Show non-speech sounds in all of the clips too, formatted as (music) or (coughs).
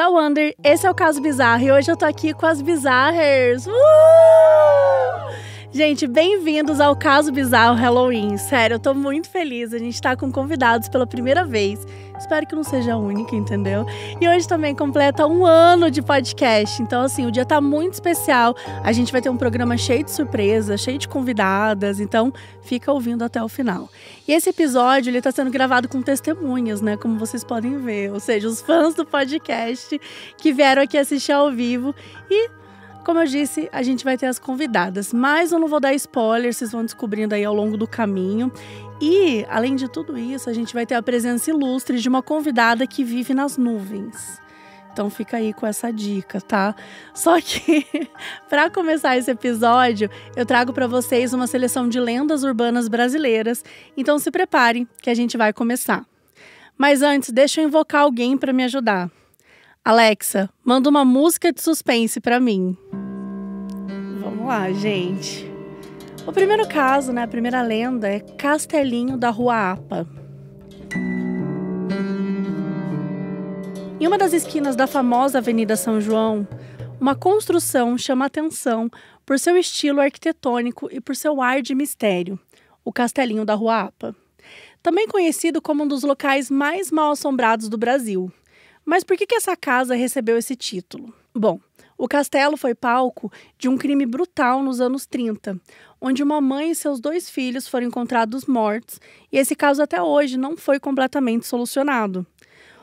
da Wonder. Esse é o caso bizarro e hoje eu tô aqui com as bizarras. Uh! Gente, bem-vindos ao Caso Bizarro Halloween. Sério, eu tô muito feliz. A gente tá com convidados pela primeira vez. Espero que não seja a única, entendeu? E hoje também completa um ano de podcast. Então, assim, o dia tá muito especial. A gente vai ter um programa cheio de surpresas, cheio de convidadas. Então, fica ouvindo até o final. E esse episódio, ele tá sendo gravado com testemunhas, né? Como vocês podem ver. Ou seja, os fãs do podcast que vieram aqui assistir ao vivo. E como eu disse, a gente vai ter as convidadas, mas eu não vou dar spoiler, vocês vão descobrindo aí ao longo do caminho. E, além de tudo isso, a gente vai ter a presença ilustre de uma convidada que vive nas nuvens. Então fica aí com essa dica, tá? Só que (laughs) para começar esse episódio, eu trago para vocês uma seleção de lendas urbanas brasileiras. Então se preparem que a gente vai começar. Mas antes, deixa eu invocar alguém para me ajudar. Alexa, manda uma música de suspense para mim. Vamos lá, gente. O primeiro caso, né, a primeira lenda é Castelinho da Rua Apa. Em uma das esquinas da famosa Avenida São João, uma construção chama atenção por seu estilo arquitetônico e por seu ar de mistério, o Castelinho da Rua Apa. Também conhecido como um dos locais mais mal assombrados do Brasil. Mas por que, que essa casa recebeu esse título? Bom, o castelo foi palco de um crime brutal nos anos 30, onde uma mãe e seus dois filhos foram encontrados mortos, e esse caso até hoje não foi completamente solucionado.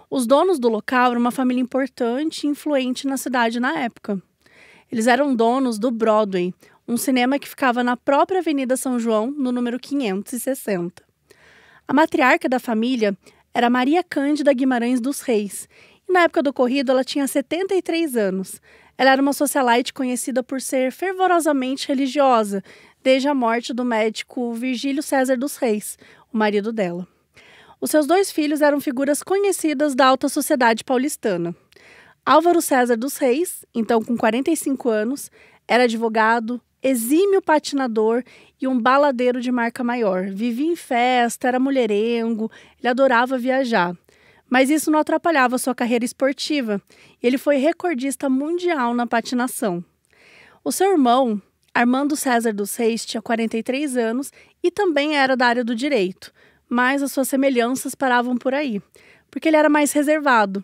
Os donos do local eram uma família importante e influente na cidade na época. Eles eram donos do Broadway, um cinema que ficava na própria Avenida São João, no número 560. A matriarca da família era Maria Cândida Guimarães dos Reis, e na época do ocorrido ela tinha 73 anos. Ela era uma socialite conhecida por ser fervorosamente religiosa, desde a morte do médico Virgílio César dos Reis, o marido dela. Os seus dois filhos eram figuras conhecidas da alta sociedade paulistana. Álvaro César dos Reis, então com 45 anos, era advogado, exímio patinador e um baladeiro de marca maior. Vivia em festa, era mulherengo, ele adorava viajar. Mas isso não atrapalhava sua carreira esportiva. Ele foi recordista mundial na patinação. O seu irmão, Armando César dos Reis, tinha 43 anos e também era da área do direito, mas as suas semelhanças paravam por aí, porque ele era mais reservado.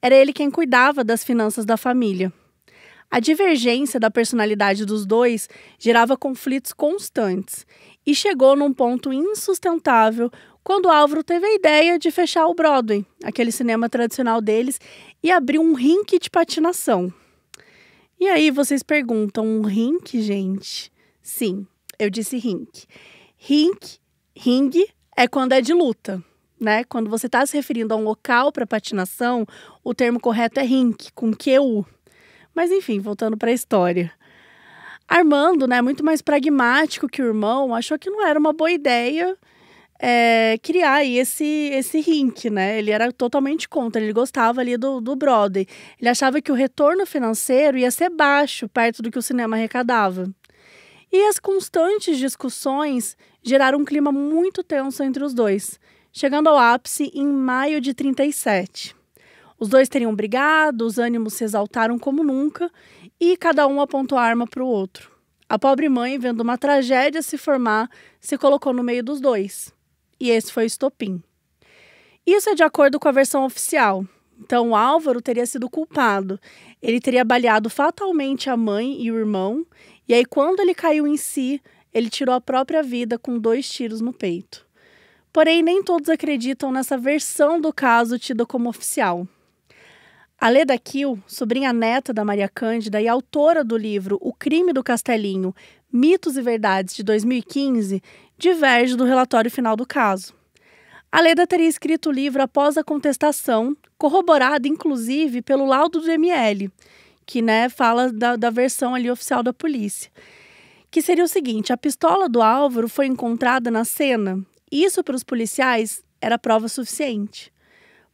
Era ele quem cuidava das finanças da família. A divergência da personalidade dos dois gerava conflitos constantes e chegou num ponto insustentável quando Álvaro teve a ideia de fechar o Broadway, aquele cinema tradicional deles, e abrir um rink de patinação. E aí vocês perguntam, um rink, gente? Sim, eu disse rink. Rink, ringue é quando é de luta, né? Quando você está se referindo a um local para patinação, o termo correto é rink, com Q. Mas enfim, voltando para a história. Armando, né, muito mais pragmático que o irmão, achou que não era uma boa ideia é, criar aí esse, esse rink, né? Ele era totalmente contra, ele gostava ali do, do Broadway. Ele achava que o retorno financeiro ia ser baixo, perto do que o cinema arrecadava. E as constantes discussões geraram um clima muito tenso entre os dois, chegando ao ápice em maio de 1937. Os dois teriam brigado, os ânimos se exaltaram como nunca e cada um apontou a arma para o outro. A pobre mãe, vendo uma tragédia se formar, se colocou no meio dos dois. E esse foi o estopim. Isso é de acordo com a versão oficial. Então, o Álvaro teria sido culpado. Ele teria baleado fatalmente a mãe e o irmão, e aí, quando ele caiu em si, ele tirou a própria vida com dois tiros no peito. Porém, nem todos acreditam nessa versão do caso tida como oficial. A Leda Kiel, sobrinha neta da Maria Cândida e autora do livro O Crime do Castelinho, Mitos e Verdades de 2015, diverge do relatório final do caso. A Leda teria escrito o livro após a contestação, corroborada inclusive pelo laudo do ML, que né, fala da, da versão ali oficial da polícia. Que seria o seguinte: a pistola do Álvaro foi encontrada na cena. Isso para os policiais era prova suficiente.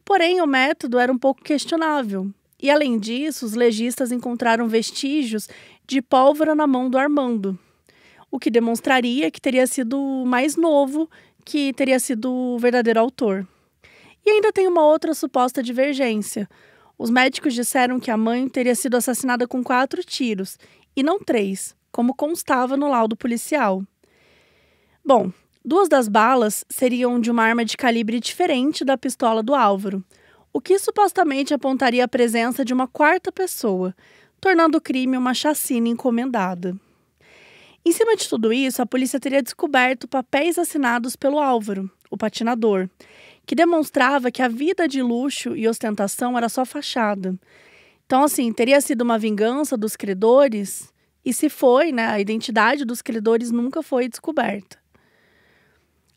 Porém, o método era um pouco questionável. E além disso, os legistas encontraram vestígios de pólvora na mão do Armando, o que demonstraria que teria sido mais novo que teria sido o verdadeiro autor. E ainda tem uma outra suposta divergência. Os médicos disseram que a mãe teria sido assassinada com quatro tiros, e não três, como constava no laudo policial. Bom, Duas das balas seriam de uma arma de calibre diferente da pistola do Álvaro, o que supostamente apontaria a presença de uma quarta pessoa, tornando o crime uma chacina encomendada. Em cima de tudo isso, a polícia teria descoberto papéis assinados pelo Álvaro, o patinador, que demonstrava que a vida de luxo e ostentação era só fachada. Então, assim, teria sido uma vingança dos credores, e se foi, né, a identidade dos credores nunca foi descoberta.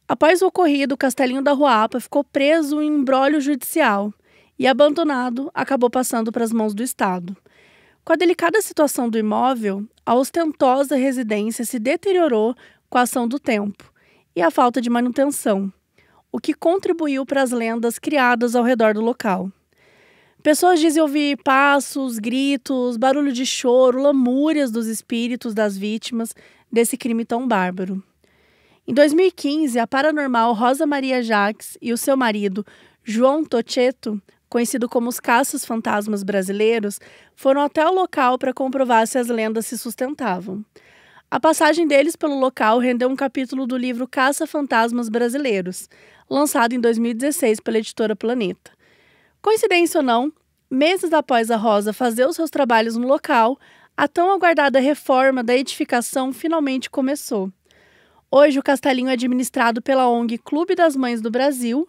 Após o ocorrido, o Castelinho da Ruapa ficou preso em um embrólio judicial e, abandonado, acabou passando para as mãos do Estado. Com a delicada situação do imóvel, a ostentosa residência se deteriorou com a ação do tempo e a falta de manutenção, o que contribuiu para as lendas criadas ao redor do local. Pessoas dizem ouvir passos, gritos, barulho de choro, lamúrias dos espíritos das vítimas desse crime tão bárbaro. Em 2015, a paranormal Rosa Maria Jacques e o seu marido, João Tocheto, conhecido como os Caças fantasmas brasileiros, foram até o local para comprovar se as lendas se sustentavam. A passagem deles pelo local rendeu um capítulo do livro Caça Fantasmas Brasileiros, lançado em 2016 pela editora Planeta. Coincidência ou não, meses após a Rosa fazer os seus trabalhos no local, a tão aguardada reforma da edificação finalmente começou. Hoje, o castelinho é administrado pela ONG Clube das Mães do Brasil.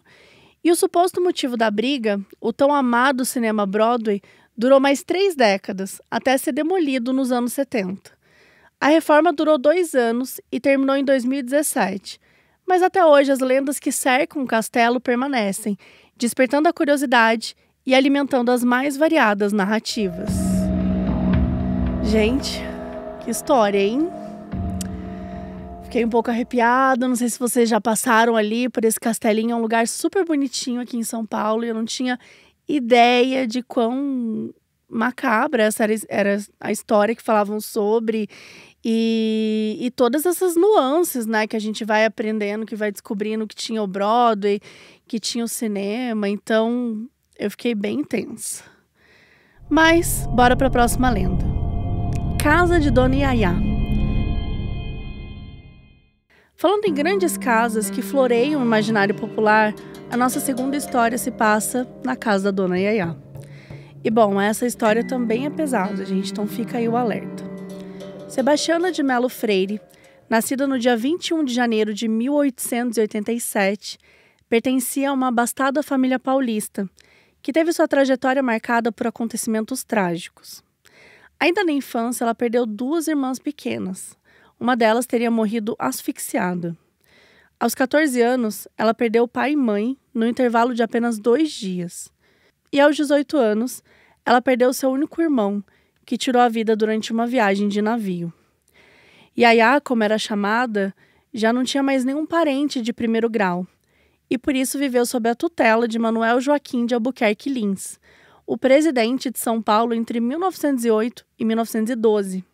E o suposto motivo da briga, o tão amado cinema Broadway, durou mais três décadas, até ser demolido nos anos 70. A reforma durou dois anos e terminou em 2017. Mas até hoje as lendas que cercam o castelo permanecem, despertando a curiosidade e alimentando as mais variadas narrativas. Gente, que história, hein? Fiquei um pouco arrepiada, não sei se vocês já passaram ali por esse castelinho, é um lugar super bonitinho aqui em São Paulo e eu não tinha ideia de quão macabra essa era, a história que falavam sobre e, e, todas essas nuances, né, que a gente vai aprendendo, que vai descobrindo que tinha o Broadway, que tinha o cinema. Então, eu fiquei bem tensa. Mas bora para a próxima lenda. Casa de Dona Yaya. Falando em grandes casas que floreiam o imaginário popular, a nossa segunda história se passa na casa da dona Yaya. E bom, essa história também é pesada, gente, então fica aí o alerta. Sebastiana de Melo Freire, nascida no dia 21 de janeiro de 1887, pertencia a uma abastada família paulista, que teve sua trajetória marcada por acontecimentos trágicos. Ainda na infância, ela perdeu duas irmãs pequenas, uma delas teria morrido asfixiada. Aos 14 anos, ela perdeu pai e mãe no intervalo de apenas dois dias. E aos 18 anos, ela perdeu seu único irmão, que tirou a vida durante uma viagem de navio. Yaya, como era chamada, já não tinha mais nenhum parente de primeiro grau e por isso viveu sob a tutela de Manuel Joaquim de Albuquerque Lins, o presidente de São Paulo entre 1908 e 1912.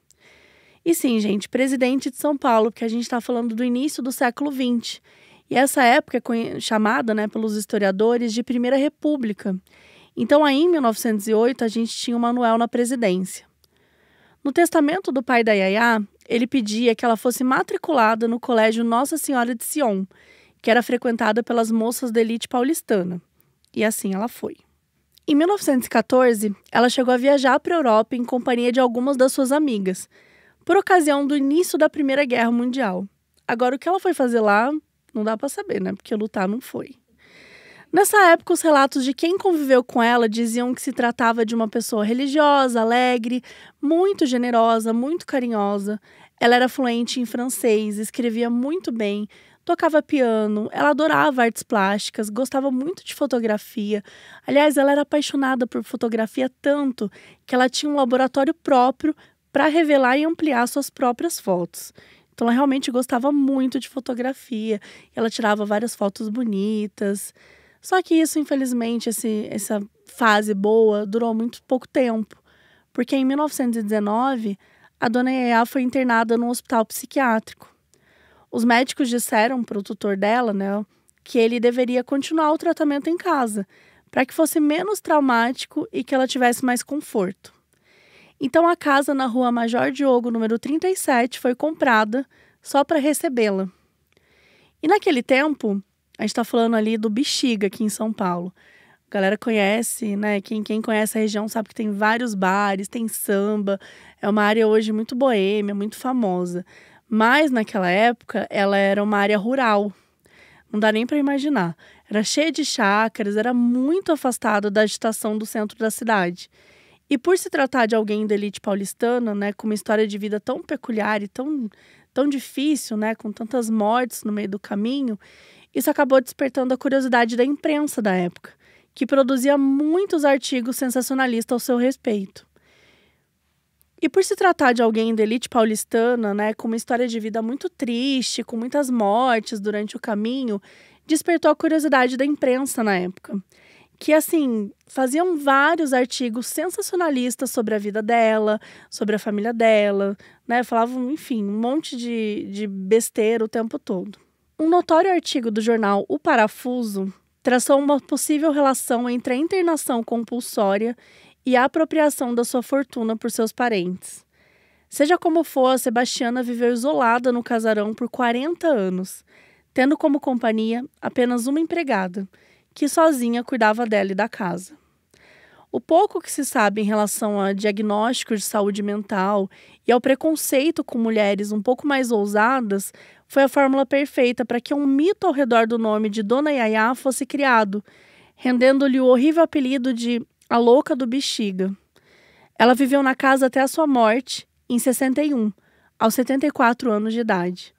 E sim, gente, presidente de São Paulo, porque a gente está falando do início do século XX. E essa época é chamada né, pelos historiadores de Primeira República. Então, aí em 1908, a gente tinha o Manuel na presidência. No testamento do pai da Yaya, ele pedia que ela fosse matriculada no colégio Nossa Senhora de Sion, que era frequentada pelas moças da elite paulistana. E assim ela foi. Em 1914, ela chegou a viajar para a Europa em companhia de algumas das suas amigas, por ocasião do início da Primeira Guerra Mundial. Agora, o que ela foi fazer lá, não dá para saber, né? Porque lutar não foi. Nessa época, os relatos de quem conviveu com ela diziam que se tratava de uma pessoa religiosa, alegre, muito generosa, muito carinhosa. Ela era fluente em francês, escrevia muito bem, tocava piano, ela adorava artes plásticas, gostava muito de fotografia. Aliás, ela era apaixonada por fotografia tanto que ela tinha um laboratório próprio para revelar e ampliar suas próprias fotos. Então ela realmente gostava muito de fotografia, ela tirava várias fotos bonitas. Só que isso, infelizmente, esse, essa fase boa durou muito pouco tempo, porque em 1919 a dona Yaya foi internada num hospital psiquiátrico. Os médicos disseram para o tutor dela, né, que ele deveria continuar o tratamento em casa, para que fosse menos traumático e que ela tivesse mais conforto. Então a casa na rua Major Diogo, número 37, foi comprada só para recebê-la. E naquele tempo, a gente está falando ali do Bexiga, aqui em São Paulo. A galera conhece, né? Quem, quem conhece a região sabe que tem vários bares, tem samba. É uma área hoje muito boêmia, muito famosa. Mas naquela época, ela era uma área rural. Não dá nem para imaginar. Era cheia de chácaras, era muito afastada da agitação do centro da cidade. E por se tratar de alguém da elite paulistana, né, com uma história de vida tão peculiar e tão, tão difícil, né, com tantas mortes no meio do caminho, isso acabou despertando a curiosidade da imprensa da época, que produzia muitos artigos sensacionalistas ao seu respeito. E por se tratar de alguém da elite paulistana, né, com uma história de vida muito triste, com muitas mortes durante o caminho, despertou a curiosidade da imprensa na época que assim faziam vários artigos sensacionalistas sobre a vida dela, sobre a família dela, né? Falavam, enfim, um monte de, de besteira o tempo todo. Um notório artigo do jornal O Parafuso traçou uma possível relação entre a internação compulsória e a apropriação da sua fortuna por seus parentes. Seja como for, a Sebastiana viveu isolada no casarão por 40 anos, tendo como companhia apenas uma empregada, que sozinha cuidava dela e da casa. O pouco que se sabe em relação a diagnósticos de saúde mental e ao preconceito com mulheres um pouco mais ousadas foi a fórmula perfeita para que um mito ao redor do nome de Dona Yaya fosse criado, rendendo-lhe o horrível apelido de a louca do bexiga. Ela viveu na casa até a sua morte, em 61, aos 74 anos de idade.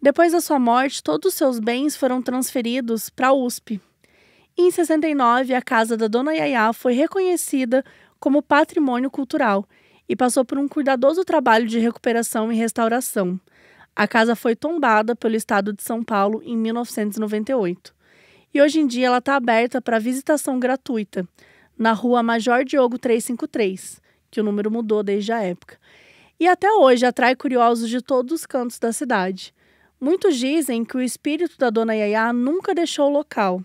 Depois da sua morte, todos os seus bens foram transferidos para a USP. Em 69, a casa da Dona Yaya foi reconhecida como patrimônio cultural e passou por um cuidadoso trabalho de recuperação e restauração. A casa foi tombada pelo Estado de São Paulo em 1998. E hoje em dia ela está aberta para visitação gratuita, na rua Major Diogo 353, que o número mudou desde a época. E até hoje atrai curiosos de todos os cantos da cidade. Muitos dizem que o espírito da dona Yaya nunca deixou o local,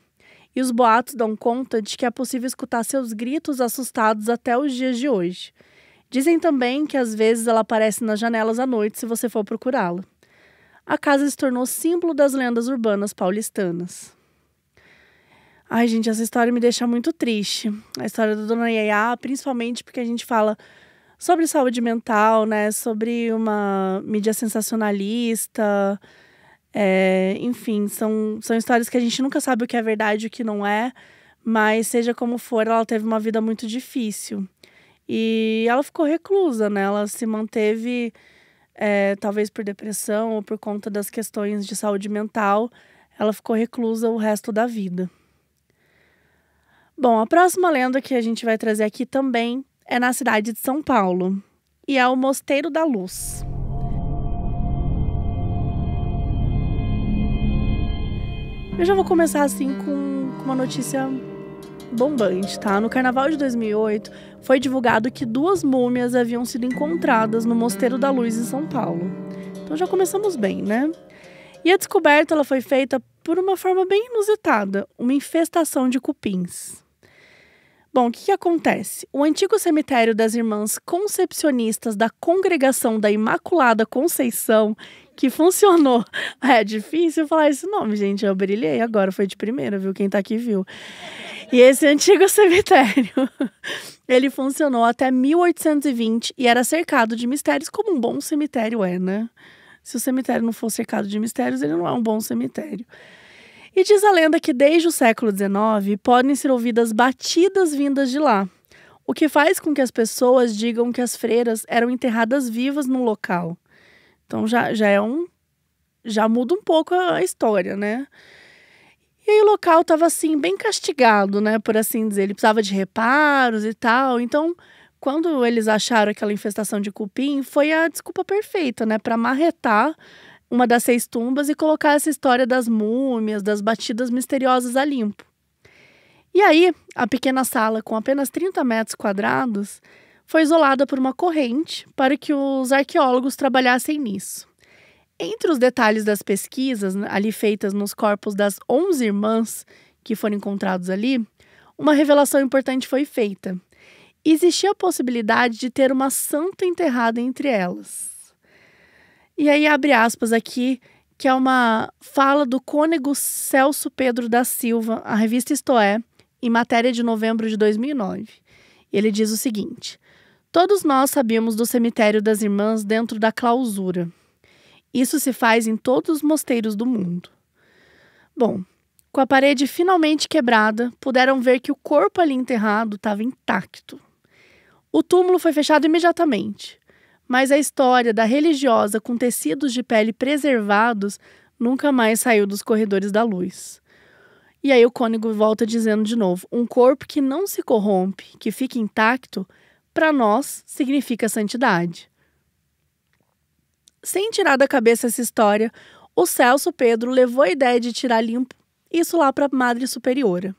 e os boatos dão conta de que é possível escutar seus gritos assustados até os dias de hoje. Dizem também que às vezes ela aparece nas janelas à noite se você for procurá-la. A casa se tornou símbolo das lendas urbanas paulistanas. Ai, gente, essa história me deixa muito triste. A história da dona Yaya, principalmente porque a gente fala sobre saúde mental, né? Sobre uma mídia sensacionalista, é, enfim, são, são histórias que a gente nunca sabe o que é verdade e o que não é, mas seja como for, ela teve uma vida muito difícil. E ela ficou reclusa, né? Ela se manteve, é, talvez por depressão ou por conta das questões de saúde mental, ela ficou reclusa o resto da vida. Bom, a próxima lenda que a gente vai trazer aqui também é na cidade de São Paulo e é o Mosteiro da Luz. Eu já vou começar assim com, uma notícia bombante, tá? No carnaval de 2008, foi divulgado que duas múmias haviam sido encontradas no Mosteiro da Luz em São Paulo. Então já começamos bem, né? E a descoberta ela foi feita por uma forma bem inusitada, uma infestação de cupins. Bom, o que, que acontece? O antigo cemitério das Irmãs Concepcionistas da Congregação da Imaculada Conceição, que funcionou. (laughs) É difícil falar esse nome, gente. Eu brilhei agora, foi de primeira, viu? Quem tá aqui viu. E esse (laughs) antigo cemitério, (laughs) ele funcionou até 1820 e era cercado de mistérios, como um bom cemitério é, né? Se o cemitério não for cercado de mistérios, ele não é um bom cemitério. E diz a lenda que desde o século XIX podem ser ouvidas batidas vindas de lá, o que faz com que as pessoas digam que as freiras eram enterradas vivas no local. Então já, já é um. Já muda um pouco a história, né? E aí o local estava assim, bem castigado, né? Por assim dizer. Ele precisava de reparos e tal. Então, quando eles acharam aquela infestação de cupim, foi a desculpa perfeita, né? Para marretar uma das seis tumbas e colocar essa história das múmias, das batidas misteriosas a limpo. E aí, a pequena sala com apenas 30 metros quadrados foi isolada por uma corrente para que os arqueólogos trabalhassem nisso. Entre os detalhes das pesquisas né, ali feitas nos corpos das 11 irmãs que foram encontrados ali, uma revelação importante foi feita. Existia a possibilidade de ter uma santa enterrada entre elas. E aí abre aspas aqui, que é uma fala do cônego Celso Pedro da Silva, à revista Estoé, em matéria de novembro de 2009. Ele diz o seguinte: Todos nós sabíamos do cemitério das irmãs dentro da clausura. Isso se faz em todos os mosteiros do mundo. Bom, com a parede finalmente quebrada, puderam ver que o corpo ali enterrado estava intacto. O túmulo foi fechado imediatamente, mas a história da religiosa com tecidos de pele preservados nunca mais saiu dos corredores da luz. E aí o cônego volta dizendo de novo: um corpo que não se corrompe, que fica intacto, para nós significa santidade. Sem tirar da cabeça essa história, o Celso Pedro levou a ideia de tirar limpo isso lá para a Madre Superiora.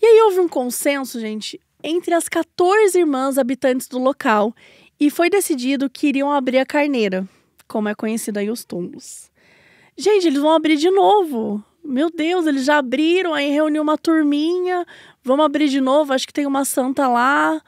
E aí houve um consenso, gente, entre as 14 irmãs habitantes do local e foi decidido que iriam abrir a carneira, como é conhecido aí os túmulos. Gente, eles vão abrir de novo. Meu Deus, eles já abriram, aí reuniu uma turminha, vamos abrir de novo, acho que tem uma santa lá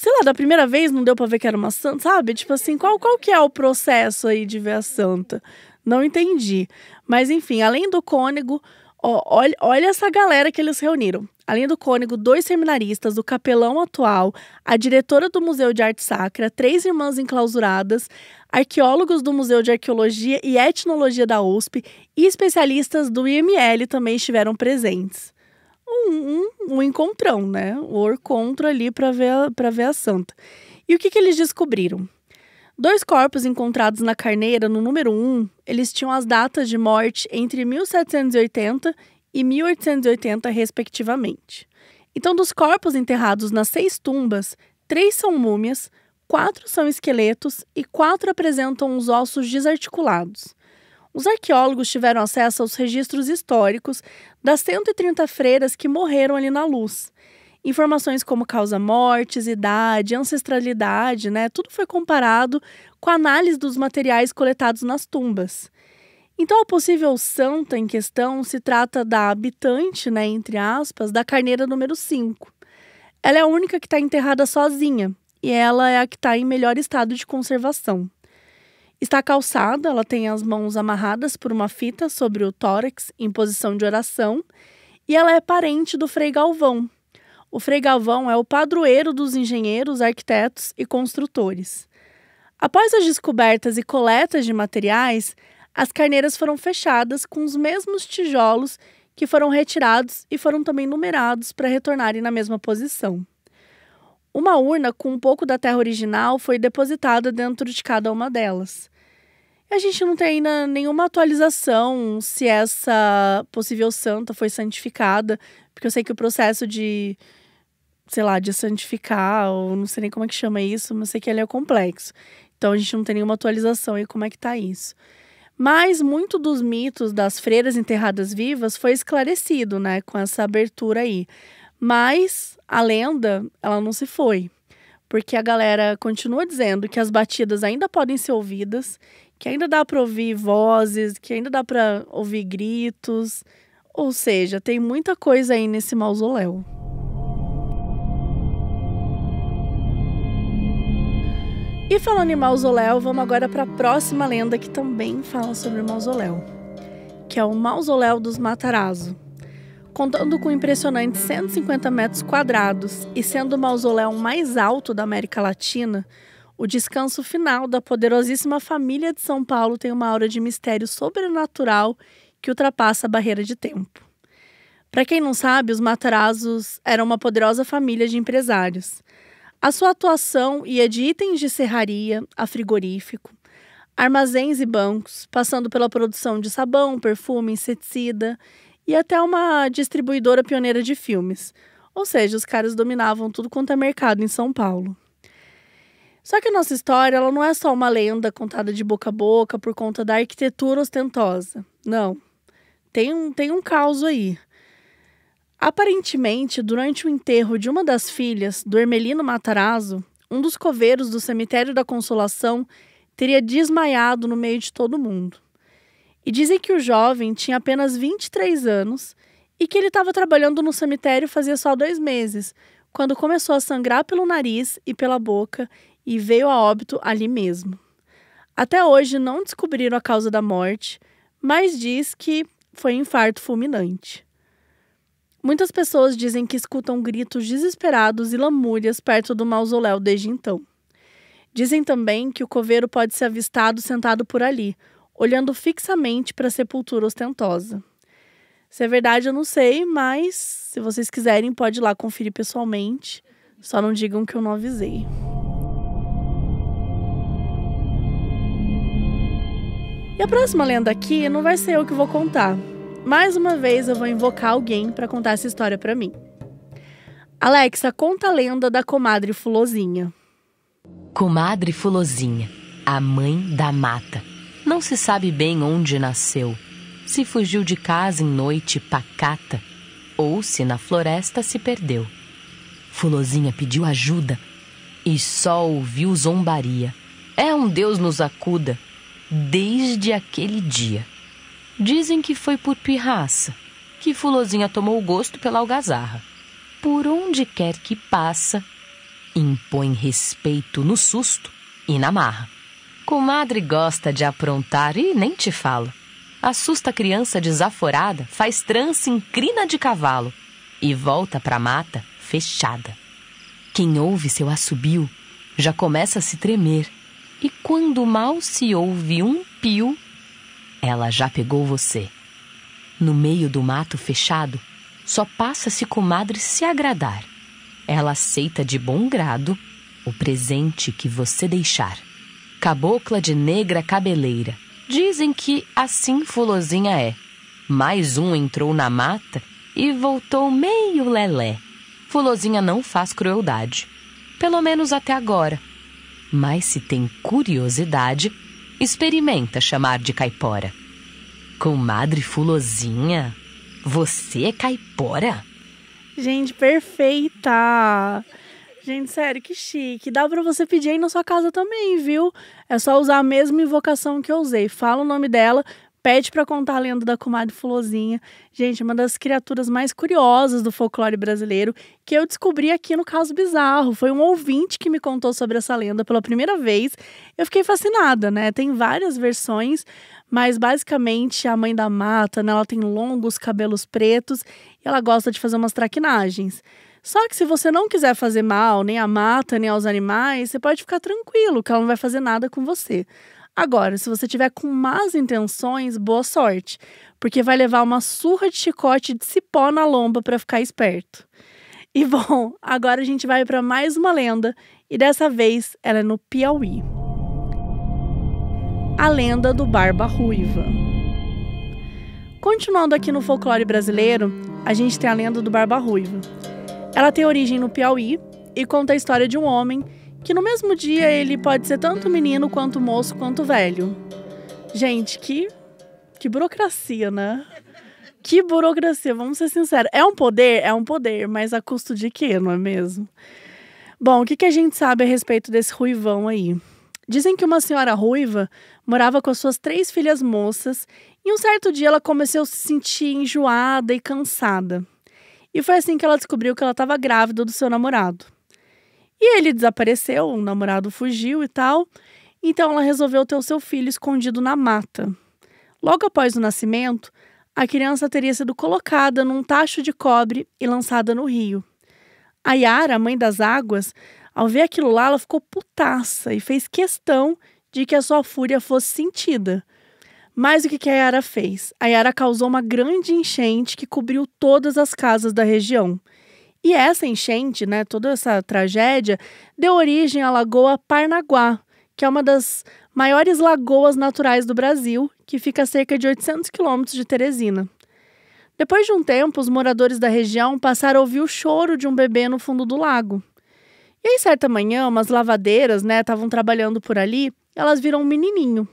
sei lá, da primeira vez não deu para ver que era uma santa, sabe? Tipo assim, qual, qual que é o processo aí de ver a santa? Não entendi. Mas enfim, além do cônego, ó, olha, olha essa galera que eles reuniram. Além do cônego, dois seminaristas, o capelão atual, a diretora do Museu de Arte Sacra, três irmãs enclausuradas, arqueólogos do Museu de Arqueologia e Etnologia da USP e especialistas do IML também estiveram presentes um, um, um encontrão, né? O orcontro ali para ver, para ver a santa. E o que, que eles descobriram? Dois corpos encontrados na carneira, no número 1, um, eles tinham as datas de morte entre 1780 e 1880, respectivamente. Então, dos corpos enterrados nas seis tumbas, três são múmias, quatro são esqueletos e quatro apresentam os ossos desarticulados. Os arqueólogos tiveram acesso aos registros históricos das 130 freiras que morreram ali na luz. Informações como causa-mortes, idade, ancestralidade, né? Tudo foi comparado com a análise dos materiais coletados nas tumbas. Então, a possível santa em questão se trata da habitante, né, entre aspas, da carneira número 5. Ela é a única que está enterrada sozinha e ela é a que está em melhor estado de conservação. Está calçada, ela tem as mãos amarradas por uma fita sobre o tórax em posição de oração e ela é parente do Frei Galvão. O Frei Galvão é o padroeiro dos engenheiros, arquitetos e construtores. Após as descobertas e coletas de materiais, as carneiras foram fechadas com os mesmos tijolos que foram retirados e foram também numerados para retornarem na mesma posição. Uma urna com um pouco da terra original foi depositada dentro de cada uma delas. A gente não tem ainda nenhuma atualização se essa possível santa foi santificada, porque eu sei que o processo de, sei lá, de santificar, ou não sei nem como é que chama isso, mas sei que ele é complexo. Então a gente não tem nenhuma atualização e como é que tá isso. Mas muito dos mitos das freiras enterradas vivas foi esclarecido, né, com essa abertura aí. Mas a lenda, ela não se foi, porque a galera continua dizendo que as batidas ainda podem ser ouvidas que ainda dá para ouvir vozes, que ainda dá para ouvir gritos. Ou seja, tem muita coisa aí nesse mausoléu. E falando em mausoléu, vamos agora para a próxima lenda que também fala sobre mausoléu, que é o mausoléu dos Matarazzo. Contando com impressionantes 150 metros quadrados e sendo o mausoléu mais alto da América Latina, o descanso final da poderosíssima família de São Paulo tem uma aura de mistério sobrenatural que ultrapassa a barreira de tempo. Para quem não sabe, os Matarazos eram uma poderosa família de empresários. A sua atuação ia de itens de serraria a frigorífico, armazéns e bancos, passando pela produção de sabão, perfume, inseticida e até uma distribuidora pioneira de filmes. Ou seja, os caras dominavam tudo quanto é mercado em São Paulo. Só que a nossa história ela não é só uma lenda contada de boca a boca por conta da arquitetura ostentosa. Não. Tem um, tem um caos aí. Aparentemente, durante o enterro de uma das filhas do Hermelino Matarazzo, um dos coveiros do cemitério da Consolação teria desmaiado no meio de todo mundo. E dizem que o jovem tinha apenas 23 anos e que ele estava trabalhando no cemitério fazia só dois meses, quando começou a sangrar pelo nariz e pela boca e veio a óbito ali mesmo. Até hoje não descobriram a causa da morte, mas diz que foi infarto fulminante. Muitas pessoas dizem que escutam gritos desesperados e lamúrias perto do mausoléu desde então. Dizem também que o coveiro pode ser avistado sentado por ali, olhando fixamente para a sepultura ostentosa. Se é verdade, eu não sei, mas se vocês quiserem, pode ir lá conferir pessoalmente. Só não digam que eu não avisei. E a próxima lenda aqui não vai ser eu que vou contar. Mais uma vez eu vou invocar alguém para contar essa história para mim. Alexa, conta a lenda da comadre Fulozinha. Comadre Fulozinha, a mãe da mata. Não se sabe bem onde nasceu. Se fugiu de casa em noite pacata ou se na floresta se perdeu. Fulozinha pediu ajuda e só ouviu zombaria. É um Deus nos acuda desde aquele dia. Dizem que foi por pirraça que Fulozinha tomou o gosto pela algazarra. Por onde quer que passa, impõe respeito no susto e na marra. Comadre gosta de aprontar e nem te falo. Assusta a criança desaforada, faz trança em crina de cavalo e volta pra mata fechada. Quem ouve seu assobio já começa a se tremer e quando mal se ouve um pio, ela já pegou você. No meio do mato fechado, só passa se comadre se agradar. Ela aceita de bom grado o presente que você deixar. Cabocla de negra cabeleira. Dizem que assim fulozinha é. Mais um entrou na mata e voltou meio lelé. Fulozinha não faz crueldade. Pelo menos até agora mas se tem curiosidade, experimenta chamar de caipora. Comadre Fulozinha, você é caipora? Gente, perfeita! Gente, sério, que chique. Dá para você pedir aí na sua casa também, viu? É só usar a mesma invocação que eu usei. Fala o nome dela, pede para contar a lenda da comadre Fulozinha. Gente, uma das criaturas mais curiosas do folclore brasileiro que eu descobri aqui no caso bizarro. Foi um ouvinte que me contou sobre essa lenda pela primeira vez. Eu fiquei fascinada, né? Tem várias versões, mas basicamente a mãe da mata, né, ela tem longos cabelos pretos e ela gosta de fazer umas traquinagens. Só que se você não quiser fazer mal, nem a mata, nem aos animais, você pode ficar tranquilo que ela não vai fazer nada com você. Agora, se você tiver com más intenções, boa sorte, porque vai levar uma surra de chicote de cipó na lomba para ficar esperto. E (laughs) bom, agora a gente vai para mais uma lenda e dessa vez ela é no Piauí. A lenda do Barba Ruiva. Continuando aqui no folclore brasileiro, a gente tem a lenda do Barba Ruiva. Ela tem origem no Piauí e conta a história de um homem que no mesmo dia ele pode ser tanto menino quanto moço quanto velho. Gente, que que burocracia, né? Que burocracia, vamos ser sinceros. É um poder? É um poder, mas a custo de quê, não é mesmo? Bom, o que, que a gente sabe a respeito desse ruivão aí? Dizem que uma senhora ruiva morava com as suas três filhas moças e um certo dia ela começou a se sentir enjoada e cansada. E foi assim que ela descobriu que ela estava grávida do seu namorado. E ele desapareceu, o namorado fugiu e tal. Então ela resolveu ter o seu filho escondido na mata. Logo após o nascimento, a criança teria sido colocada num tacho de cobre e lançada no rio. A Yara, mãe das águas, ao ver aquilo lá, ela ficou putaça e fez questão de que a sua fúria fosse sentida. Mas o que a Yara fez? A Yara causou uma grande enchente que cobriu todas as casas da região. E essa enchente, né, toda essa tragédia, deu origem à Lagoa Parnaguá, que é uma das maiores lagoas naturais do Brasil, que fica a cerca de 800 quilômetros de Teresina. Depois de um tempo, os moradores da região passaram a ouvir o choro de um bebê no fundo do lago. E aí, certa manhã, umas lavadeiras, né, estavam trabalhando por ali, elas viram um menininho.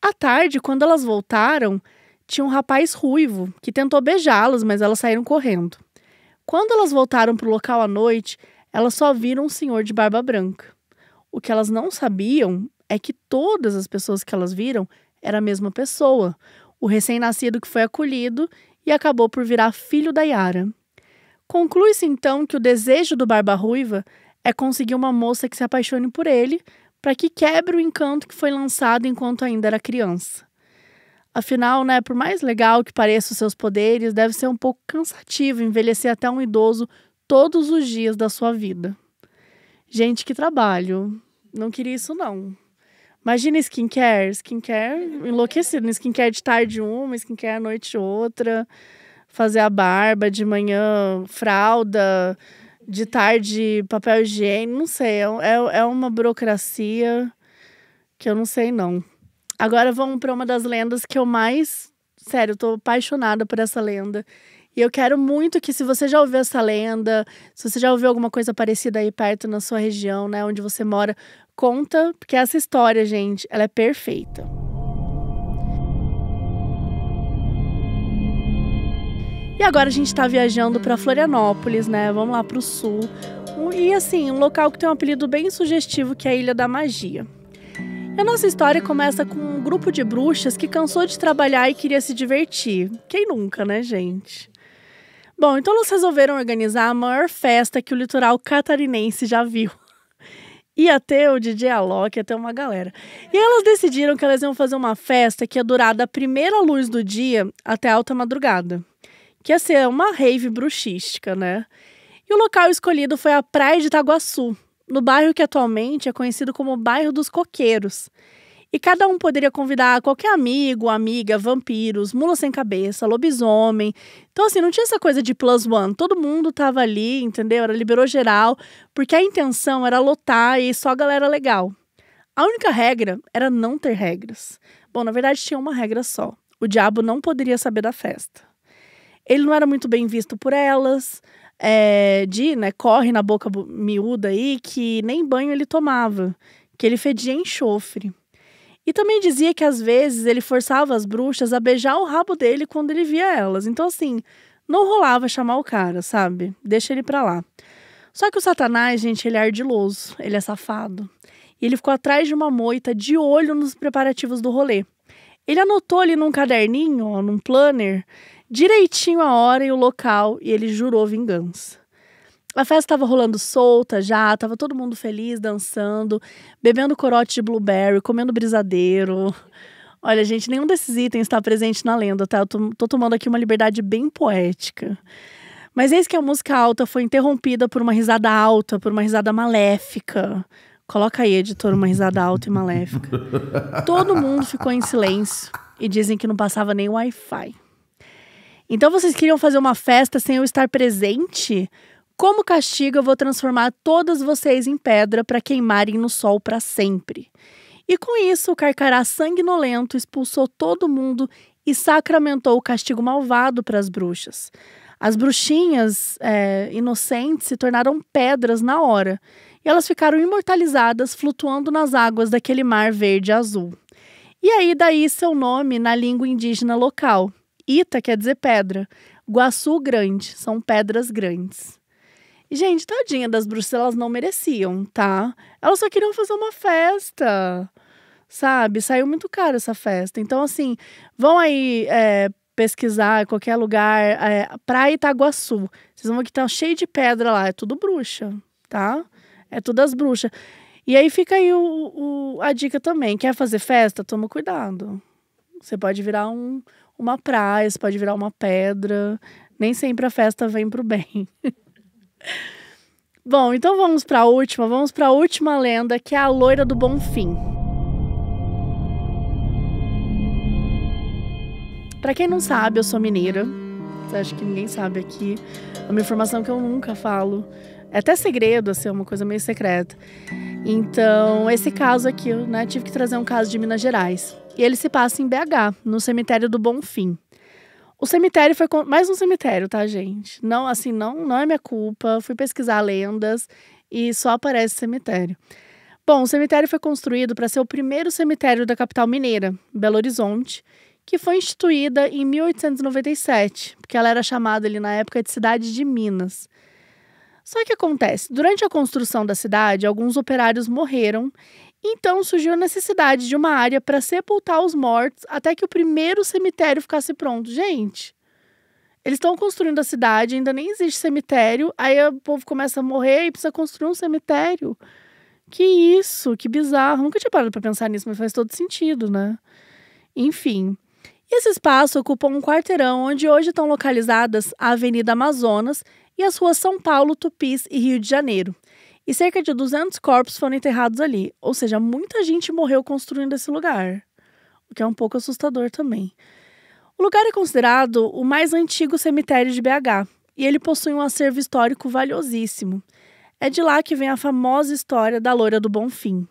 À tarde, quando elas voltaram, tinha um rapaz ruivo que tentou beijá-las, mas elas saíram correndo. Quando elas voltaram para o local à noite, elas só viram um senhor de barba branca. O que elas não sabiam é que todas as pessoas que elas viram era a mesma pessoa, o recém-nascido que foi acolhido e acabou por virar filho da Yara. Conclui-se então que o desejo do Barba Ruiva é conseguir uma moça que se apaixone por ele, para que quebre o encanto que foi lançado enquanto ainda era criança. Afinal, né, por mais legal que pareçam seus poderes, deve ser um pouco cansativo envelhecer até um idoso todos os dias da sua vida. Gente, que trabalho. Não queria isso, não. Imagina skincare, skincare enlouquecido, skincare de tarde uma, skincare à noite outra, fazer a barba de manhã, fralda, de tarde papel higiênico, não sei, é, é, é uma burocracia que eu não sei não. Agora vamos para uma das lendas que eu mais. Sério, eu tô apaixonada por essa lenda. E eu quero muito que, se você já ouviu essa lenda, se você já ouviu alguma coisa parecida aí perto na sua região, né, onde você mora, conta, porque essa história, gente, ela é perfeita. E agora a gente está viajando para Florianópolis, né? Vamos lá para o sul. E assim, um local que tem um apelido bem sugestivo que é a Ilha da Magia. A nossa história começa com um grupo de bruxas que cansou de trabalhar e queria se divertir. Quem nunca, né, gente? Bom, então elas resolveram organizar a maior festa que o litoral catarinense já viu. Ia ter o DJ Alok, ia ter uma galera. E elas decidiram que elas iam fazer uma festa que ia durar da primeira luz do dia até a alta madrugada. Que ia ser uma rave bruxística, né? E o local escolhido foi a Praia de Itaguaçu, no bairro que atualmente é conhecido como Bairro dos Coqueiros. E cada um poderia convidar qualquer amigo, amiga, vampiros, mula sem cabeça, lobisomem. Então, assim, não tinha essa coisa de plus one. Todo mundo tava ali, entendeu? Era liberou geral, porque a intenção era lotar e só a galera legal. A única regra era não ter regras. Bom, na verdade, tinha uma regra só: o diabo não poderia saber da festa. Ele não era muito bem visto por elas, é, de, né, corre na boca miúda aí, que nem banho ele tomava, que ele fedia enxofre. E também dizia que às vezes ele forçava as bruxas a beijar o rabo dele quando ele via elas. Então, assim, não rolava chamar o cara, sabe? Deixa ele pra lá. Só que o Satanás, gente, ele é ardiloso, ele é safado. E ele ficou atrás de uma moita de olho nos preparativos do rolê. Ele anotou ali num caderninho, ó, num planner, direitinho a hora e o local e ele jurou vingança. A festa estava rolando solta já, estava todo mundo feliz, dançando, bebendo corote de blueberry, comendo brisadeiro. Olha, gente, nenhum desses itens está presente na lenda, tá? Eu tô, tô tomando aqui uma liberdade bem poética. Mas eis que a música alta foi interrompida por uma risada alta, por uma risada maléfica. Coloca aí, editor, uma risada alta e maléfica. Todo mundo ficou em silêncio e dizem que não passava nem Wi-Fi. Então vocês queriam fazer uma festa sem eu estar presente? Como castigo, eu vou transformar todas vocês em pedra para queimarem no sol para sempre. E com isso, o carcará sanguinolento expulsou todo mundo e sacramentou o castigo malvado para as bruxas. As bruxinhas é, inocentes se tornaram pedras na hora e elas ficaram imortalizadas flutuando nas águas daquele mar verde azul. E aí, daí seu nome na língua indígena local, Ita quer dizer pedra. Guaçu grande, são pedras grandes. gente, tadinha das bruxas, elas não mereciam, tá? Elas só queriam fazer uma festa, sabe? Saiu muito caro essa festa. Então, assim, vão aí é, pesquisar qualquer lugar, é, praia Itaguaçu. Vocês vão ver que tá cheio de pedra lá. É tudo bruxa, tá? É tudo as bruxas. E aí fica aí o, o, a dica também. Quer fazer festa? Toma cuidado. Você pode virar um, uma praia, você pode virar uma pedra. Nem sempre a festa vem pro bem. (laughs) Bom, então vamos para a última, vamos para a última lenda, que é a loira do Bom Fim. Para quem não sabe, eu sou mineira. Acho que ninguém sabe aqui. É uma informação que eu nunca falo. É até segredo, assim, é uma coisa meio secreta. Então, esse caso aqui, né, tive que trazer um caso de Minas Gerais. E ele se passa em BH, no cemitério do Bonfim. O cemitério foi mais um cemitério, tá, gente? Não, assim, não, não é minha culpa. Fui pesquisar lendas e só aparece cemitério. Bom, o cemitério foi construído para ser o primeiro cemitério da capital mineira, Belo Horizonte, que foi instituída em 1897, porque ela era chamada ali na época de cidade de Minas. Só que acontece, durante a construção da cidade, alguns operários morreram então surgiu a necessidade de uma área para sepultar os mortos até que o primeiro cemitério ficasse pronto. Gente, eles estão construindo a cidade, ainda nem existe cemitério, aí o povo começa a morrer e precisa construir um cemitério. Que isso, que bizarro. Nunca tinha parado para pensar nisso, mas faz todo sentido, né? Enfim. Esse espaço ocupou um quarteirão onde hoje estão localizadas a Avenida Amazonas e as ruas São Paulo, Tupis e Rio de Janeiro e cerca de 200 corpos foram enterrados ali, ou seja, muita gente morreu construindo esse lugar, o que é um pouco assustador também. O lugar é considerado o mais antigo cemitério de BH e ele possui um acervo histórico valiosíssimo. É de lá que vem a famosa história da loira do Bonfim.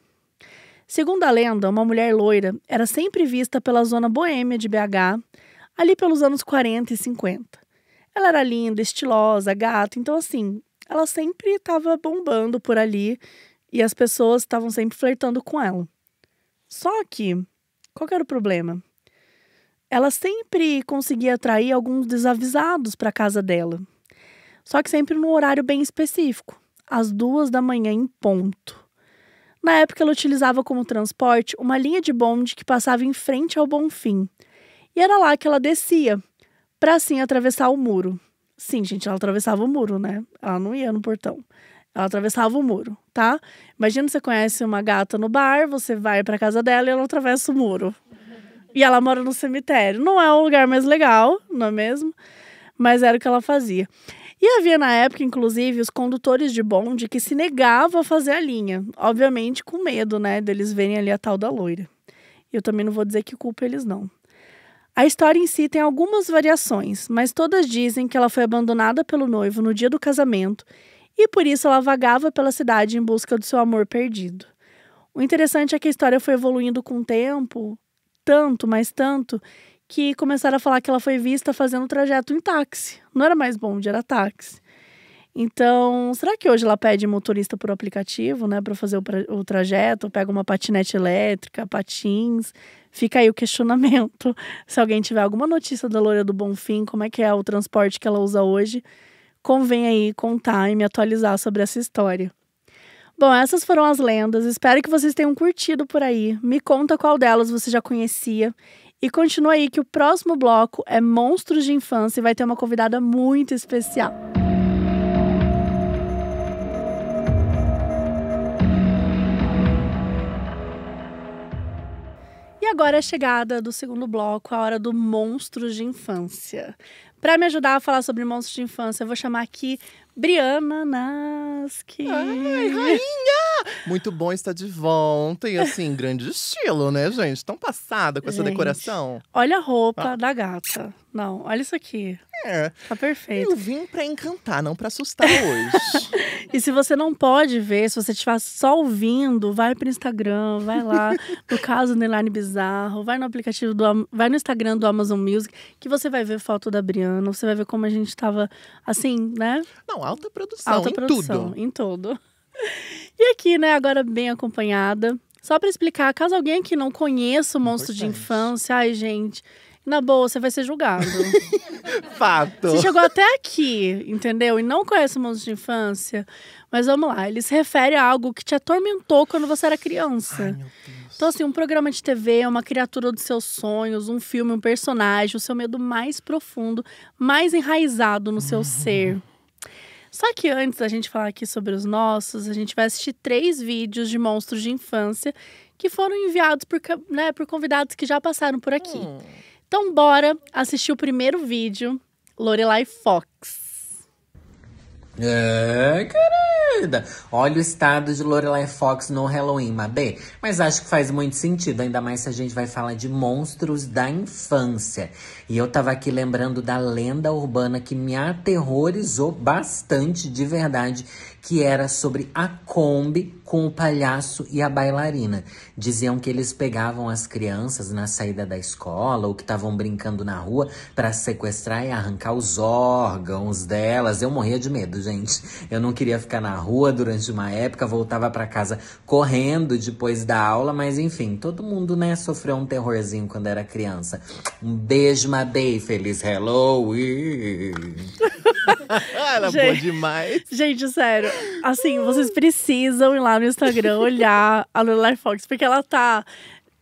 Segundo a lenda, uma mulher loira era sempre vista pela zona boêmia de BH, ali pelos anos 40 e 50. Ela era linda, estilosa, gata, então assim, ela sempre estava bombando por ali e as pessoas estavam sempre flertando com ela. Só que, qual que era o problema? Ela sempre conseguia atrair alguns desavisados para casa dela. Só que sempre num horário bem específico, às duas da manhã em ponto. Na época, ela utilizava como transporte uma linha de bonde que passava em frente ao Bonfim. E era lá que ela descia, para assim atravessar o muro. Sim, gente, ela atravessava o muro, né? Ela não ia no portão. Ela atravessava o muro, tá? Imagina você conhece uma gata no bar, você vai para casa dela e ela atravessa o muro. E ela mora no cemitério. Não é o lugar mais legal, não é mesmo? Mas era o que ela fazia. E havia na época, inclusive, os condutores de bonde que se negavam a fazer a linha. Obviamente com medo, né, deles verem ali a tal da loira. e Eu também não vou dizer que culpa eles não. A história em si tem algumas variações, mas todas dizem que ela foi abandonada pelo noivo no dia do casamento e por isso ela vagava pela cidade em busca do seu amor perdido. O interessante é que a história foi evoluindo com o tempo, tanto, mas tanto, que começaram a falar que ela foi vista fazendo o trajeto em táxi. Não era mais bom, era táxi. Então, será que hoje ela pede motorista por aplicativo, né, para fazer o, o trajeto, pega uma patinete elétrica, patins, Fica aí o questionamento. (laughs) Se alguém tiver alguma notícia da Loura do Bonfim, como é que é o transporte que ela usa hoje, convém aí contar e me atualizar sobre essa história. Bom, essas foram as lendas. Espero que vocês tenham curtido por aí. Me conta qual delas você já conhecia. E continua aí que o próximo bloco é Monstros de Infância e vai ter uma convidada muito especial. agora é chegada do segundo bloco, a hora do Monstros de Infância. Para me ajudar a falar sobre monstros de infância, eu vou chamar aqui Briana Naski. Ai, rainha! Muito bom estar de volta. E assim, grande estilo, né, gente? Tão passada com essa gente, decoração. Olha a roupa ah. da gata. Não, olha isso aqui. É. Tá perfeito. Eu vim para encantar, não para assustar hoje. (laughs) e se você não pode ver, se você estiver só ouvindo, vai pro Instagram, vai lá (laughs) no caso Neline Bizarro, vai no aplicativo do vai no Instagram do Amazon Music, que você vai ver foto da Briana, você vai ver como a gente tava assim, né? Não, alta produção, alta em produção, tudo. em tudo. E aqui, né, agora bem acompanhada. Só para explicar, caso alguém que não conheça o monstro Importante. de infância, ai, gente, na boa, você vai ser julgado. (laughs) Fato. Você chegou até aqui, entendeu? E não conhece o monstro de infância. Mas vamos lá, ele se refere a algo que te atormentou quando você era criança. Ai, então, assim, um programa de TV uma criatura dos seus sonhos, um filme, um personagem, o seu medo mais profundo, mais enraizado no seu uhum. ser. Só que antes da gente falar aqui sobre os nossos, a gente vai assistir três vídeos de monstros de infância que foram enviados por, né, por convidados que já passaram por aqui. Hum. Então, bora assistir o primeiro vídeo, Lorelai Fox. É, querida. Olha o estado de Lorelai Fox no Halloween, Mabê. Mas acho que faz muito sentido, ainda mais se a gente vai falar de monstros da infância. E eu tava aqui lembrando da lenda urbana que me aterrorizou bastante, de verdade, que era sobre a Kombi com o palhaço e a bailarina. Diziam que eles pegavam as crianças na saída da escola ou que estavam brincando na rua para sequestrar e arrancar os órgãos delas. Eu morria de medo, gente. Eu não queria ficar na rua durante uma época, voltava para casa correndo depois da aula, mas enfim, todo mundo né sofreu um terrorzinho quando era criança. Um beijo, Madei, feliz Halloween. (laughs) Ela é boa demais. Gente, sério, Assim, vocês precisam ir lá no Instagram olhar a Lorelai Fox, porque ela tá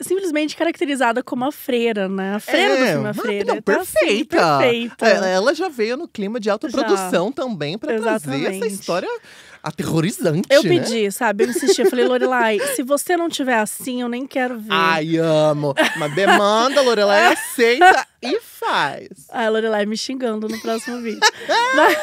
simplesmente caracterizada como a freira, né? A freira é, do filme, a freira. Não, perfeita. Tá assim, perfeita. É, ela já veio no clima de alta produção também para trazer essa história aterrorizante. Eu né? pedi, sabe? Eu insisti. Eu falei, Lorelai, se você não tiver assim, eu nem quero ver. Ai, amo. Mas demanda, Lorelai (laughs) aceita e faz. Ai, Lorelai me xingando no próximo vídeo. (laughs) mas,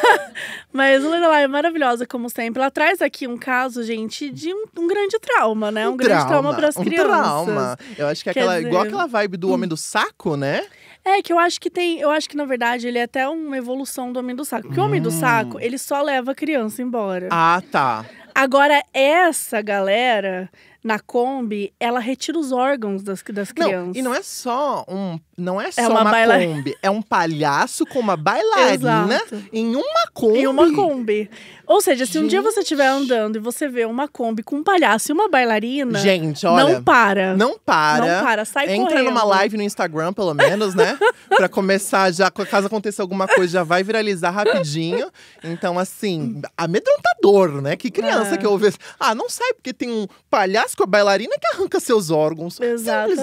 mas Lorelai é maravilhosa, como sempre. Ela traz aqui um caso, gente, de um, um grande trauma, né? Um, um grande trauma, trauma para as um Trauma. Eu acho que é aquela, dizer... igual aquela vibe do hum. homem do saco, né? É, que eu acho que tem. Eu acho que, na verdade, ele é até uma evolução do homem do saco. Porque hum. o homem do hum. saco, ele só leva a criança embora. Ah, tá. Agora, essa galera na Kombi, ela retira os órgãos das, das crianças. Não, e não é só um não é, é só é uma, uma Kombi, é um palhaço com uma bailarina Exato. em uma Kombi. Em uma Kombi. Ou seja, se Gente. um dia você estiver andando e você vê uma Kombi com um palhaço e uma bailarina. Gente, olha. Não para. Não para. Não para, sai Entra correndo. numa live no Instagram, pelo menos, né? (laughs) pra começar já, caso aconteça alguma coisa, já vai viralizar rapidinho. Então, assim, amedrontador, né? Que criança é. que ouve. Ah, não sai porque tem um palhaço com a bailarina que arranca seus órgãos. Assim. Exatamente.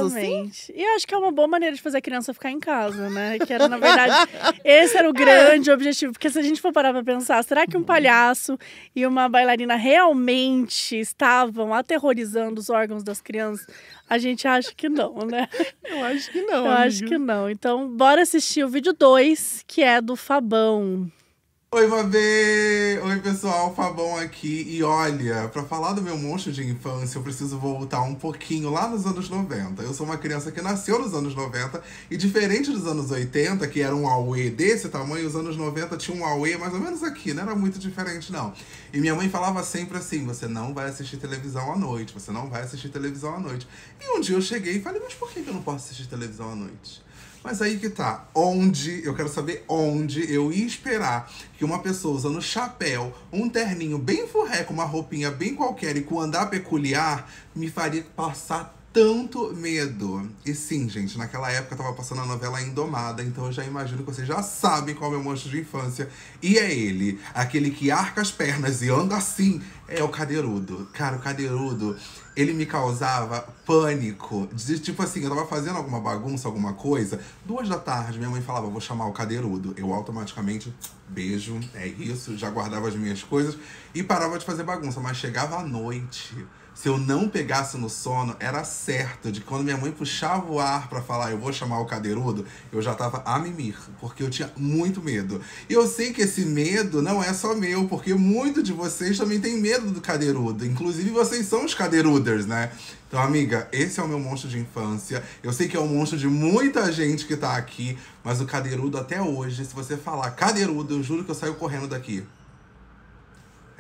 assim. E eu acho que é uma boa maneira de fazer aquele criança ficar em casa, né? Que era, na verdade, (laughs) esse era o é. grande objetivo. Porque se a gente for parar pra pensar, será que um palhaço e uma bailarina realmente estavam aterrorizando os órgãos das crianças? A gente acha que não, né? (laughs) Eu acho que não. Eu amigo. acho que não. Então, bora assistir o vídeo 2, que é do Fabão. Oi, Mabê! Oi, pessoal, Fabão aqui. E olha, para falar do meu monstro de infância, eu preciso voltar um pouquinho lá nos anos 90. Eu sou uma criança que nasceu nos anos 90 e, diferente dos anos 80, que era um Aue desse tamanho, os anos 90 tinha um Aue mais ou menos aqui, não era muito diferente, não. E minha mãe falava sempre assim: você não vai assistir televisão à noite, você não vai assistir televisão à noite. E um dia eu cheguei e falei: mas por que eu não posso assistir televisão à noite? Mas aí que tá, onde, eu quero saber onde eu ia esperar que uma pessoa usando chapéu, um terninho bem furré, com uma roupinha bem qualquer e com andar peculiar, me faria passar tanto medo. E sim, gente, naquela época eu tava passando a novela Indomada, então eu já imagino que vocês já sabem qual é o meu monstro de infância. E é ele, aquele que arca as pernas e anda assim, é o cadeirudo. Cara, o cadeirudo ele me causava pânico. De, tipo assim, eu tava fazendo alguma bagunça, alguma coisa. Duas da tarde, minha mãe falava, vou chamar o cadeirudo. Eu automaticamente, beijo, é isso. Já guardava as minhas coisas e parava de fazer bagunça. Mas chegava à noite se eu não pegasse no sono, era certo de quando minha mãe puxava o ar para falar, eu vou chamar o cadeirudo, eu já tava a mimir, porque eu tinha muito medo. E eu sei que esse medo não é só meu, porque muito de vocês também tem medo do cadeirudo. Inclusive, vocês são os cadeiruders, né? Então, amiga, esse é o meu monstro de infância. Eu sei que é o monstro de muita gente que tá aqui, mas o cadeirudo até hoje, se você falar cadeirudo, eu juro que eu saio correndo daqui.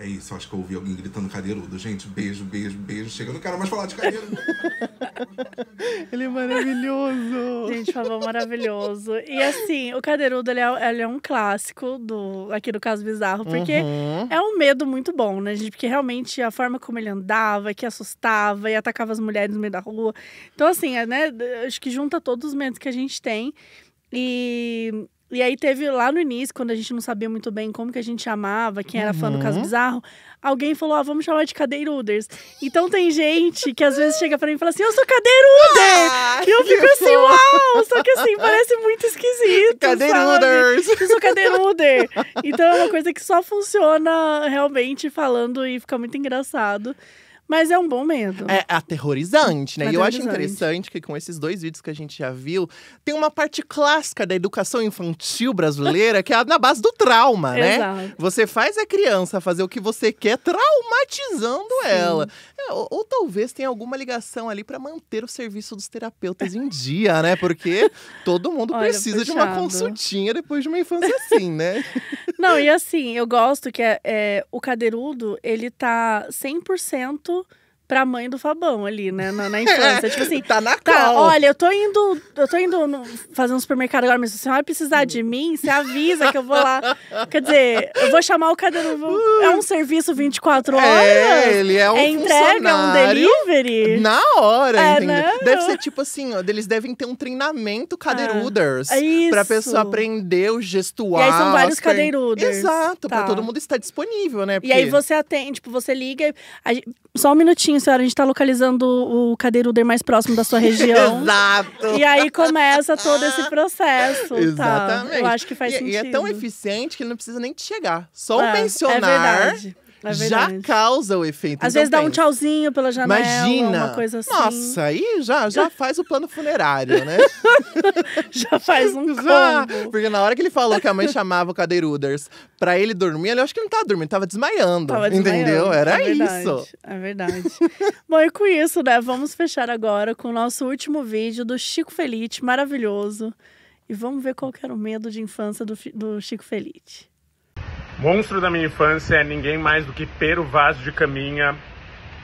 É isso, acho que eu ouvi alguém gritando cadeirudo. Gente, beijo, beijo, beijo. Chega, eu não quero mais falar de cadeirudo. (laughs) ele é maravilhoso. Gente, falou maravilhoso. E assim, o cadeirudo ele é, ele é um clássico do aqui do caso bizarro, porque uhum. é um medo muito bom, né, gente? Porque realmente a forma como ele andava, que assustava e atacava as mulheres no meio da rua. Então, assim, é, né? Acho que junta todos os medos que a gente tem. E e aí teve lá no início, quando a gente não sabia muito bem como que a gente chamava, quem era uhum. fã do Caso uhum. Bizarro, alguém falou, ah, vamos chamar de cadeiruders. Então tem gente que às vezes chega pra mim e fala assim, eu sou cadeiruder! Ah, e eu fico assim, uau! Só que assim, (laughs) parece muito esquisito, Cadeiruders! Sabe? Eu sou cadeiruder! Então é uma coisa que só funciona realmente falando e fica muito engraçado. Mas é um bom medo. É aterrorizante, né? Aterrorizante. E eu acho interessante que com esses dois vídeos que a gente já viu, tem uma parte clássica da educação infantil brasileira que é na base do trauma, né? Exato. Você faz a criança fazer o que você quer, traumatizando Sim. ela. É, ou, ou, talvez tenha alguma ligação ali para manter o serviço dos terapeutas em dia, né? Porque (laughs) todo mundo Olha, precisa puxado. de uma consultinha depois de uma infância assim, né? Não, e assim, eu gosto que é, é o cadeirudo, ele tá 100% pra mãe do Fabão ali, né? Na, na (laughs) infância. tipo assim. Tá na tá, Olha, eu tô indo. Eu tô indo no, fazer um supermercado agora, mas se você vai precisar de mim, você avisa que eu vou lá. Quer dizer, eu vou chamar o caderno. Vou, é um serviço 24 é, horas. É, ele é um. É entrega, é um delivery. Na hora, é, entendeu? Né? Deve ser tipo assim, ó, eles devem ter um treinamento cadeiruders. É, é isso. Pra pessoa aprender o gestual. E aí são vários cadeiruders. Exato, tá. pra todo mundo estar disponível, né? Porque... E aí você atende, tipo, você liga. Só um minutinho pouquinho, senhora, a gente tá localizando o cadeiruder mais próximo da sua região. (laughs) Exato! E aí começa todo esse processo. Tá? Exatamente. Tá? Eu acho que faz e, sentido. E é tão eficiente que não precisa nem te chegar. Só é, mencionar. É verdade é já causa o efeito. Às então, vezes dá um tchauzinho pela janela, Imagina. uma coisa assim. Nossa, aí já, já (laughs) faz o plano funerário, né? (laughs) já faz um combo. Já. Porque na hora que ele falou que a mãe chamava o Cadeiruders pra ele dormir, ele acho que não tava dormindo, tava desmaiando. Tava desmaiando. entendeu? Era é isso. É verdade. (laughs) Bom, e com isso, né, vamos fechar agora com o nosso último vídeo do Chico Felite, maravilhoso. E vamos ver qual era o medo de infância do, do Chico Felite. Monstro da minha infância é ninguém mais do que Pero Vaz de Caminha,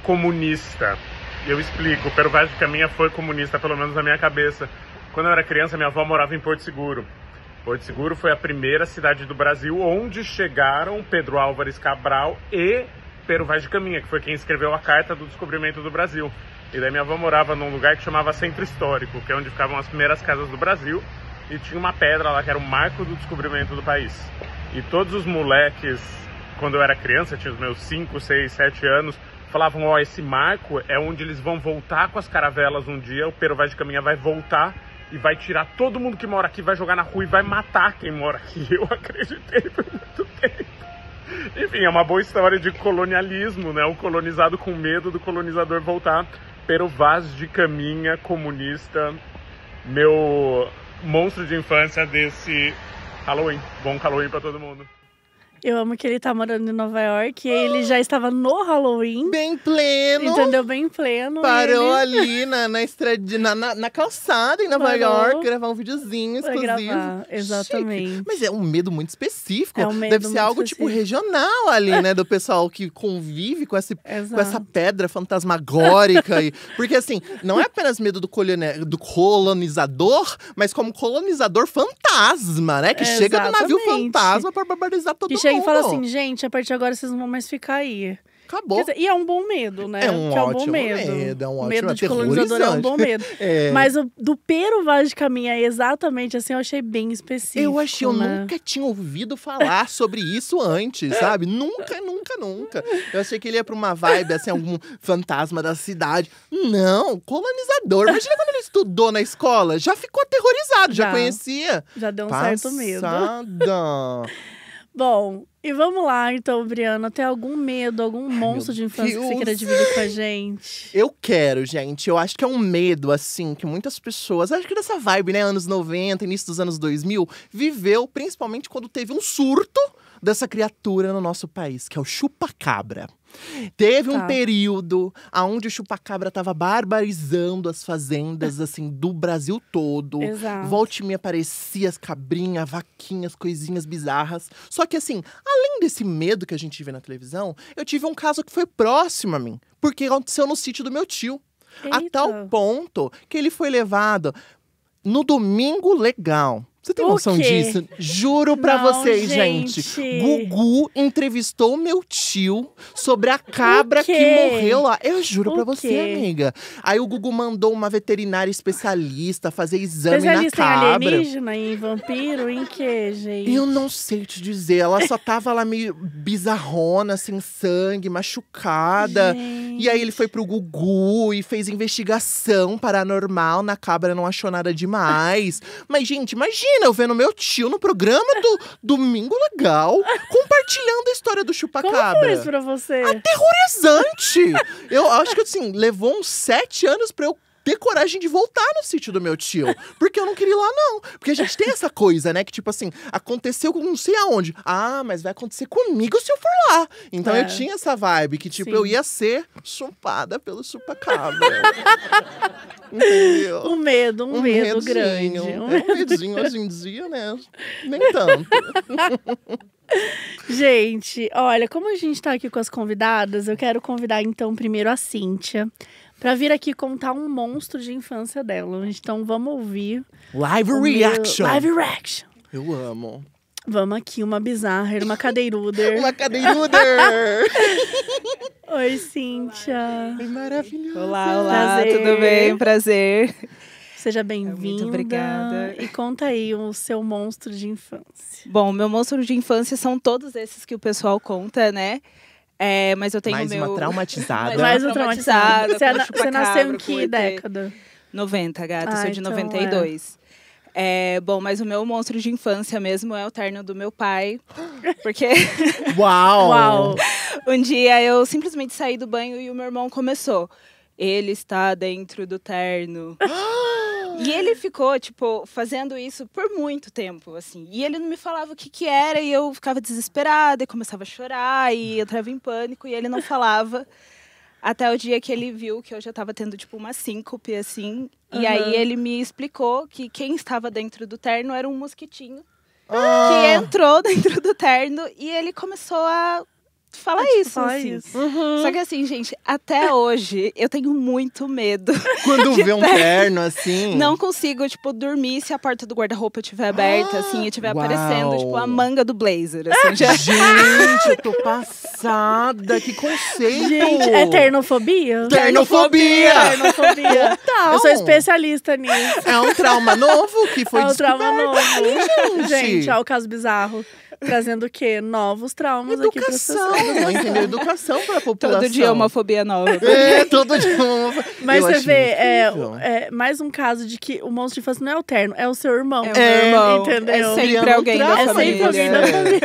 comunista. Eu explico, Pero Vaz de Caminha foi comunista, pelo menos na minha cabeça. Quando eu era criança, minha avó morava em Porto Seguro. Porto Seguro foi a primeira cidade do Brasil onde chegaram Pedro Álvares Cabral e Pero Vaz de Caminha, que foi quem escreveu a Carta do Descobrimento do Brasil. E daí minha avó morava num lugar que chamava Centro Histórico, que é onde ficavam as primeiras casas do Brasil, e tinha uma pedra lá que era o marco do descobrimento do país. E todos os moleques, quando eu era criança, tinha os meus 5, 6, 7 anos, falavam: Ó, oh, esse marco é onde eles vão voltar com as caravelas um dia, o Pero Vaz de Caminha vai voltar e vai tirar todo mundo que mora aqui, vai jogar na rua e vai matar quem mora aqui. (laughs) Eu acreditei por muito tempo. Enfim, é uma boa história de colonialismo, né? O colonizado com medo do colonizador voltar. Pero Vaz de Caminha, comunista, meu monstro de infância desse Halloween. Bom Halloween para todo mundo. Eu amo que ele tá morando em Nova York e ele já estava no Halloween. Bem pleno. Entendeu? Bem pleno. Parou ele... ali na, na, estrada, na, na, na, calçada em Nova Parou. York, gravar um videozinho exclusivo. Gravar. Exatamente. Chique. Mas é um medo muito específico. É um medo Deve ser algo tipo, específico. tipo regional ali, né? Do pessoal que convive com, esse, (laughs) com essa pedra fantasmagórica. aí. porque assim, não é apenas medo do, colone, do colonizador, mas como colonizador fantasma, né? Que chega do navio fantasma para barbarizar todo mundo e fala assim, gente, a partir de agora vocês não vão mais ficar aí. Acabou. Dizer, e é um bom medo, né? É um, ótimo é um bom medo. medo. É um ótimo medo de colonizador é um bom medo. (laughs) é. Mas o, do peru Vaz de Caminha é exatamente assim, eu achei bem específico. Eu achei, né? eu nunca tinha ouvido falar (laughs) sobre isso antes, sabe? Nunca, nunca, nunca. Eu achei que ele ia pra uma vibe, assim, algum fantasma da cidade. Não, colonizador. Imagina quando ele estudou na escola, já ficou aterrorizado, já, já conhecia. Já deu um Passada. certo medo. (laughs) Bom, e vamos lá então, Briana. Tem algum medo, algum monstro de infância Deus. que você queira dividir com a gente? Eu quero, gente. Eu acho que é um medo, assim, que muitas pessoas, acho que dessa vibe, né? Anos 90, início dos anos 2000, viveu principalmente quando teve um surto dessa criatura no nosso país, que é o chupacabra. Teve tá. um período onde o chupacabra tava barbarizando as fazendas, assim, do Brasil todo. Exato. Volte me aparecia as cabrinhas, vaquinhas, coisinhas bizarras. Só que, assim, além desse medo que a gente vê na televisão, eu tive um caso que foi próximo a mim. Porque aconteceu no sítio do meu tio. Eita. A tal ponto que ele foi levado no domingo legal você tem noção disso? Juro pra Não, vocês, gente. gente. Gugu entrevistou meu tio sobre a cabra que morreu lá. Eu juro o pra você, amiga. Aí o Gugu mandou uma veterinária especialista fazer exame especialista na cabra. Em alienígena, em vampiro, em quê, gente? Eu não sei te dizer. Ela só tava lá meio bizarrona, sem sangue, machucada. Gente. E aí ele foi pro Gugu e fez investigação paranormal na cabra, não achou nada demais. Mas, gente, imagina! eu vendo meu tio no programa do (laughs) Domingo Legal, compartilhando a história do chupacabra. Como foi isso pra você? Aterrorizante! eu acho que, assim, levou uns sete anos pra eu ter coragem de voltar no sítio do meu tio. Porque eu não queria ir lá, não. Porque a gente tem essa coisa, né? Que tipo assim, aconteceu com não sei aonde. Ah, mas vai acontecer comigo se eu for lá. Então é. eu tinha essa vibe que tipo, Sim. eu ia ser chupada pelo chupacabra. (laughs) um medo, um, um medo medinho, grande. É, um, um medinho hoje em dia, né? Nem tanto. (laughs) Gente, olha, como a gente tá aqui com as convidadas, eu quero convidar então primeiro a Cíntia para vir aqui contar um monstro de infância dela. Então vamos ouvir. Live reaction! Meu... Live reaction! Eu amo. Vamos aqui, uma bizarra, (laughs) uma cadeiruder. uma (laughs) cadeiruder! Oi, Cíntia. Oi, maravilhosa. Olá, olá, prazer. tudo bem? Prazer. Seja é bem-vinda. Muito obrigada. E conta aí o seu monstro de infância. Bom, meu monstro de infância são todos esses que o pessoal conta, né? É, mas eu tenho mais meu... uma (laughs) traumatizada. mais uma traumatizada. você, é na, você nasceu em que década? 90, gata. Ah, sou de então 92. É. É, bom, mas o meu monstro de infância mesmo é o terno do meu pai. Porque. (gasps) Uau! Uau! (laughs) Um dia eu simplesmente saí do banho e o meu irmão começou. Ele está dentro do terno. (gasps) E ele ficou, tipo, fazendo isso por muito tempo, assim. E ele não me falava o que que era e eu ficava desesperada e começava a chorar e uhum. entrava em pânico e ele não falava. Até o dia que ele viu que eu já estava tendo, tipo, uma síncope, assim. Uhum. E aí ele me explicou que quem estava dentro do terno era um mosquitinho. Ah. Que entrou (laughs) dentro do terno e ele começou a fala é, tipo, isso. Fala assim. isso. Uhum. Só que assim, gente, até hoje eu tenho muito medo. (laughs) Quando vê um terno assim. Não consigo, tipo, dormir se a porta do guarda-roupa estiver aberta, ah, assim, e estiver aparecendo, tipo, a manga do blazer. Assim, já... Gente, eu tô passada. Que conceito. Gente, é ternofobia? Ternofobia! Ternofobia. Total. Eu sou especialista nisso. É um trauma novo que foi é um trauma novo. Gente, gente, é o caso bizarro. Trazendo o quê? Novos traumas educação, aqui para Educação, educação para população. Todo dia é uma fobia nova. É, todo dia é uma Mas eu você vê, é, é, mais um caso de que o monstro de infância não é o terno, é o seu irmão. É, é irmão. Entendeu? É sempre alguém da é Sempre alguém da é. família.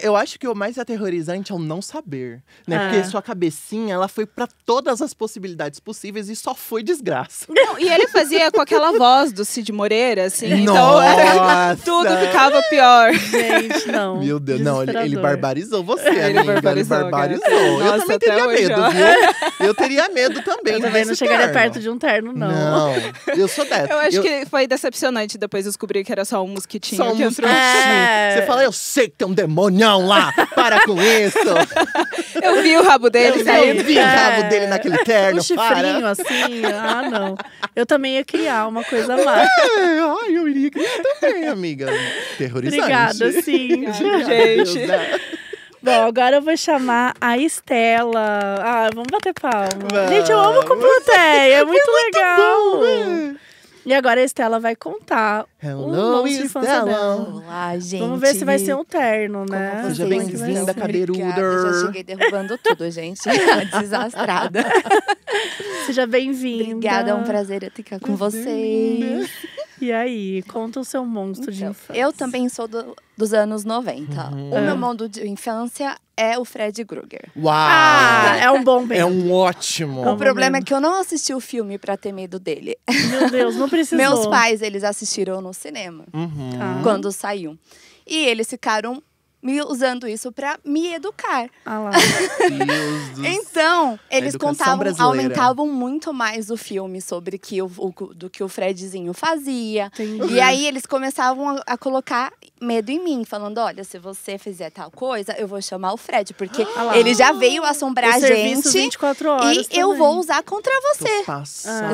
(laughs) eu acho que o mais aterrorizante é o não saber, né? Ah. Porque sua cabecinha, ela foi para todas as possibilidades possíveis e só foi desgraça. Não, e ele fazia com aquela voz do Cid Moreira, assim. Então Nossa. Então, (laughs) tudo ficava pior. Gente, não. Não. Meu Deus, não, ele, ele barbarizou você, ele amiga. Barbarizou, ele barbarizou. eu também teria medo, viu? Eu teria medo também. Eu também não chegaria terno. perto de um terno, não. Não, eu sou dessa. Eu acho eu... que foi decepcionante depois descobrir que era só um mosquitinho. Só um mosquitinho. É. Você fala, eu sei que tem um demonião lá, para com isso. (laughs) eu vi o rabo dele eu né? Eu vi é. o rabo é. dele naquele terno, Um chifrinho para. assim, ah não. Eu também ia criar uma coisa lá. (laughs) É, ai, eu iria criar também, amiga. Terrorizante. Obrigada, sim. (laughs) gente. Né? (laughs) Bom, agora eu vou chamar a Estela. Ah, vamos bater palma. Vamos. Gente, eu amo com plateia, é, é muito, muito legal. Bom, né? E agora a Estela vai contar Hello, um Estela. Olá, gente. Vamos ver se vai ser um terno, né? Seja bem-vinda, cadeiruda. Já cheguei derrubando tudo, gente. (laughs) Desastrada. Seja bem-vinda. Obrigada, é um prazer eu ficar com vocês. E aí, conta o seu monstro então, de infância. Eu também sou do, dos anos 90. Uhum. O meu é. mundo de infância é o Fred Krueger. Uau! Ah, é um bom é mesmo. É um ótimo. O é um problema momento. é que eu não assisti o filme para ter medo dele. Meu Deus, não precisou. Meus pais, eles assistiram no cinema. Uhum. Tá. Quando saiu. E eles ficaram me usando isso para me educar. Ah lá. Deus do... então, eles contavam, brasileira. aumentavam muito mais o filme sobre que o, o do que o Fredzinho fazia. Entendi. E aí eles começavam a, a, colocar medo em mim, falando: "Olha, se você fizer tal coisa, eu vou chamar o Fred, porque ah ele já veio assombrar o a gente 24 horas e também. eu vou usar contra você".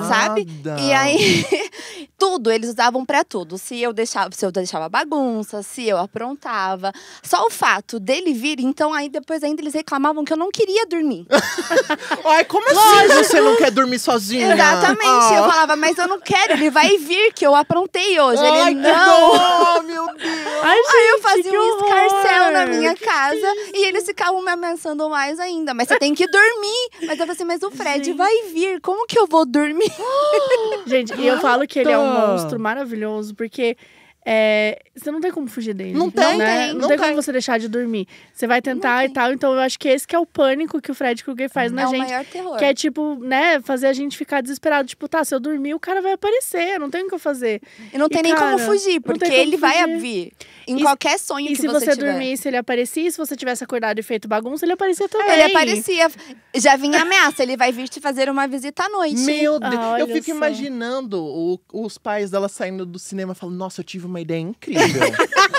Sabe? E aí (laughs) tudo, eles usavam para tudo. Se eu deixava, se eu deixava bagunça, se eu aprontava, só o fato dele vir, então aí depois ainda eles reclamavam que eu não queria dormir. (laughs) Ai, como assim você não quer dormir sozinha? Exatamente. Eu ah. falava, mas eu não quero, ele vai vir que eu aprontei hoje. Ai, ele, não. Dor, meu Deus. Ai, gente, aí eu fazia um escarcel na minha que casa isso? e eles ficavam me ameaçando mais ainda. Mas você tem que dormir. Mas eu falei assim, mas o Fred gente. vai vir, como que eu vou dormir? (gasps) gente, e eu falo que ele é um monstro maravilhoso, porque é, você não tem como fugir dele. Não tem, né? tem não, não, tem, como você deixar de dormir. Você vai tentar e tal. Então eu acho que esse que é o pânico que o Fred Krueger faz na gente. É o maior terror. Que é tipo, né, fazer a gente ficar desesperado. Tipo, tá, se eu dormir, o cara vai aparecer, não tem o que eu fazer. E não tem e, nem cara, como fugir, porque como ele fugir. vai vir em e, qualquer sonho que você tiver. E se você, você dormisse, ele aparecia. se você tivesse acordado e feito bagunça, ele aparecia também. Ele aparecia. Já vinha ameaça, ele vai vir te fazer uma visita à noite. Meu Deus. Ah, eu fico só. imaginando o, os pais dela saindo do cinema falando, nossa, eu tive uma uma ideia incrível.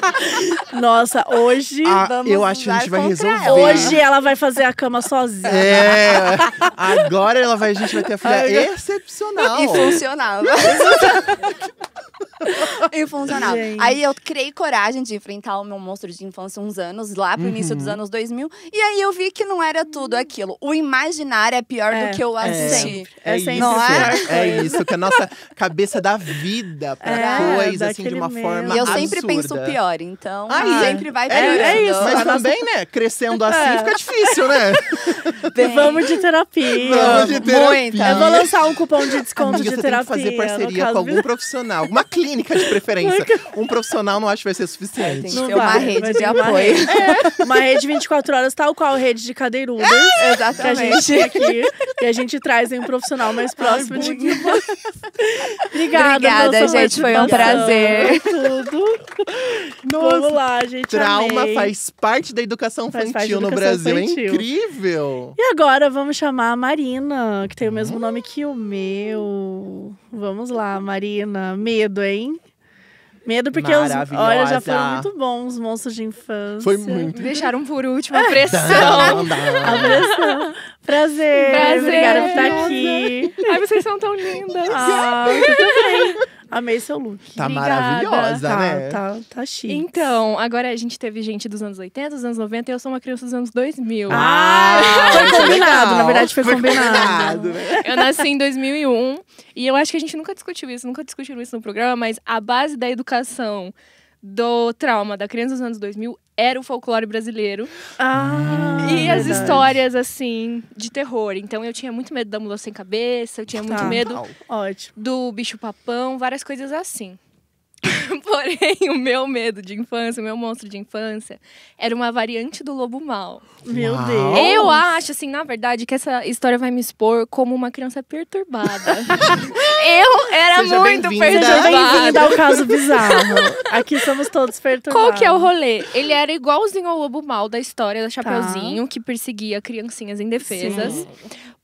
(laughs) Nossa, hoje a, ah, vamos Eu acho que a gente vai resolver. Ela. Hoje ela vai fazer a cama sozinha. É. Agora ela vai, a gente vai ter a filha Ai, excepcional. E funcional. (laughs) Infuncional. (laughs) Gente. Aí eu criei coragem de enfrentar o meu monstro de infância uns anos, lá pro uhum. início dos uhum. anos 2000. E aí eu vi que não era tudo aquilo. O imaginário é pior é, do que o é. assim. É, é, é não é? é isso, que a nossa cabeça dá vida pra é, coisa, assim, de uma mesmo. forma E eu sempre absurda. penso pior, então aí, é. sempre vai piorando. É, é isso. Mas também, né, crescendo assim fica difícil, né? Bem, (laughs) Vamos de terapia. Vamos de terapia. Muita. Eu vou lançar um cupom de desconto Amiga, de terapia. Você tem que fazer parceria com algum profissional, alguma clínica (laughs) clínica de preferência. Um profissional não acho que vai ser é, suficiente. Tem é que ter uma rede de é. apoio. (laughs) Uma rede, é, uma rede 24 horas, tal qual a rede de cadeirudas. É, exatamente. Que a gente aqui. E a gente traz um profissional mais próximo Ai, de mim. Obrigada, Obrigada gente. Foi um prazer. Tudo. Nossa, Vamos lá, gente. Trauma amei. faz parte da educação faz infantil educação no Brasil. Infantil. É incrível. E agora vamos chamar a Marina, que tem o mesmo hum. nome que o meu. Vamos lá, Marina. Medo, hein? Medo porque os, olha, já foram muito bons os monstros de infância. Foi muito. Deixaram por último a pressão. a pressão. Prazer. Prazer. Obrigada por estar aqui. Ai, vocês são tão lindas. Ah, Amei seu look. Tá Obrigada. maravilhosa, tá, né? Tá, tá chique. Então, agora a gente teve gente dos anos 80, dos anos 90 e eu sou uma criança dos anos 2000. Ah, ah foi combinado, na verdade foi, foi combinado. combinado. Né? Eu nasci em 2001 e eu acho que a gente nunca discutiu isso, nunca discutiu isso no programa, mas a base da educação do trauma da criança dos anos 2000 era o folclore brasileiro. Ah, e é as histórias, assim, de terror. Então eu tinha muito medo da mula sem cabeça, eu tinha muito tá. medo Ótimo. do bicho papão, várias coisas assim. (laughs) Porém, o meu medo de infância, o meu monstro de infância, era uma variante do lobo mal. Meu Uau. Deus! Eu acho, assim, na verdade, que essa história vai me expor como uma criança perturbada. (laughs) eu era Seja muito perturbada. Seja bem-vinda ao caso bizarro. Aqui somos todos perturbados. Qual que é o rolê? Ele era igualzinho ao lobo mal da história da tá. Chapeuzinho, tá. que perseguia criancinhas indefesas. Sim.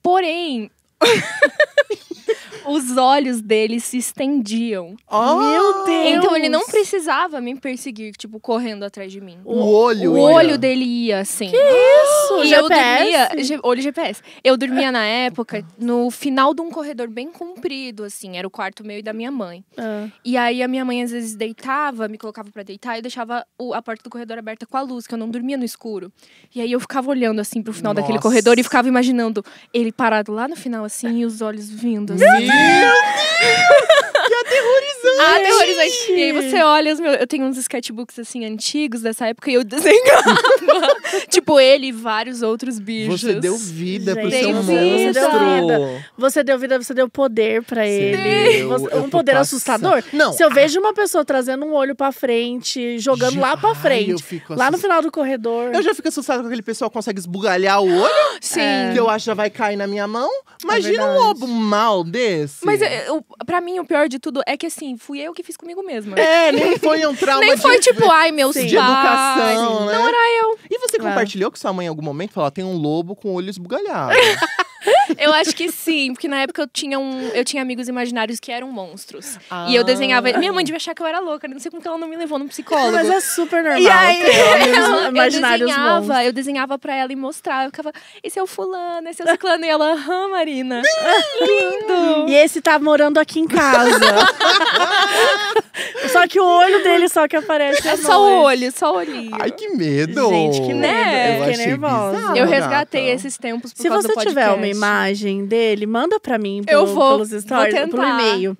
Porém, (laughs) os olhos dele se estendiam. Oh, Meu Deus! Então ele não precisava me perseguir, tipo, correndo atrás de mim. O, olho O ia. olho dele ia, assim. Que isso? E GPS? eu dormia... Olho GPS. Eu dormia na época no final de um corredor bem comprido, assim. Era o quarto meu e da minha mãe. Ah. E aí a minha mãe às vezes deitava, me colocava para deitar e deixava a porta do corredor aberta com a luz, que eu não dormia no escuro. E aí eu ficava olhando, assim, pro final Nossa. daquele corredor e ficava imaginando ele parado lá no final, assim e os olhos vindo. Assim. Meu Deus! Meu Deus! (laughs) Aterrorizante! Aterrorizante. E aí você olha os meus. Eu tenho uns sketchbooks assim antigos dessa época e eu (laughs) desenhava. tipo, ele e vários outros bichos. Você deu vida Gente, pro seu vida. monstro. Você deu vida, você deu poder pra ele. um poder assustador. Não. Se eu vejo uma pessoa trazendo um olho pra frente, jogando já, lá pra frente, ai, lá no final do corredor. Eu já fico assustada com aquele pessoal que consegue esbugalhar o olho. Sim. É. Que eu acho que já vai cair na minha mão. É Imagina é um lobo mal desse. Mas eu, é, pra mim, o pior de tudo é que assim, fui eu que fiz comigo mesma. É, nem (laughs) foi um trauma. nem foi de, tipo, ai, meus Sim. pais. De educação, né? Não era eu. E você é. compartilhou com sua mãe em algum momento? falou tem um lobo com olhos bugalhados. (laughs) Eu acho que sim, porque na época eu tinha, um, eu tinha amigos imaginários que eram monstros. Ah. E eu ah. desenhava. Minha mãe devia achar que eu era louca, né? não sei como que ela não me levou no psicólogo. Mas é super normal. E aí, (laughs) eu, imaginários eu desenhava, monstros. eu desenhava pra ela e mostrava. Eu ficava, esse é o fulano, esse é o ciclano. E ela, aham, Marina. (laughs) Lindo! E esse tá morando aqui em casa. (laughs) só que o olho dele só que aparece. É só o olho, só o olhinho. Ai, que medo! Gente, que medo. Né? Eu, eu resgatei esses tempos por Se causa do Se você tiver uma imagem dele, manda para mim pelo, eu vou, pelos stories, vou tentar. pelo e-mail.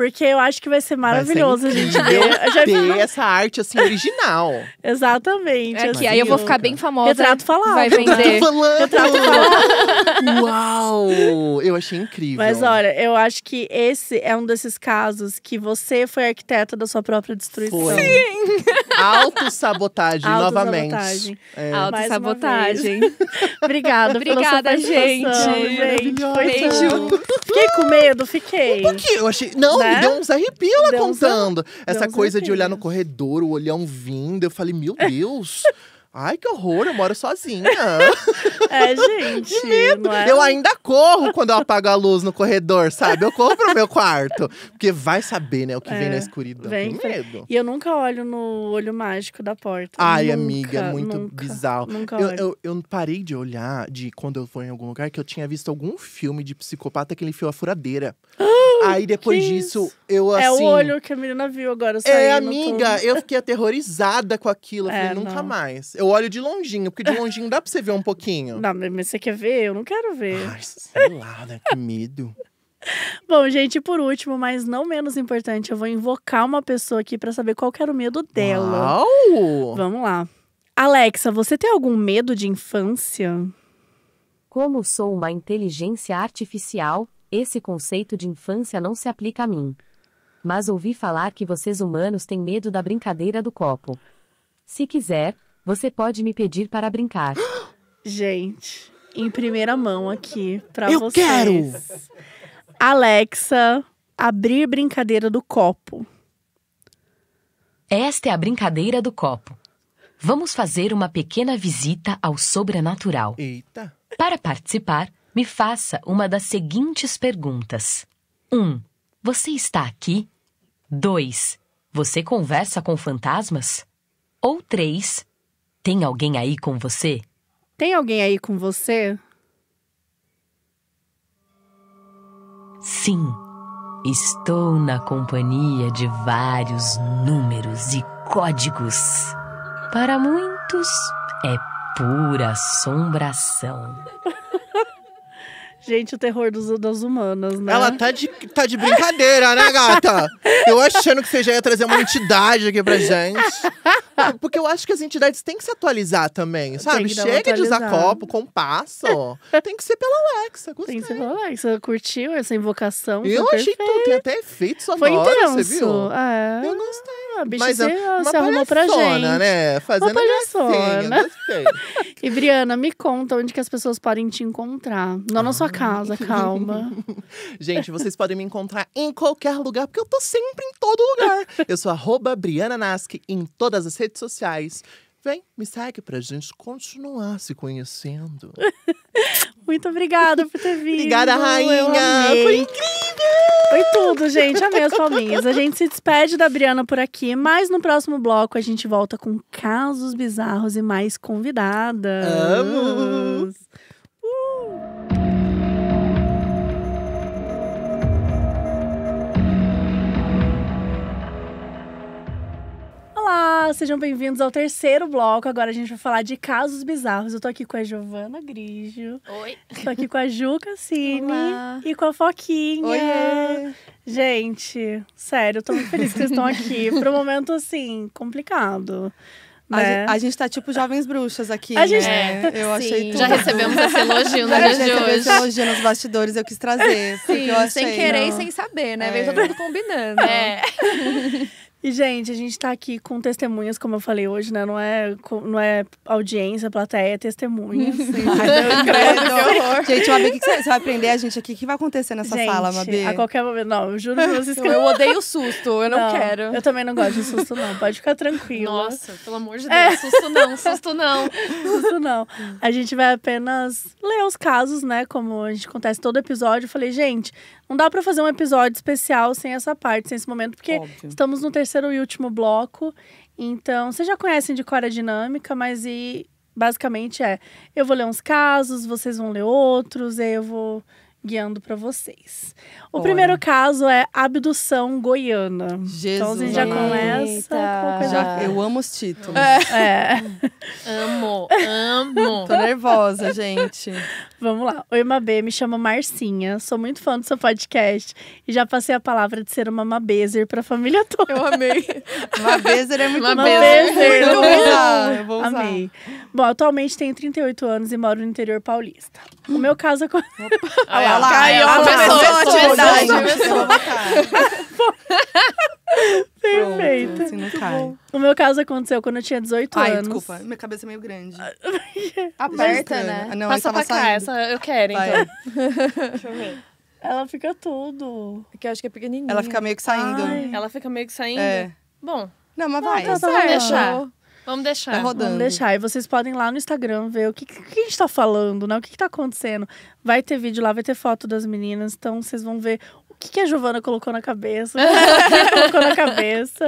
Porque eu acho que vai ser maravilhoso, vai ser gente. ver já ter essa arte assim original. (laughs) Exatamente. É aqui, aí eu vou ficar bem famosa. Retrato falado. Vai vender. Falando. Retrato falado. Uau! Eu achei incrível. Mas olha, eu acho que esse é um desses casos que você foi arquiteta da sua própria destruição. Foi. Sim! Autossabotagem, novamente. É. Autossabotagem. É. Autossabotagem. (laughs) Obrigada, Obrigada, gente. gente. Beijo. Fiquei com medo, fiquei. Um pouquinho, eu achei. Não, né? Me é? deu uns arrepios ela contando. Essa coisa de olhar no corredor, o olhão vindo. Eu falei, meu é. Deus. Ai, que horror, eu moro sozinha. (laughs) É, gente. medo. É? Eu ainda corro quando eu apago a luz no corredor, sabe? Eu corro pro meu quarto. Porque vai saber, né, o que é, vem na escuridão. Vem, Tem medo. E eu nunca olho no olho mágico da porta. Ai, nunca, amiga, é muito nunca, bizarro. Nunca eu, eu, eu, parei de olhar de quando eu for em algum lugar que eu tinha visto algum filme de psicopata que ele enfiou a furadeira. Ah! (gasps) (gasps) Aí depois disso, isso? eu assim. É o assim, olho que a menina viu agora. É, amiga, eu fiquei aterrorizada com aquilo. Eu é, falei, nunca não. mais. Eu olho de longinho, porque de longinho dá pra você ver um pouquinho. Não, mas você quer ver? Eu não quero ver. Ai, sei lá, né? Que medo. (laughs) Bom, gente, por último, mas não menos importante, eu vou invocar uma pessoa aqui para saber qual era o medo dela. Uau! Vamos lá. Alexa, você tem algum medo de infância? Como sou uma inteligência artificial, esse conceito de infância não se aplica a mim. Mas ouvi falar que vocês humanos têm medo da brincadeira do copo. Se quiser, você pode me pedir para brincar. (gasps) Gente, em primeira mão aqui para vocês. Eu quero. Alexa, abrir brincadeira do copo. Esta é a brincadeira do copo. Vamos fazer uma pequena visita ao sobrenatural. Eita. Para participar, me faça uma das seguintes perguntas: 1. Um, você está aqui? 2. Você conversa com fantasmas? Ou 3. Tem alguém aí com você? Tem alguém aí com você? Sim, estou na companhia de vários números e códigos. Para muitos, é pura assombração. Gente, o terror dos, das humanas, né? Ela tá de, tá de brincadeira, né, gata? Eu achando que você já ia trazer uma entidade aqui pra gente. Porque eu acho que as entidades têm que se atualizar também, sabe? Chega de usar copo, compasso. Tem que ser pela Alexa. Gostei. Tem que ser pela Alexa. Curtiu essa invocação? Eu achei perfeito. tudo. Tem até efeito sonoro, Foi intenso. você viu? É. Eu gostei. A bicha Mas se, se arrumou pra gente. né? Fazendo uma palhaçona. (laughs) e, Briana, me conta onde que as pessoas podem te encontrar. Na ah. nossa casa casa, (laughs) calma. Gente, vocês podem me encontrar em qualquer lugar, porque eu tô sempre em todo lugar. Eu sou arroba Briana Nasky em todas as redes sociais. Vem, me segue pra gente continuar se conhecendo. (laughs) Muito obrigada por ter vindo. Obrigada, rainha. Foi incrível. Foi tudo, gente. Amei as palminhas. A gente se despede da Briana por aqui, mas no próximo bloco a gente volta com casos bizarros e mais convidadas. Amo! Olá, sejam bem-vindos ao terceiro bloco. Agora a gente vai falar de casos bizarros. Eu tô aqui com a Giovana Grigio. Oi. Tô aqui com a Juca Cine e com a Foquinha. oi Gente, sério, tô muito feliz que vocês estão aqui para um momento assim complicado. Né? A, gente tá tipo jovens bruxas aqui. A gente... né? Tá- eu Sim. achei tudo. Já recebemos esse elogio no né, dia de hoje. Esse elogio nos bastidores, eu quis trazer. Sim, eu achei, sem querer não. e sem saber, né? É. Veio todo mundo combinando. É. (laughs) E, gente, a gente está aqui com testemunhas, como eu falei hoje, né? Não é, não é audiência, plateia, é testemunhas. (laughs) gente, Mabê, o que você vai aprender a gente aqui? O que vai acontecer nessa gente, sala, Mabê? a qualquer momento. Não, eu juro que (laughs) vocês que... Eu, eu odeio susto, eu não, não, quero. Eu também não gosto de susto, não. Pode ficar tranquilo. Nossa, pelo amor de é. Deus, é. susto não, susto não. (laughs) susto não. A gente vai apenas ler os casos, né? Como a gente acontece todo episódio. Eu falei, gente, não dá para fazer um episódio especial sem essa parte, sem esse momento. Porque Óbvio. estamos no terceiro terceiro e último bloco. Então, vocês já conhecem de cor a dinâmica, mas e basicamente é: eu vou ler uns casos, vocês vão ler outros, eu vou guiando para vocês. O Olha. primeiro caso é abdução goiana. Então, assim, Jesus. Então a gente já começa. Assim. já, eu amo os títulos. É. é. (laughs) amo, amo. (laughs) Tô nervosa, gente. Vamos lá. Oi, Mabê, me chamo Marcinha. Sou muito fã do seu podcast e já passei a palavra de ser uma Mabezer pra família toda. Eu amei. (laughs) Mabezer é muito Mabezer. Mabezer. Eu vou usar. Eu vou usar. Amei. Bom, atualmente tenho 38 anos e moro no interior paulista. O meu caso é. Opa lá. Caiu, começou a atividade. (laughs) Perfeito. assim não cai. O meu caso aconteceu quando eu tinha 18 Ai, anos. desculpa. Minha cabeça é meio grande. (laughs) Aperta, é né? Ah, não, Passa pra cá, essa eu quero, Vai. então. (laughs) Deixa eu ver. Ela fica tudo. porque é eu acho que é pequenininha. Ela fica meio que saindo. Ai. Ela fica meio que saindo? É. Bom. Não, mas vai. Não, tá, tá, deixar. Vamos deixar. Tá rodando. Vamos deixar. E vocês podem ir lá no Instagram ver o que, que a gente tá falando, né? O que, que tá acontecendo. Vai ter vídeo lá, vai ter foto das meninas. Então vocês vão ver o que, que a Giovana colocou na cabeça. (laughs) colocou na cabeça.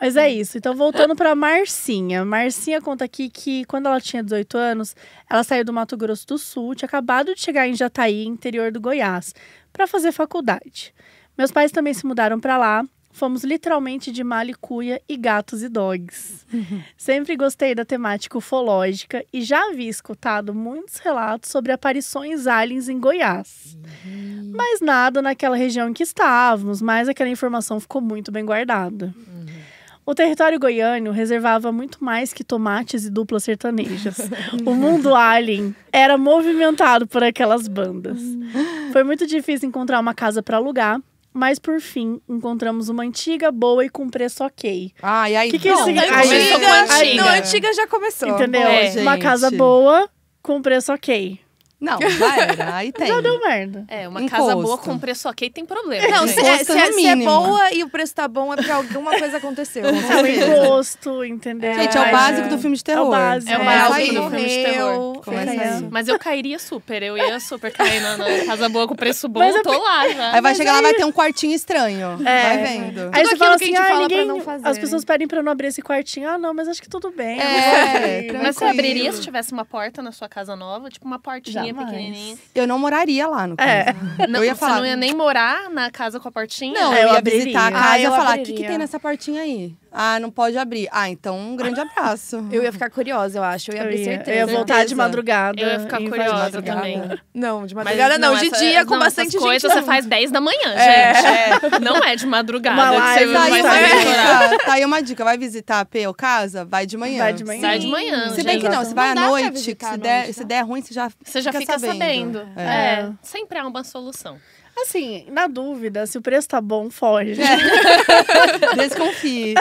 Mas é isso. Então, voltando para Marcinha. Marcinha conta aqui que quando ela tinha 18 anos, ela saiu do Mato Grosso do Sul, tinha acabado de chegar em Jataí, interior do Goiás, para fazer faculdade. Meus pais também se mudaram para lá fomos literalmente de malicuia e gatos e dogs. (laughs) Sempre gostei da temática ufológica e já havia escutado muitos relatos sobre aparições aliens em Goiás. Uhum. Mas nada naquela região em que estávamos, mas aquela informação ficou muito bem guardada. Uhum. O território goiano reservava muito mais que tomates e duplas sertanejas. o mundo alien era movimentado por aquelas bandas. Uhum. Foi muito difícil encontrar uma casa para alugar mas por fim, encontramos uma antiga, boa e com preço ok. Ah, e aí? O que, que não, isso significa? Antiga, antiga. Não, antiga já começou. Entendeu? É, uma gente. casa boa com preço ok. Não, já era. Aí (laughs) tem. Já deu merda. É, uma casa boa com preço ok tem problema. Não, se, é, se, é, se é boa e o preço tá bom, é porque alguma coisa aconteceu. (laughs) É gosto, entendeu? Gente, é o é. básico do filme de terror. É o básico, é o é, básico do filme de terror. Assim. Mas eu cairia super, eu ia super cair na, casa boa com preço bom, Mas é tô lá né? Aí vai chegar aí... lá, vai ter um quartinho estranho. É. Vai vendo. Aí tudo você fala assim, ah, ninguém... As pessoas pedem pra não abrir esse quartinho. Ah, não, mas acho que tudo bem. É, Mas você abriria se tivesse uma porta na sua casa nova? Tipo, uma portinha pequenininho. Eu não moraria lá, no é. caso. É. (laughs) Não, eu ia falar, você não ia nem morar na casa com a portinha? Não, ah, eu, eu ia abriria. visitar a ah, casa ah, falar, o que, que tem nessa portinha aí? Ah, não pode abrir. Ah, então um grande abraço. eu ia ficar curiosa, eu acho. Eu ia abrir eu ia, certeza. Eu ia voltar de madrugada. Eu ia ficar curiosa também. Não, de madrugada não, não, de dia com não, bastante coisa coisas gente. Não. você faz 10 da manhã, é. gente. É. Não é de madrugada uma live, você tá vai aí, tá, tá aí uma dica, vai visitar a P ou casa? Vai de manhã. Vai de manhã. Sim. Vai de manhã. Se bem que não, Você vai à noite, se der, noite, se né? der ruim, você já Você já fica sabendo. É. é. Sempre há uma solução. Assim, na dúvida, se o preço tá bom, foge. É. (laughs) Desconfie.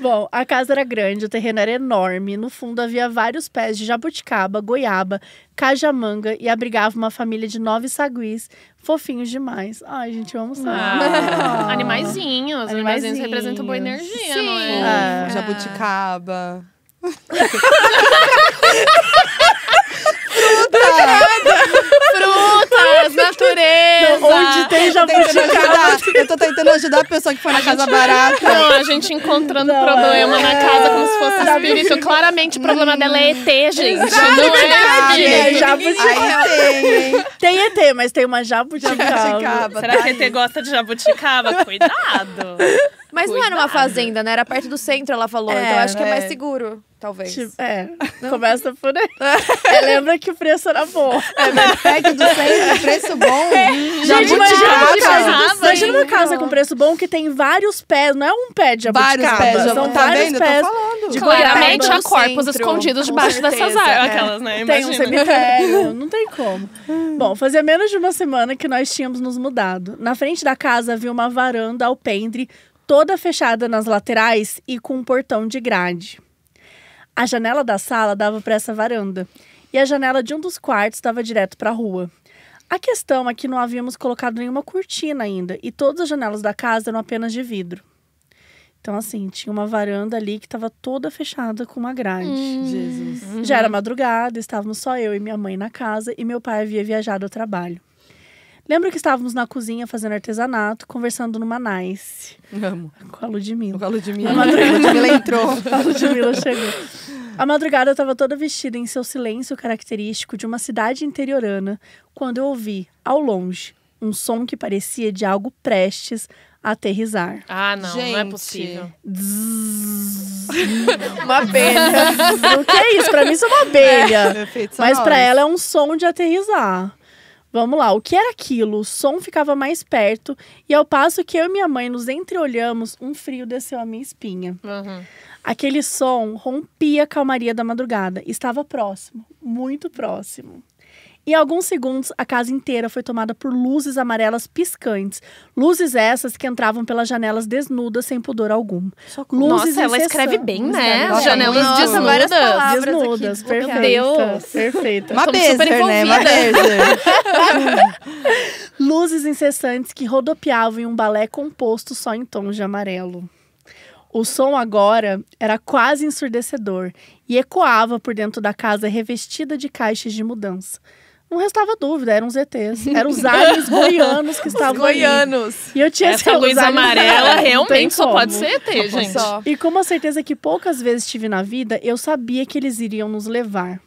bom, a casa era grande, o terreno era enorme. No fundo havia vários pés de jabuticaba, goiaba, cajamanga e abrigava uma família de nove saguis, fofinhos demais. Ai, gente, vamos lá. Ah, ah. Animaizinhos. Animaizinhos representam boa energia, Sim. não é? Ah, jabuticaba. (laughs) (laughs) Fruta! Fruta! frutas, natureza. Não, onde tem jabuticaba. Eu tô tentando ajudar a pessoa que foi na a casa gente... barata. Não, a gente encontrando não, problema é... na casa como se fosse Jabuti... espírito. Claramente o problema dela é ET, gente. Exato, não verdade. é, é jabuticaba. Tem, tem ET, mas tem uma jabuticaba. jabuticaba Será tá que ET gosta de jabuticaba? (laughs) Cuidado. Mas Cuidado. não era uma fazenda, né? Era perto do centro, ela falou. Então, é, então acho que é mais né? seguro talvez. Tipo, é, não. começa por aí. É, (laughs) lembra que o preço era bom. É, mas perto do sempre, preço bom. É. Gente, imagina, uma casa com preço bom que tem vários pés, não é um pé de abuticaba. Vários pés, são tá vários vendo? pés. De tá Claramente há corpos centro, escondidos debaixo certeza, dessas é. árvores, é. aquelas, né? Imagina. Tem um cemitério, (laughs) não tem como. bom, fazia menos de uma semana que nós tínhamos nos mudado. Na frente da casa havia uma varanda alpendre toda fechada nas laterais e com um portão de grade. A janela da sala dava para essa varanda e a janela de um dos quartos dava direto para a rua. A questão é que não havíamos colocado nenhuma cortina ainda e todas as janelas da casa eram apenas de vidro. Então, assim, tinha uma varanda ali que estava toda fechada com uma grade. Hum. Jesus. Uhum. Já era madrugada, estávamos só eu e minha mãe na casa e meu pai havia viajado ao trabalho. Lembro que estávamos na cozinha fazendo artesanato, conversando numa nice. Amo. Com a Ludmilla. Com a Ludmilla. A Ludmilla entrou. a Ludmilla chegou. A madrugada eu estava toda vestida em seu silêncio característico de uma cidade interiorana quando eu ouvi, ao longe, um som que parecia de algo prestes a aterrizar. Ah, não, Gente. não é possível. uma abelha. o que é isso? Para mim isso é uma abelha. É, Mas para ela é um som de aterrizar. Vamos lá, o que era aquilo? O som ficava mais perto e ao passo que eu e minha mãe nos entreolhamos, um frio desceu a minha espinha. Uhum. Aquele som rompia a calmaria da madrugada. Estava próximo, muito próximo. Em alguns segundos, a casa inteira foi tomada por luzes amarelas piscantes. Luzes essas que entravam pelas janelas desnudas sem pudor algum. Socorro. Luzes Nossa, ela escreve bem, né? As janelas Nossa, desnudas. Várias palavras desnudas, aqui, perfeita. Perfeita. Uma bezer, né? Uma (laughs) luzes incessantes que rodopiavam em um balé composto só em tons de amarelo. O som agora era quase ensurdecedor e ecoava por dentro da casa revestida de caixas de mudança. Não restava dúvida, eram os ETs. Eram os aliens (laughs) goianos que estavam os goianos. Ali. E eu tinha Essa luz amarela realmente só pode ser ET, gente. E com uma certeza que poucas vezes tive na vida, eu sabia que eles iriam nos levar.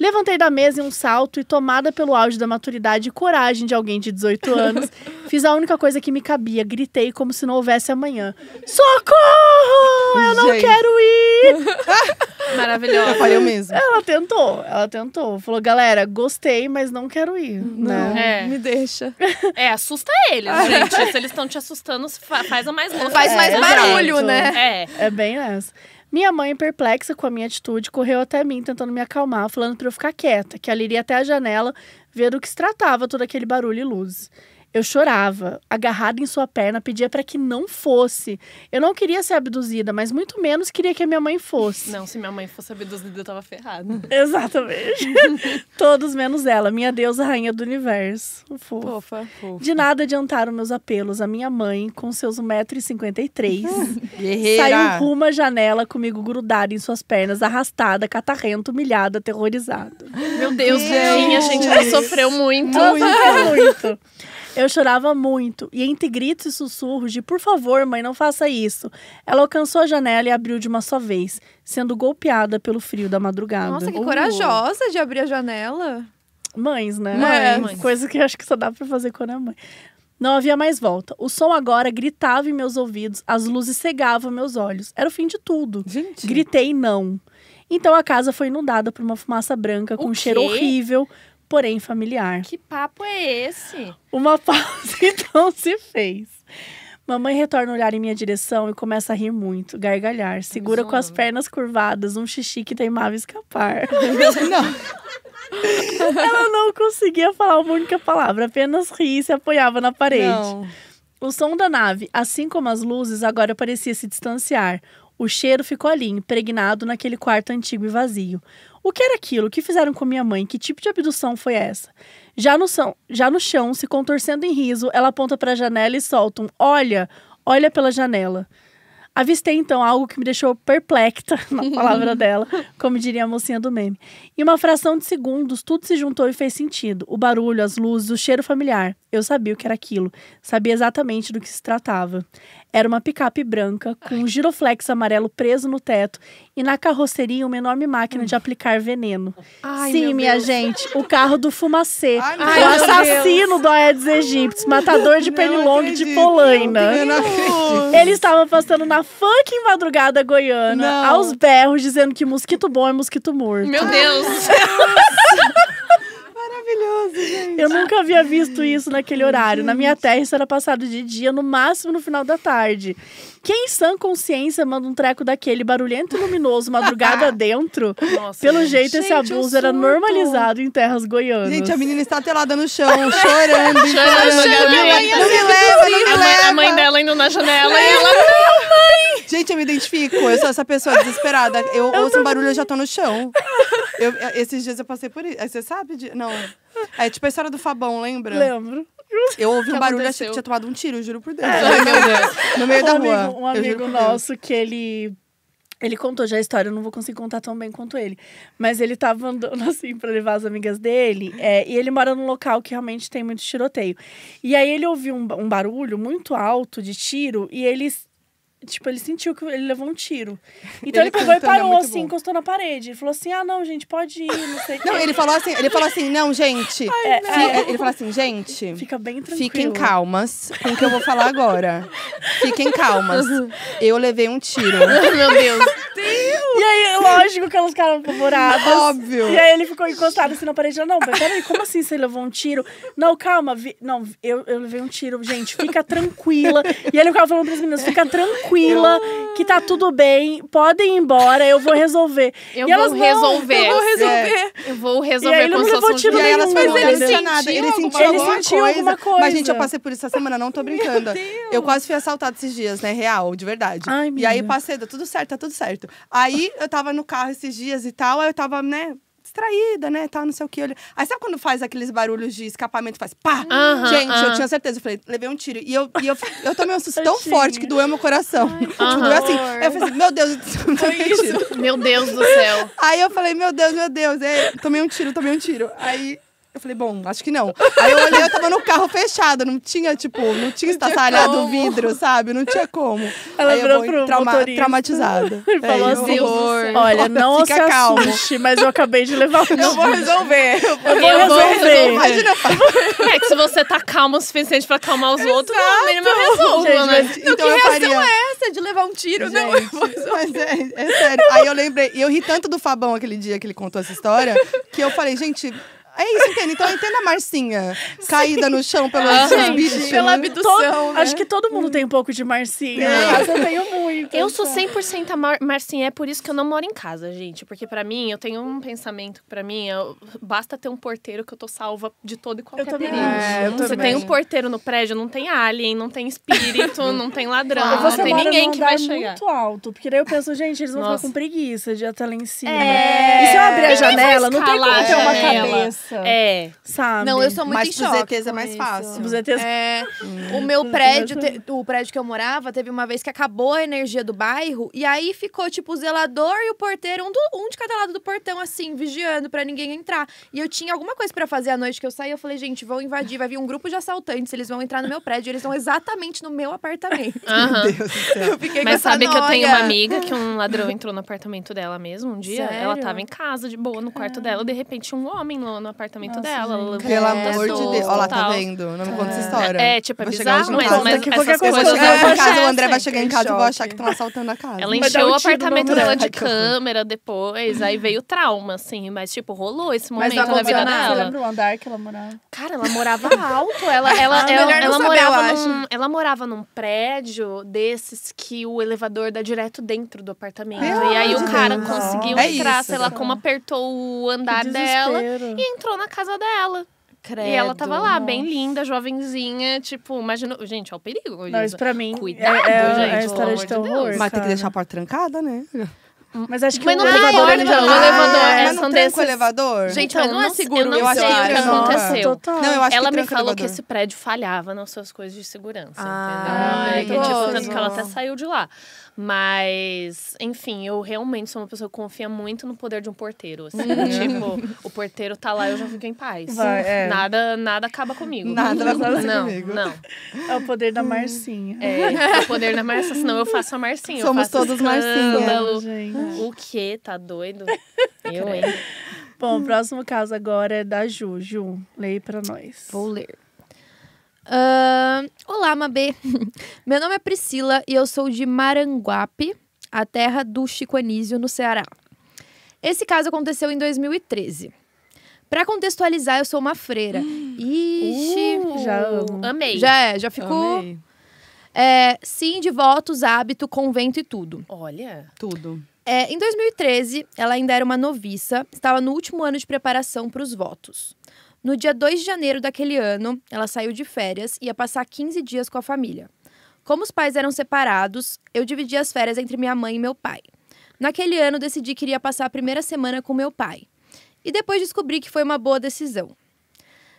Levantei da mesa em um salto e, tomada pelo auge da maturidade e coragem de alguém de 18 anos, (laughs) fiz a única coisa que me cabia. Gritei como se não houvesse amanhã. Socorro! Eu não Gente. quero ir! (laughs) Maravilhosa. Eu falei o mesmo. Ela tentou, ela tentou. Falou, galera, gostei, mas não quero ir. Não, né? é. me deixa. É, assusta eles, (laughs) gente. se eles estão te assustando, faz a mais louca. É, faz mais é, barulho, né? É. É bem essa. Minha mãe, perplexa com a minha atitude, correu até mim tentando me acalmar, falando para eu ficar quieta, que ela iria até a janela ver o que se tratava todo aquele barulho e luzes. Eu chorava, agarrada em sua perna, pedia para que não fosse. Eu não queria ser abduzida, mas muito menos queria que a minha mãe fosse. Não, se minha mãe fosse abduzida, eu tava ferrada. (laughs) Exatamente. (laughs) Todos menos ela, minha deusa rainha do universo. Fofa. Fofa, fofa. De nada adiantaram meus apelos. A minha mãe, com seus 1,53m, (laughs) saiu rumo à janela comigo grudada em suas pernas, arrastada, catarrenta, humilhada, aterrorizada. Meu Deus, Deus. Gente, a gente já sofreu muito. Muito, muito. Eu chorava muito, e entre gritos e sussurros de por favor, mãe, não faça isso, ela alcançou a janela e abriu de uma só vez, sendo golpeada pelo frio da madrugada. Nossa, que uh. corajosa de abrir a janela. Mães, né? Mães. Mães. É, coisa que acho que só dá pra fazer quando é mãe. Não havia mais volta. O som agora gritava em meus ouvidos, as luzes cegavam meus olhos. Era o fim de tudo. Gente. Gritei não. Então a casa foi inundada por uma fumaça branca com um cheiro horrível, porém familiar. Que papo é esse? Uma (laughs) pausa então se fez. Mamãe retorna o olhar em minha direção e começa a rir muito, gargalhar. Segura com as pernas curvadas um xixi que teimava escapar. (laughs) não. Ela não conseguia falar uma única palavra, apenas ria e se apoiava na parede. Não. O som da nave, assim como as luzes, agora parecia se distanciar. O cheiro ficou ali, impregnado naquele quarto antigo e vazio. O que era aquilo? O que fizeram com minha mãe? Que tipo de abdução foi essa? Já no, são, já no chão, se contorcendo em riso, ela aponta para a janela e solta um: Olha, olha pela janela. Avistei então algo que me deixou perplexa, (laughs) na palavra (laughs) dela, como diria a mocinha do meme. Em uma fração de segundos, tudo se juntou e fez sentido: o barulho, as luzes, o cheiro familiar. Eu sabia o que era aquilo, sabia exatamente do que se tratava. Era uma picape branca com um giroflex amarelo preso no teto e na carroceria uma enorme máquina hum. de aplicar veneno. Ai, Sim, minha Deus. gente, o carro do fumacê, Ai, o assassino Deus. do Aedes aegypti, matador de não pernilongo de polaina. Ele estava passando na fucking madrugada goiana não. aos berros dizendo que mosquito bom é mosquito morto. Meu Deus. (laughs) (laughs) maravilhoso, gente. Eu nunca havia visto isso naquele horário. Na minha terra, isso era passado de dia, no máximo no final da tarde. Quem sã consciência manda um treco daquele barulhento e luminoso, madrugada (laughs) dentro? Nossa, Pelo jeito, gente, esse abuso era normalizado em terras goianas. Gente, a menina está telada no chão, (laughs) chorando. chorando, chorando. A mãe dela indo na janela (laughs) e ela mãe! (laughs) Gente, eu me identifico. Eu sou essa pessoa desesperada. Eu, eu ouço um barulho e já tô no chão. Eu, esses dias eu passei por isso. Aí você sabe? De... Não. É tipo a história do Fabão, lembra? Lembro. Eu ouvi que um barulho e achei que tinha tomado um tiro, juro por Deus. É. Ai, meu Deus. No meio um da amigo, rua. Um amigo nosso que ele ele contou já a história, eu não vou conseguir contar tão bem quanto ele. Mas ele tava andando (laughs) assim pra levar as amigas dele. É, e ele mora num local que realmente tem muito tiroteio. E aí ele ouviu um, um barulho muito alto de tiro e ele Tipo, ele sentiu que ele levou um tiro. (laughs) Então ele, ele pegou e parou, é assim, bom. encostou na parede. Ele falou assim: ah, não, gente, pode ir, não sei o (laughs) Não, que. ele falou assim, ele falou assim, não, gente. Ai, é, não. ele falou assim, gente. Fica bem tranquilo. Fiquem calmas com o que eu vou falar agora. Fiquem calmas. Eu levei um tiro. (laughs) Meu Deus. E aí, lógico que elas ficaram apavoradas. Óbvio. E aí ele ficou encostado assim na parede. Não, peraí, como assim você levou um tiro? Não, calma. Vi... Não, eu, eu levei um tiro, gente, fica tranquila. E ele ficava falando pras meninas, fica tranquila tranquila, eu... que tá tudo bem, podem ir embora, eu vou resolver. Eu e vou resolver. Vão, eu vou resolver. É. Eu vou resolver e aí, com solução. E elas mas nada. ele sentiu, ele alguma, sentiu coisa. alguma coisa. Mas, gente, eu passei por isso essa semana, não tô brincando. Eu quase fui assaltada esses dias, né? Real, de verdade. Ai, e aí passei, tá tudo certo, tá tudo certo. Aí eu tava no carro esses dias e tal, aí eu tava, né, distraída, né? tá não sei o que. Aí sabe quando faz aqueles barulhos de escapamento, faz pá? Uh -huh, gente, uh -huh. eu tinha certeza. Eu falei, levei um tiro. E eu, e eu, eu tomei um susto tão forte que doeu meu coração. Ai, tipo, doeu assim. Aí eu falei assim, meu Deus (laughs) Meu Deus do céu. Aí eu falei, meu Deus, meu Deus. Aí, tomei um tiro, tomei um tiro. Aí eu falei, bom, acho que não. Aí eu olhei, eu tava no carro fechado, não tinha, tipo, não tinha estatalhado o vidro, sabe? Não tinha como. Ela Aí virou eu pro trauma, motorista. traumatizada. (laughs) falou é, assim, olha, não Fica se calmo. assuste, mas eu acabei de levar o Eu vou resolver. Eu vou, eu vou resolver. Imagina, É que se você tá calmo o suficiente pra acalmar os é Exato. outros, no mínimo eu resolvo, Gente, né? Mas, então, que reação faria... é essa de levar um tiro? Gente, não, Mas é, é sério. Aí eu lembrei, e eu ri tanto do Fabão aquele dia que ele contou essa história, que eu falei, gente é isso, entende? Então entenda a Marcinha (laughs) caída no chão pelo uhum. bicho. Pela abdução. Todo, né? Acho que todo mundo tem um pouco de Marcinha. É. Eu tenho muito. Eu sou 100% então. a Mar Marcinha, é por isso que eu não moro em casa, gente. Porque para mim, eu tenho um pensamento, para mim, eu, basta ter um porteiro que eu tô salva de todo e qualquer eu também. É, eu Você também. tem um porteiro no prédio, não tem alien, não tem espírito, (laughs) não tem ladrão, não tem ninguém que vai chegar. muito alto, porque daí eu penso, gente, eles vão Nossa. ficar com preguiça de até lá em cima. Né? É. E se eu abrir a janela, não tem como ter uma cabeça. Nossa. É. Sabe? Não, eu sou muito Mas em choque. Mas é mais fácil. fácil. Buzetês... É. Hum. O meu prédio, te... É o prédio que eu morava, teve uma vez que acabou a energia do bairro. E aí ficou, tipo, o zelador e o porteiro, um, do... um de cada lado do portão, assim, vigiando para ninguém entrar. E eu tinha alguma coisa para fazer à noite que eu saí. Eu falei, gente, vão invadir, vai vir um grupo de assaltantes. Eles vão entrar no meu prédio. Eles estão exatamente no meu apartamento. Uhum. Meu Deus do céu. (laughs) Mas sabe que eu tenho uma amiga que um (laughs) ladrão entrou no apartamento dela mesmo um dia? Sério? Ela tava em casa, de boa, no quarto dela. De repente, um homem no, no, apartamento Nossa, dela. Gente. Pelo amor de Deus. Olha lá, tá vendo? Não me conta essa é. história. É, tipo, é Vou bizarro, mas, casa, mas que essas coisas, coisas não casa, O André vai chegar em casa e vou achar que estão assaltando a casa. Ela encheu o apartamento dela de câmera depois, aí veio trauma, assim. Mas, tipo, rolou esse momento na vida dela. Você lembra o andar que ela morava? Cara, ela morava alto. Ela, ela, ah, ela, morava ela morava num prédio desses que o elevador dá direto dentro do apartamento. e aí o cara conseguiu é entrar, sei lá, como apertou o andar dela e entrou entrou na casa dela. Credo. E ela tava lá, bem linda, jovenzinha, tipo, imagina. Gente, é o perigo. Elisa. Mas pra mim. Cuidado, é, é, gente. É a história de terror. Mas tem que deixar a porta trancada, né? Mas acho que mas não o elevador ele já... Não. Ah, elevador, é, mas não desses... o elevador? Gente, então, não, não é seguro. Eu não sei que aconteceu. Não, eu acho ela que me falou que esse prédio falhava nas suas coisas de segurança, ah, entendeu? Ai, é, tipo, tanto que ela até saiu de lá. Mas, enfim, eu realmente sou uma pessoa que confia muito no poder de um porteiro. Assim. Uhum. tipo, o porteiro tá lá, eu já fico em paz. Vai, é. nada, nada acaba comigo. Nada vai acontecer não, comigo. Não. É o poder da hum. Marcinha. É, é o poder da Marcinha. Senão eu faço a Marcinha. Somos todos Marcinha. O quê? Tá doido? (laughs) eu, hein? Bom, o próximo caso agora é da Ju. Ju, leia pra nós. Vou ler. Uh, olá, Mabê. (laughs) Meu nome é Priscila e eu sou de Maranguape, a terra do Chico Anísio, no Ceará. Esse caso aconteceu em 2013. Para contextualizar, eu sou uma freira. (gasps) Ixi, uh, já amo. Amei. Já é, já ficou. Amei. É, sim, de votos, hábito, convento e tudo. Olha. Tudo. É, em 2013, ela ainda era uma noviça, estava no último ano de preparação para os votos. No dia 2 de janeiro daquele ano, ela saiu de férias e ia passar 15 dias com a família. Como os pais eram separados, eu dividi as férias entre minha mãe e meu pai. Naquele ano, decidi que iria passar a primeira semana com meu pai. E depois descobri que foi uma boa decisão.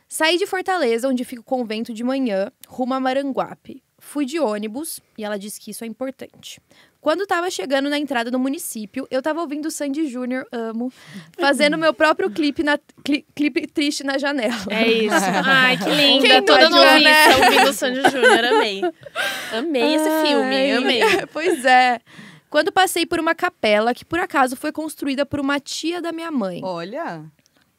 Saí de Fortaleza, onde fica o convento de manhã, rumo a Maranguape. Fui de ônibus, e ela disse que isso é importante. Quando tava chegando na entrada do município, eu tava ouvindo o Sandy Júnior, amo, (laughs) fazendo meu próprio clipe, na, cli, clipe triste na janela. É isso. (laughs) Ai, que linda. Quem Toda novista né? ouvindo o Sandy Júnior, amei. (laughs) Amei esse Ai, filme, amei. É, pois é. Quando passei por uma capela que, por acaso, foi construída por uma tia da minha mãe. Olha!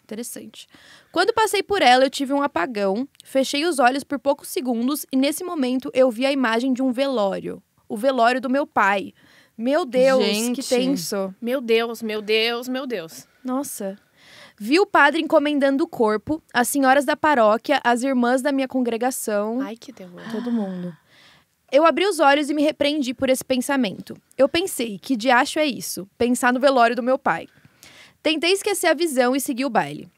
Interessante. Quando passei por ela, eu tive um apagão, fechei os olhos por poucos segundos e, nesse momento, eu vi a imagem de um velório o velório do meu pai. Meu Deus, Gente. que tenso. Meu Deus, meu Deus, meu Deus. Nossa. Vi o padre encomendando o corpo, as senhoras da paróquia, as irmãs da minha congregação. Ai, que terror. Todo mundo. Eu abri os olhos e me repreendi por esse pensamento. Eu pensei, que diacho é isso? Pensar no velório do meu pai. Tentei esquecer a visão e segui o baile.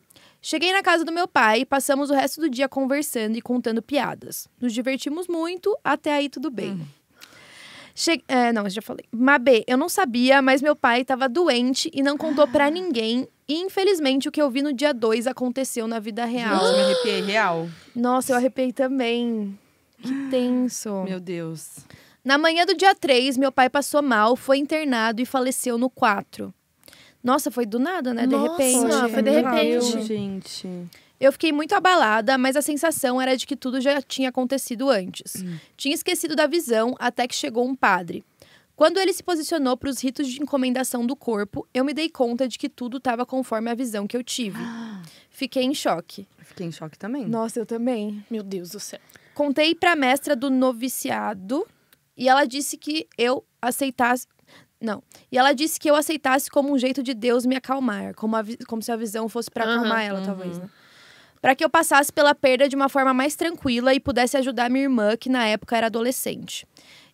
Cheguei na casa do meu pai e passamos o resto do dia conversando e contando piadas. Nos divertimos muito, até aí tudo bem. Hum. Che... É, não, eu já falei. Mabê, eu não sabia, mas meu pai estava doente e não contou para ah. ninguém. E infelizmente o que eu vi no dia 2 aconteceu na vida real. Nossa, me arrepiei real. Nossa, eu arrepiei também. Que tenso. Meu Deus. Na manhã do dia 3, meu pai passou mal, foi internado e faleceu no 4. Nossa, foi do nada, né? De Nossa, repente. foi de repente. Gente. Eu fiquei muito abalada, mas a sensação era de que tudo já tinha acontecido antes. Hum. Tinha esquecido da visão até que chegou um padre. Quando ele se posicionou para os ritos de encomendação do corpo, eu me dei conta de que tudo estava conforme a visão que eu tive. (gasps) Fiquei em choque. Fiquei em choque também. Nossa, eu também. Meu Deus do céu. Contei para a mestra do noviciado e ela disse que eu aceitasse. Não. E ela disse que eu aceitasse como um jeito de Deus me acalmar, como, a, como se a visão fosse para acalmar uhum, ela, uhum. talvez, né? para que eu passasse pela perda de uma forma mais tranquila e pudesse ajudar minha irmã, que na época era adolescente.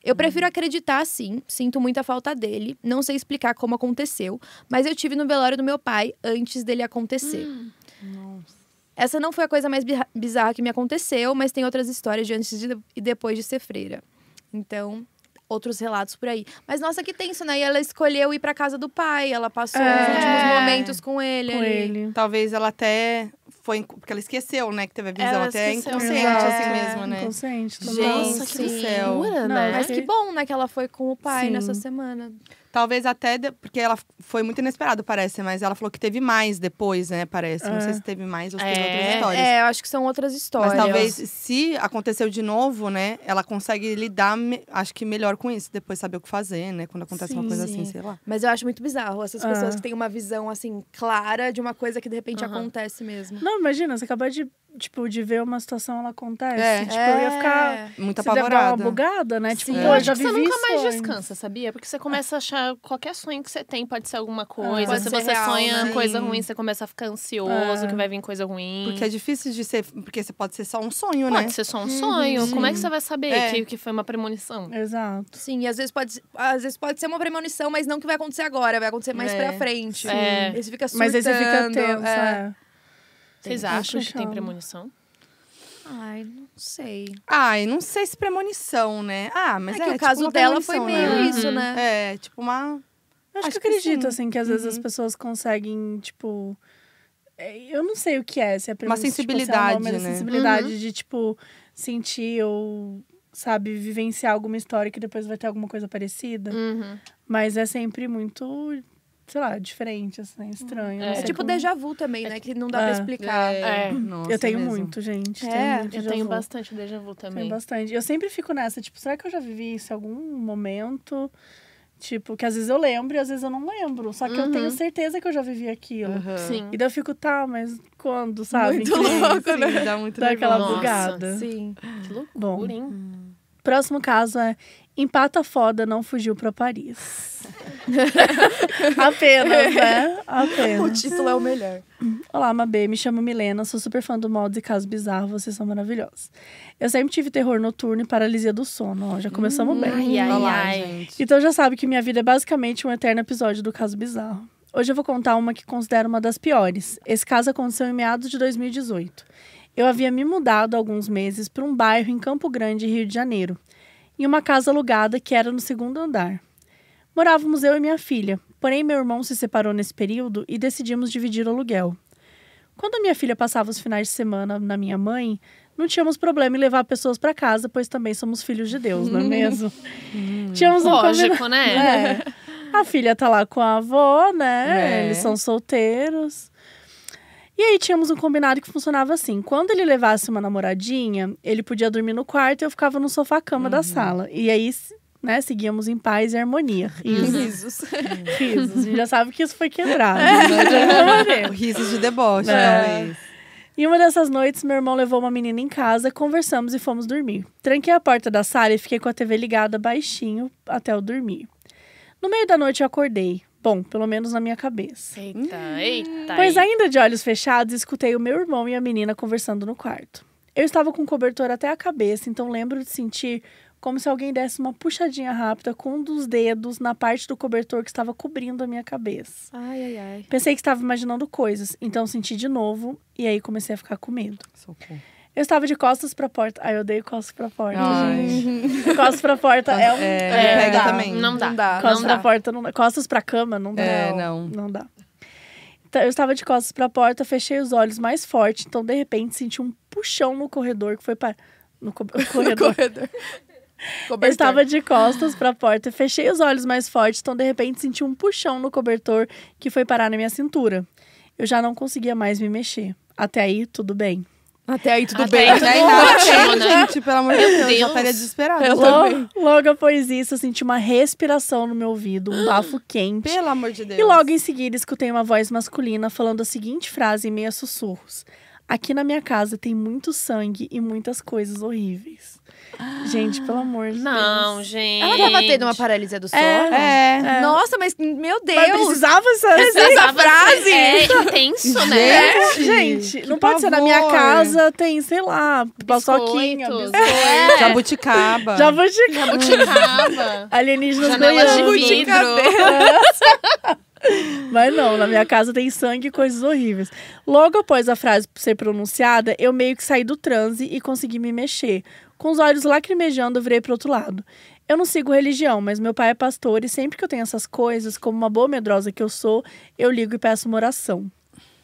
Eu uhum. prefiro acreditar sim, sinto muita falta dele, não sei explicar como aconteceu, mas eu tive no velório do meu pai antes dele acontecer. (gasps) Nossa. Essa não foi a coisa mais bizarra que me aconteceu, mas tem outras histórias de antes de, e depois de ser freira. Então, outros relatos por aí. Mas nossa, que tenso, né? E ela escolheu ir para casa do pai, ela passou é, os últimos momentos com ele. Com ali. ele. Talvez ela até foi porque ela esqueceu, né, que teve a visão ela até inconsciente é, assim mesmo, né? Inconsciente. Gente, Nossa, que céu. né? Mas que bom, né, que ela foi com o pai Sim. nessa semana. Talvez até. De... Porque ela foi muito inesperado, parece, mas ela falou que teve mais depois, né? Parece. É. Não sei se teve mais ou se teve é, outras histórias. É, acho que são outras histórias. Mas talvez, se aconteceu de novo, né? Ela consegue lidar, acho que melhor com isso, depois saber o que fazer, né? Quando acontece sim, uma coisa sim. assim, sei lá. Mas eu acho muito bizarro essas é. pessoas que têm uma visão, assim, clara de uma coisa que de repente uhum. acontece mesmo. Não, imagina, você acabou de tipo, de ver uma situação ela acontece. É. Tipo, é. eu ia ficar é. muito apavorada. Uma bugada, né? Tipo, Sim. eu já Você nunca mais descansa, sabia? Porque você começa a achar qualquer sonho que você tem, pode ser alguma ah, coisa. Ah, se você real, sonha né? coisa ruim, você começa a ficar ansioso ah. que vai vir coisa ruim. Porque é difícil de ser, porque você pode ser só um sonho, pode né? Pode ser só um uhum, sonho. Sim. Como é que você vai saber é. que, que foi uma premonição? Exato. Sim, e às vezes pode, às vezes pode ser uma premonição, mas não que vai acontecer agora, vai acontecer mais é. pra frente. É. Esse fica surtando. Mas você fica tenso, é. é. Vocês acham que tem premonição? Ai, não sei. Ai, não sei se premonição, né? Ah, mas é, é que o tipo caso dela foi né? meio né? isso, né? É, tipo uma. Eu acho, acho que, que acredito, sim. assim, que às uhum. vezes as uhum. pessoas conseguem, tipo. É, eu não sei o que é, se é premonição. Uma é sensibilidade. Tipo, é uma né? sensibilidade uhum. de, tipo, sentir ou, sabe, vivenciar alguma história que depois vai ter alguma coisa parecida. Uhum. Mas é sempre muito sei lá, diferente, assim, hum. estranho. É, é tipo déjà vu também, é né? Que não dá é. pra explicar. É, é. Nossa, eu tenho mesmo. muito, gente. É, tenho é, muito eu tenho vu. bastante déjà vu também. Tenho bastante. Eu sempre fico nessa, tipo, será que eu já vivi isso em algum momento? Tipo, que às vezes eu lembro e às vezes eu não lembro. Só que uhum. eu tenho uhum. certeza que eu já vivi aquilo. Uhum. Sim. E daí eu fico, tá, mas quando, sabe? Muito (laughs) que louco, né? Sim, dá muito dá aquela bugada. Nossa, sim. Que loucura, Bom, hein? Próximo caso é Empata foda, não fugiu para Paris. (laughs) Apenas, né? Apenas. O título é o melhor. Olá, Mabê, me chamo Milena, sou super fã do mods e casos bizarros, vocês são maravilhosos. Eu sempre tive terror noturno e paralisia do sono, ó, já começamos hum, bem. Ai, ai, Olá, ai. Gente. Então já sabe que minha vida é basicamente um eterno episódio do caso bizarro. Hoje eu vou contar uma que considero uma das piores. Esse caso aconteceu em meados de 2018. Eu havia me mudado há alguns meses para um bairro em Campo Grande, Rio de Janeiro em uma casa alugada que era no segundo andar. Morávamos eu e minha filha, porém meu irmão se separou nesse período e decidimos dividir o aluguel. Quando minha filha passava os finais de semana na minha mãe, não tínhamos problema em levar pessoas para casa, pois também somos filhos de Deus, não é mesmo? (laughs) Hum. tínhamos um Lógico, né? (laughs) É. A filha tá lá com a avó, né? É. Eles são solteiros. E aí tínhamos um combinado que funcionava assim: quando ele levasse uma namoradinha, ele podia dormir no quarto e eu ficava no sofá-cama uhum. da sala. E aí, né, seguíamos em paz e harmonia. Risos. Risos. (laughs) risos. A gente já sabe que isso foi quebrado. É. Né? (laughs) (laughs) Risos de deboche, é. E uma dessas noites, meu irmão levou uma menina em casa, conversamos e fomos dormir. Tranquei a porta da sala e fiquei com a TV ligada baixinho até eu dormir. No meio da noite eu acordei. Bom, pelo menos na minha cabeça. Eita, hum. eita. Pois ainda de olhos fechados, escutei o meu irmão e a menina conversando no quarto. Eu estava com o cobertor até a cabeça, então lembro de sentir como se alguém desse uma puxadinha rápida com um dos dedos na parte do cobertor que estava cobrindo a minha cabeça. Ai, ai, ai. Pensei que estava imaginando coisas, então senti de novo e aí comecei a ficar com medo. Socorro. Eu estava de costas pra porta. Ai, eu odeio costas pra porta, Ai. gente. (laughs) costas pra porta é um. É, é, é pega dá. também. Não dá. Não dá. Costas não pra dá. porta não dá. Costas pra cama não dá. É, não. Não dá. Então, eu estava de costas pra porta, fechei os olhos mais forte. Então, de repente, senti um puxão no corredor que foi para. No, co... (laughs) no corredor. no corredor. Cobertor. Eu estava de costas para a porta, fechei os olhos mais forte, então de repente senti um puxão no cobertor que foi parar na minha cintura. Eu já não conseguia mais me mexer. Até aí, tudo bem. Até aí tudo Até bem. Até aí né? tudo né? gente, pelo amor de Deus, Deus. já estaria desesperada. Eu logo, logo após isso, eu senti uma respiração no meu ouvido, um bafo (gasps) quente. Pelo amor de Deus. E logo em seguida, escutei uma voz masculina falando a seguinte frase em meio a sussurros. Aqui na minha casa tem muito sangue e muitas coisas horríveis. Gente, pelo amor de Não, Deus. gente. Ela tava tendo uma paralisia do é, sono? É. é. Nossa, mas, meu Deus. Mas precisava essa, precisava assim. essa frase. Ser, é, é intenso, né? Gente, gente não favor. pode ser na minha casa, tem, sei lá, paçoquinha, é. Jabuticaba. Jabuticaba. Jabuticaba. Alienígenas Janelas de vidro. (laughs) Mas não, na minha casa tem sangue e coisas horríveis. Logo após a frase ser pronunciada, eu meio que saí do transe e consegui me mexer. Com os olhos lacrimejando, virei para outro lado. Eu não sigo religião, mas meu pai é pastor e sempre que eu tenho essas coisas, como uma boa medrosa que eu sou, eu ligo e peço uma oração.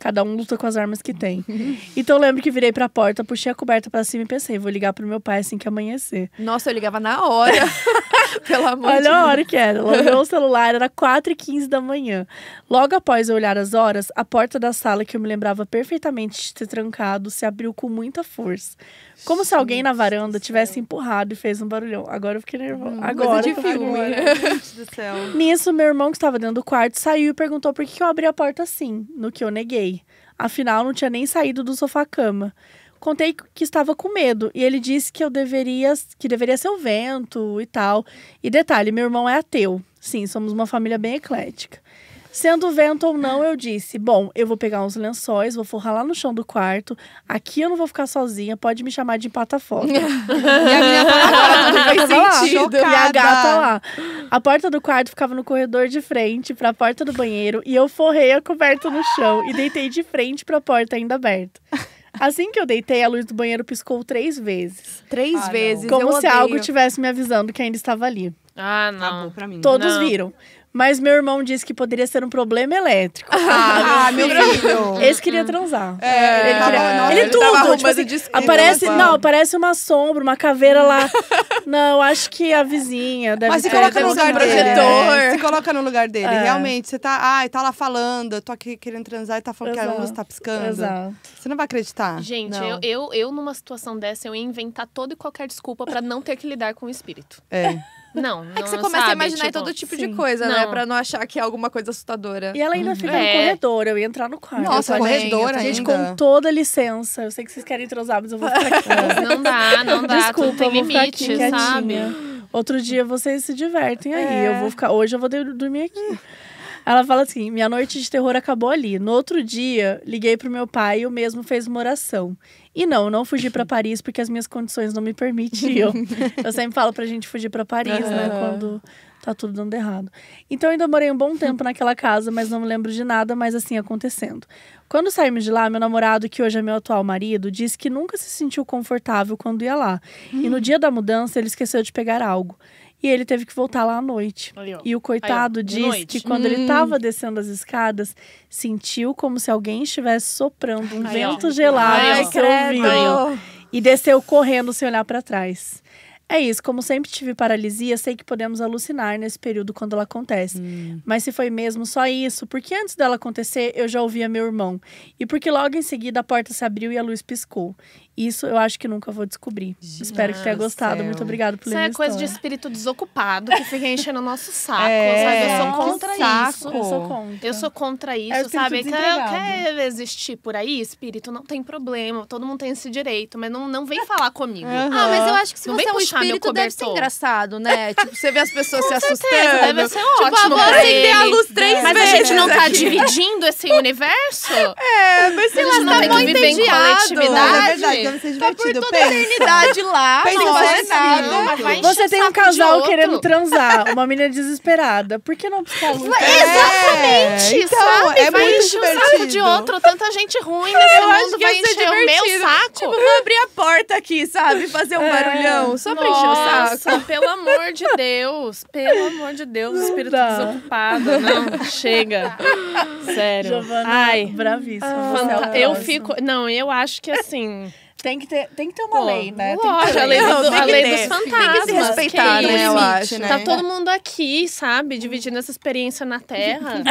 Cada um luta com as armas que tem. (laughs) então eu lembro que virei pra porta, puxei a coberta pra cima e pensei, vou ligar pro meu pai assim que amanhecer. Nossa, eu ligava na hora. (laughs) Pelo amor Olha de Deus. a hora que era. Ela (laughs) o celular, era 4 e 15 da manhã. Logo após eu olhar as horas, a porta da sala, que eu me lembrava perfeitamente de ter trancado, se abriu com muita força. Como Gente, se alguém na varanda tivesse empurrado e fez um barulhão. Agora eu fiquei nervosa. Hum, Agora. Coisa de filme. Gente do céu. Nisso, meu irmão que estava dentro do quarto saiu e perguntou por que eu abri a porta assim, no que eu neguei. Afinal, não tinha nem saído do sofá-cama. Contei que estava com medo e ele disse que eu deveria, que deveria ser o vento e tal. E detalhe, meu irmão é ateu. Sim, somos uma família bem eclética. Sendo vento ou não, eu disse: bom, eu vou pegar uns lençóis, vou forrar lá no chão do quarto. Aqui eu não vou ficar sozinha, pode me chamar de empatafoca. (laughs) e a (laughs) minha fala, não faz sentido. E a gata lá. A porta do quarto ficava no corredor de frente para a porta do banheiro e eu forrei a coberta no chão e deitei de frente para a porta ainda aberta. Assim que eu deitei, a luz do banheiro piscou três vezes. Três ah, vezes? Como eu se odeio. algo tivesse me avisando que ainda estava ali. Ah, não. Acabou pra mim. Todos não. viram. Mas meu irmão disse que poderia ser um problema elétrico. Ah, ah meu filho. Esse queria hum. transar. É, ele, queria... Ele nossa, ele, ele tudo. Tipo assim, aparece, né? não, aparece uma sombra, uma caveira lá. (laughs) não, acho que a vizinha deve Mas se coloca no lugar dele. Projetor. É. Se coloca no lugar dele. É. Realmente, você tá, ai, tá lá falando, eu tô aqui querendo transar e tá falando Exato. que a luz tá piscando. Exato. Você não vai acreditar. Gente, eu, eu, eu numa situação dessa, eu ia inventar toda e qualquer desculpa para não ter que lidar com o espírito. É. Não, não É que você começa sabe, a imaginar tipo, todo tipo sim, de coisa, né? não. né? Pra não achar que é alguma coisa assustadora. E ela ainda uhum. fica é. no corredor, eu ia entrar no quarto. Nossa, corredora ainda. Gente, com toda licença. Eu sei que vocês querem transar, mas eu vou ficar aqui. (laughs) Não dá, não dá. Desculpa, eu tem limite, aqui, sabe? Outro dia vocês se divertem aí. É. Eu vou ficar. Hoje eu vou dormir aqui. (laughs) Ela fala assim: minha noite de terror acabou ali. No outro dia, liguei pro meu pai e o mesmo fez uma oração. E não, não fugi para Paris porque as minhas condições não me permitiam. eu sempre falo pra gente fugir para Paris, uhum. né? Quando tá tudo dando errado. Então ainda morei um bom tempo naquela casa, mas não me lembro de nada, mais assim acontecendo. Quando saímos de lá, meu namorado, que hoje é meu atual marido, disse que nunca se sentiu confortável quando ia lá. E no hum. dia da mudança, ele esqueceu de pegar algo. E ele teve que voltar lá à noite. Aí, e o coitado Aí, diz que quando hum. ele estava descendo as escadas, sentiu como se alguém estivesse soprando um Aí, vento ó. gelado Ai, no seu ouvido. E desceu correndo sem olhar para trás. É isso, como sempre tive paralisia, sei que podemos alucinar nesse período quando ela acontece. Hum. Mas se foi mesmo só isso, porque antes dela acontecer eu já ouvia meu irmão. E porque logo em seguida a porta se abriu e a luz piscou. Isso eu acho que nunca vou descobrir. Espero que tenha gostado. Céu. Muito obrigada por ler Isso é coisa história. de espírito desocupado que fica enchendo o nosso (laughs) saco, é, sabe? Eu sou contra isso. Eu sou contra. Eu sou contra é isso, é sabe? Quer, existir por aí, espírito, não tem problema. Todo mundo tem esse direito, mas não, não vem falar comigo. Uhum. Ah, mas eu acho que se não você é um espírito, deve ser engraçado, né? (laughs) tipo, você vê as pessoas se assustando. deve ser ótimo tipo, ótimo pra ele. a luz três mas vezes. Mas a gente não tá aqui. dividindo esse (laughs) universo? É, mas sei lá, não tá tem que deve ser divertido. Tá por toda pensa. a eternidade lá. (laughs) Pensa não é nada. Você tem um casal querendo transar, uma menina desesperada. Por que não buscar? É. exatamente, é, então, sabe? É vai encher o saco de outro. Tanta gente ruim nesse eu mundo vai encher divertido. o meu saco. Tipo, vou abrir a porta aqui, sabe? Fazer um é. barulhão. Só pra encher o saco. pelo amor de Deus. Pelo amor de Deus, não espírito dá. desocupado. Não, chega. Sério. Giovana, Ai, bravíssima. Ah, é eu fico. Não, eu acho que assim. Tem que ter, tem que ter uma Pô, lei, né? Tem que ter a lei, dos fantasmas. Tem que se respeitar, que é né? Limite, eu acho. Né? Tá todo mundo aqui, sabe? Dividindo essa experiência na Terra.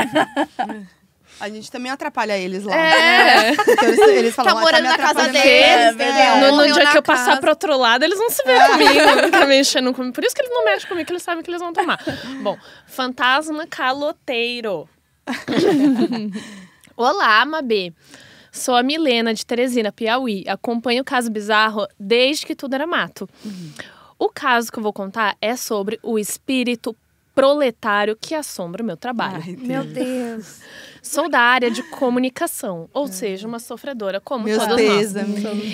A gente também atrapalha eles lá. É. Então, eles, eles falam, tá, ah, tá morando tá na casa deles. Né? É, no, no dia que eu passar pro outro lado, eles vão se ver é. (laughs) comigo, tá me enchendo comigo. Por isso que eles não mexem comigo, que eles sabem que eles vão tomar. Bom, fantasma caloteiro. (laughs) Olá, Mabê. Sou a Milena, de Teresina, Piauí. Acompanho o caso bizarro desde que tudo era mato. Uhum. O caso que eu vou contar é sobre o espírito proletário que assombra o meu trabalho. Ai, Deus. Meu Deus. Sou da área de comunicação, ou é. seja, uma sofredora como todas todos nós.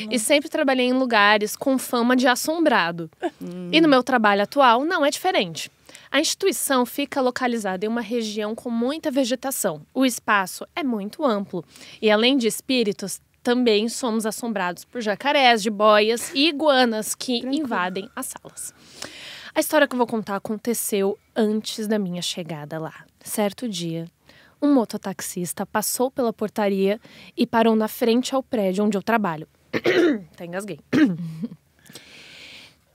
E sempre trabalhei em lugares com fama de assombrado. Hum. E no meu trabalho atual não é diferente. A instituição fica localizada em uma região com muita vegetação. O espaço é muito amplo e, além de espíritos, também somos assombrados por jacarés, jiboias e iguanas que Tranquilo. invadem as salas. A história que eu vou contar aconteceu antes da minha chegada lá. Certo dia, um mototaxista passou pela portaria e parou na frente ao prédio onde eu trabalho. (coughs) tá engasguei. (coughs)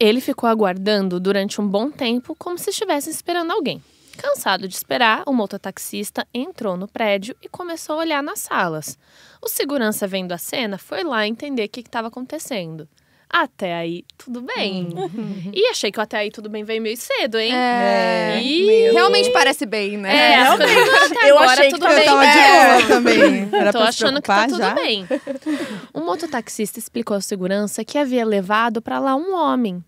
Ele ficou aguardando durante um bom tempo, como se estivesse esperando alguém. Cansado de esperar, o mototaxista entrou no prédio e começou a olhar nas salas. O segurança, vendo a cena, foi lá entender o que estava acontecendo. Até aí, tudo bem. E uhum. (laughs) achei que até aí tudo bem veio meio cedo, hein? É. E... Realmente parece bem, né? É, realmente. Até eu agora, achei tudo que bem. eu tava de é. boa também. Era Tô achando que tá tudo já? bem. O mototaxista explicou à segurança que havia levado para lá um homem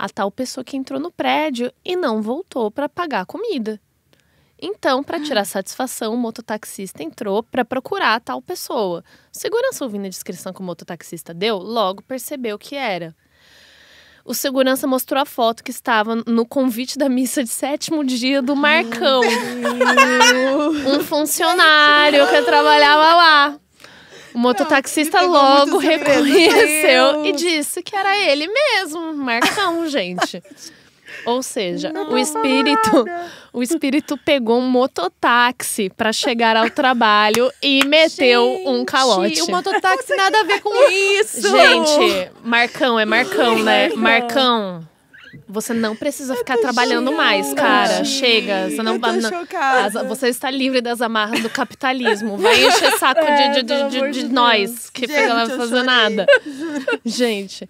a tal pessoa que entrou no prédio e não voltou para pagar a comida. Então, para ah. tirar satisfação, o mototaxista entrou para procurar a tal pessoa. O segurança ouvindo a descrição que o mototaxista deu, logo percebeu que era. O segurança mostrou a foto que estava no convite da missa de sétimo dia do Marcão. um funcionário que trabalhava lá. O mototaxista não, logo reconheceu e disse que era ele mesmo, Marcão, gente. Ou seja, não, o espírito, nada. o espírito pegou um mototáxi para chegar ao trabalho e meteu gente, um calote. O mototáxi nada a ver com isso. Gente, Marcão é Marcão, né? Marcão. Você não precisa ficar trabalhando mais, cara. Chega. Você não, não você está livre das amarras do capitalismo. Vai (laughs) encher saco é, de, de, é, de, de, de nós que Gente, ela vai fazer nada. (laughs) Gente,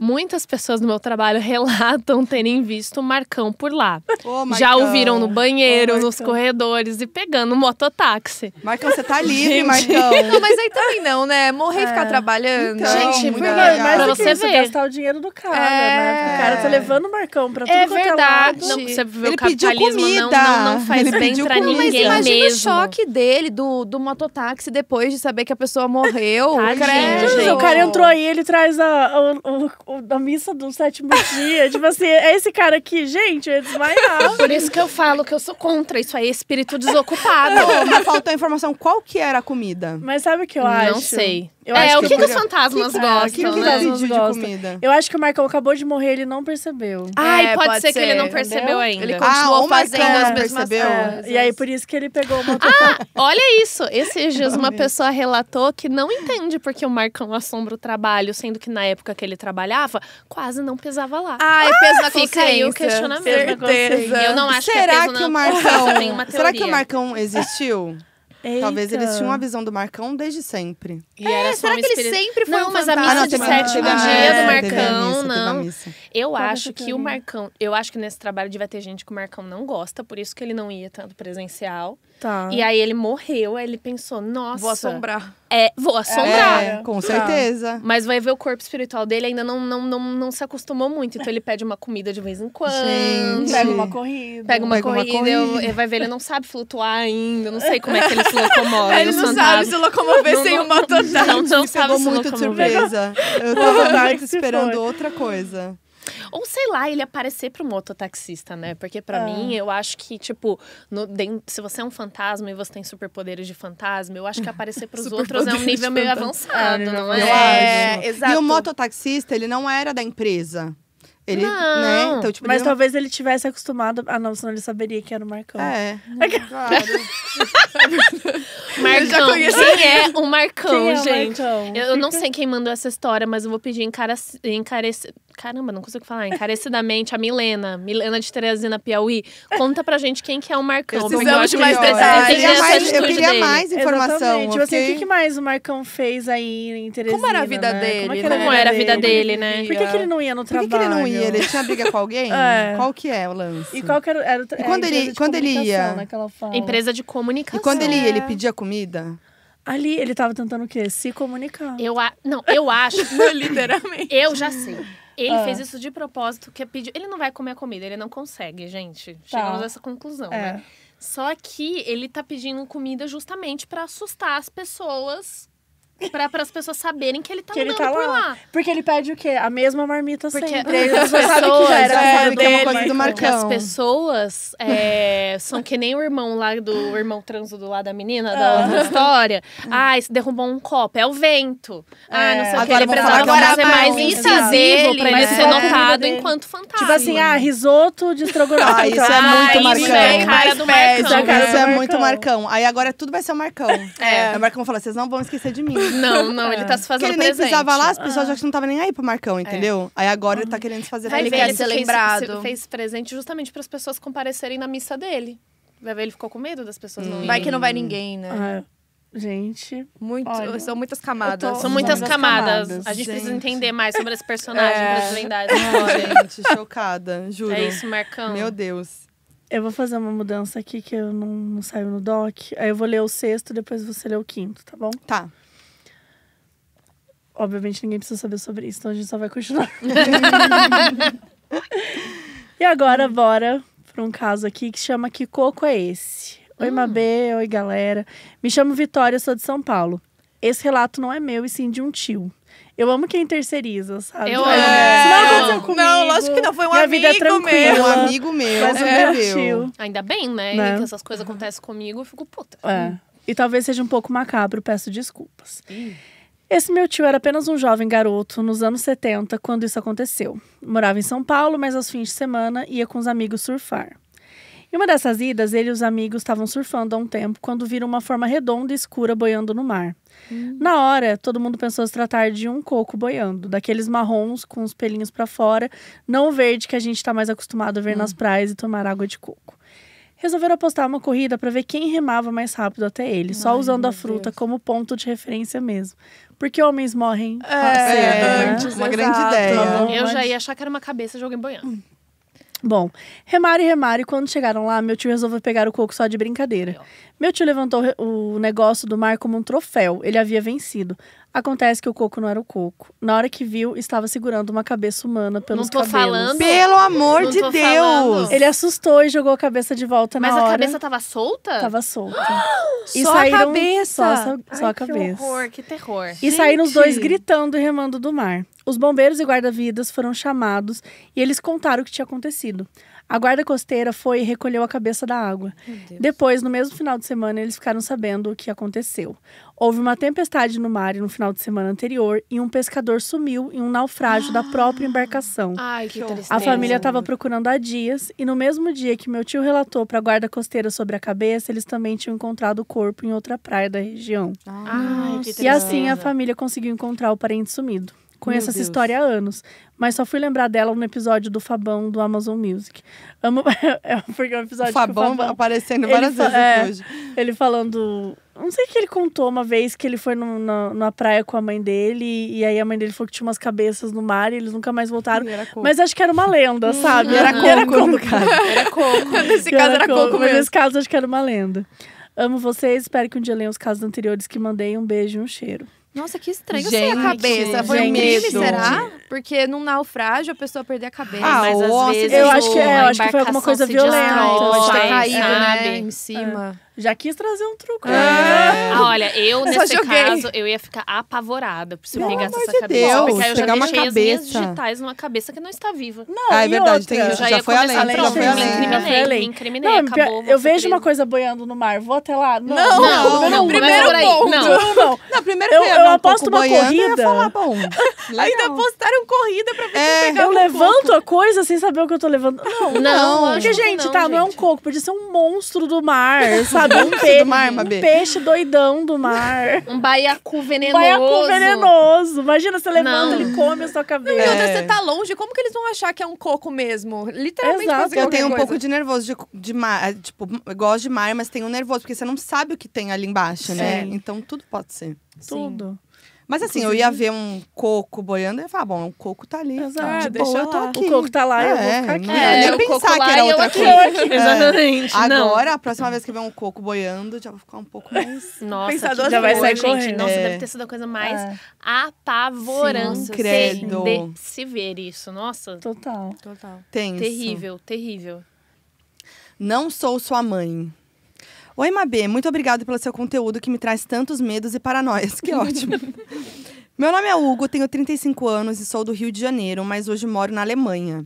muitas pessoas no meu trabalho relatam terem visto o Marcão por lá. Oh, Já o viram no banheiro, oh, nos corredores e pegando mototáxi. Marcão, você tá livre, Marcão. (laughs) Não, mas aí também não, né? Morrer e é. ficar trabalhando. Então, Gente, porque, pra você isso, ver. gastar o dinheiro do cara, né? é. né? O cara tá é. levando o Marcão, pra é tudo é verdade. Não, você ele o comida. não, não, não, faz ele bem pra comida. ninguém Mas imagina mesmo. o choque dele, do, do mototáxi, depois de saber que a pessoa morreu. (laughs) Credo. O cara entrou aí, ele traz a, a, a, a missa do sétimo (laughs) dia. tipo assim, é esse cara aqui, gente, é desmaiado. É por isso que eu falo que eu sou contra. Isso aí é espírito desocupado. Não, mas faltou a informação, qual que era a comida? Mas sabe o que eu não acho? Não sei. Eu é, o que, que, que, os fantasmas ah, que, gostam, que, que né? Que, De comida? Eu acho que o Marcão acabou de morrer, ele não percebeu. Ai, é, pode, pode ser, que ele não percebeu entendeu? ainda. Ele continuou ah, fazendo as mesmas percebeu. É, coisas. e aí, por isso que ele pegou uma... Ah, (laughs) olha isso! Esses dias uma pessoa relatou que não entende porque o Marcão assombra o trabalho, sendo que na época que ele trabalhava, quase não pesava lá. Ai, ah, peso na Fica aí o questionamento. Certeza. Eu não acho Será que é peso que na... o Marcão... Será que o Marcão existiu? Eita. Talvez eles tinham a visão do Marcão desde sempre. E é, era será que ele sempre foi não, um mas fantasma? a missa ah, não, de sétimo ah, dia é, do Marcão, missa, não. Eu acho que, que o Marcão... Eu acho que nesse trabalho devia ter gente que o Marcão não gosta, por isso que ele não ia tanto presencial. Tá. E aí ele morreu, aí ele pensou, nossa. Vou assombrar. É, vou assombrar. É, é. com tá. certeza. Mas vai ver o corpo espiritual dele ainda não, não, não, não se acostumou muito. Então ele pede uma comida de vez em quando. Gente. Pega uma corrida. Pega uma pega corrida. Uma corrida. Eu, eu, vai ver, ele não sabe flutuar ainda. Não sei como é que ele se locomove. ele não sabe se locomover sem o motor Não, Não, não, não sabe se muito surpresa. Eu tava muito é esperando outra coisa. Ou sei lá, ele aparecer para o mototaxista, né? Porque para ah. É. mim, eu acho que, tipo, no, se você é um fantasma e você tem superpoderes de fantasma, eu acho que aparecer pros (laughs) outros é um nível meio avançado, é, não é? é? é exato. E o mototaxista, ele não era da empresa. Ele, né, não. Né? Então, tipo, mas ele... talvez ele tivesse acostumado. Ah, não, senão ele saberia que era o Marcão. É. Claro. (laughs) (laughs) Marcão. Quem é o Marcão, quem é gente? O Marcão? Eu, eu não sei quem mandou essa história, mas eu vou pedir encarecer. encarec... Caramba, não consigo falar. Encarecidamente, a Milena. Milena de Teresina, Piauí. Conta pra gente quem que é o Marcão. Precisamos de mais detalhes. Eu queria mais, eu queria mais informação. Tipo assim, okay? o que mais o Marcão fez aí em Teresina? Como era a né? vida né? dele? Como, é né? Como era a vida dele, né? Por que, que ele não ia no trabalho? Por que, que ele não ia? Ele tinha briga com alguém? (laughs) é. Qual que é o lance? E qual que era, era trabalho? É quando ele, quando ele ia? Né, empresa de comunicação. E quando ele ia, ele é. pedia comida? Ali ele estava tentando o quê? Se comunicar. Eu a... Não, eu acho. (laughs) Literalmente. Eu já sei. Ele ah. fez isso de propósito, que é pediu. Ele não vai comer a comida, ele não consegue, gente. Tá. Chegamos a essa conclusão, né? é. né? Só que ele tá pedindo comida justamente para assustar as pessoas Pra, as pessoas saberem que ele tá que ele tá lá. por lá. Porque ele pede o quê? A mesma marmita Porque sempre. Porque as pessoas sabem que já era, é, sabe que é uma coisa do é Marcão. Porque as pessoas é, são que nem o irmão lá do o irmão transo do lado da menina, da é. outra história. Ah, derrubou um copo. É o vento. Ah, não sei o que. Ele precisava é fazer mais incisivo pra ele ser notado enquanto fantasma. Tipo assim, ah, risoto de estrogonofe. Ah, isso é tipo, muito Marcão. Isso é cara do Marcão. Isso é muito Marcão. Aí agora tudo vai ser o Marcão. É. O Marcão falou, vocês não vão esquecer de mim. Não, (laughs) não, ele tá se fazendo presente. ele nem presente. precisava lá, as pessoas já ah. que não tava nem aí pro Marcão, é. entendeu? Aí agora ele tá ah. querendo se fazer Mas ele quer ser lembrado. Fez, fez presente justamente para as pessoas comparecerem na missa dele. Vai ver, ele ficou com medo das pessoas não hum. Vai que não vai ninguém, né? Ah, gente. Muito, olha, são muitas camadas. Tô... São muitas camadas. camadas. A gente, gente, precisa entender mais sobre esse personagem é. das gente, chocada, juro. É isso, Marcão. Meu Deus. Eu vou fazer uma mudança aqui que eu não, não saio no doc. Aí eu vou ler o sexto, depois você lê o quinto, tá bom? Tá. Obviamente ninguém precisa saber sobre isso, então a gente só vai continuar. (laughs) e agora, bora para um caso aqui que chama Que Coco é Esse? Oi, hum. Mabê, oi, galera. Me chamo Vitória, sou de São Paulo. Esse relato não é meu, e sim de um tio. Eu amo quem terceiriza, sabe? Eu amo. Não Não, lógico que não. Foi um Minha amigo vida é meu. Um amigo meu. Mas é. o meu tio. Ainda bem, né? né? Que essas coisas acontecem comigo, eu fico puta. É. E talvez seja um pouco macabro, peço desculpas. Ih. Esse meu tio era apenas um jovem garoto nos anos 70 quando isso aconteceu. Morava em São Paulo, mas aos fins de semana ia com os amigos surfar. Em uma dessas idas, ele e os amigos estavam surfando há um tempo quando viram uma forma redonda e escura boiando no mar. Hum. Na hora, todo mundo pensou se tratar de um coco boiando, daqueles marrons com os pelinhos para fora, não o verde que a gente está mais acostumado a ver hum. nas praias e tomar água de coco resolveram apostar uma corrida para ver quem remava mais rápido até ele, Ai, só usando a fruta Deus. como ponto de referência mesmo. Porque homens morrem é, cedo, é, né? Uma grande exato. ideia. Tá Eu mas... já ia achar que era uma cabeça de alguém boiando. Bom, remar e remar, e quando chegaram lá, meu tio resolveu pegar o coco só de brincadeira. Meu tio levantou o negócio do mar como um troféu, ele havia vencido. Acontece que o coco não era o coco. Na hora que viu, estava segurando uma cabeça humana pelos não tô cabelos. falando. Pelo amor não de Deus! Falando. Ele assustou e jogou a cabeça de volta Mas na hora. Mas a cabeça tava solta? Tava solta. (gasps) e só saíram... a cabeça? Só, só, só a cabeça. Que horror, que terror. E Gente. saíram os dois gritando e remando do mar. Os bombeiros e guarda-vidas foram chamados e eles contaram o que tinha acontecido. A guarda costeira foi e recolheu a cabeça da água. Depois, no mesmo final de semana, eles ficaram sabendo o que aconteceu. Houve uma tempestade no mar no final de semana anterior e um pescador sumiu em um naufrágio ah. da própria ah! embarcação. Ai, que tristeza. A família estava procurando há dias e no mesmo dia que meu tio relatou para a guarda costeira sobre a cabeça, eles também tinham encontrado o corpo em outra praia da região. Ah, Ai, que tristeza. E assim a família conseguiu encontrar o parente sumido. Conheço Meu essa Deus. história há anos, mas só fui lembrar dela no episódio do Fabão do Amazon Music. Amo, (laughs) é porque é um episódio o Fabão, o Fabão aparecendo várias ele, vezes é, hoje. Ele falando não sei que ele contou uma vez que ele foi no, na, na praia com a mãe dele e, e aí a mãe dele falou que tinha umas cabeças no mar e eles nunca mais voltaram. Mas acho que era uma lenda, uhum. sabe? Era coco. (laughs) Era coco, cara. (laughs) Nesse caso era, coco, coco Mas nesse caso acho que era uma lenda. Amo vocês, espero que um dia leiam os casos anteriores que mandei. Um beijo e um cheiro. Nossa, que estranho gente, ser a cabeça. Foi um crime, será? Porque num naufrágio a pessoa perder a cabeça. Ah, mas às vezes eu acho que, é, eu acho que foi alguma coisa violenta. Pode tá ter caído, é. né? Ah. Em cima. É. Já quis trazer um truque. É. é. Ah, olha, eu, eu nesse caso, eu ia ficar apavorada se eu pegasse essa de cabeça. Deus, porque aí eu pegar já deixei as minhas digitais numa cabeça que não está viva. Não, ah, é verdade. Tem, eu já, já foi além. Pronto, já foi além. Me incriminei, me incriminei, não, acabou. Eu vejo uma coisa boiando no mar, vou até lá. Não, não, não. Primeiro ponto. Não, não. Primeiro eu um aposto uma corrida. Falar, bom, (laughs) Ainda apostaram corrida pra você é, pegar Eu um levanto coco. a coisa sem saber o que eu tô levando. Não, não. não porque, gente, não, tá, gente. não é um coco, podia ser um monstro do mar, (laughs) sabe? Um, peixe, do mar, um peixe doidão do mar. (laughs) Um baiacu venenoso. Baiacu venenoso. Imagina, você levanta, ele come a sua cabeça. Não, e outra, você tá longe, como que eles vão achar que é um coco mesmo? Literalmente, Exato. Eu tenho um coisa. pouco de nervoso de, de mar, tipo, gosto de mar, mas tenho nervoso, porque você não sabe o que tem ali embaixo, né? Sim. né? Então tudo pode ser. Tudo. Mas assim, Inclusive... eu ia ver um coco boiando e ia falar, bom, o coco tá ali. Exato, tá. deixa boa, eu tô aqui. O coco tá lá, é, eu vou é, ficar aqui. É, é, pensar que era outra aqui, coisa. (laughs) É. Exatamente. Agora, não. a próxima vez que ver um coco boiando, já vou ficar um pouco mais (laughs) Nossa, Já vai sair correndo. nossa, é. deve ter sido a coisa mais é. apavorante. Sim, assim, credo. De se ver isso, nossa. Total. Total. Tenso. Terrível, terrível. Não sou sua mãe. Oi, Mabê, muito obrigado pelo seu conteúdo que me traz tantos medos e paranoias. Que (laughs) ótimo. meu nome é Hugo, tenho 35 anos e sou do Rio de Janeiro, mas hoje moro na Alemanha.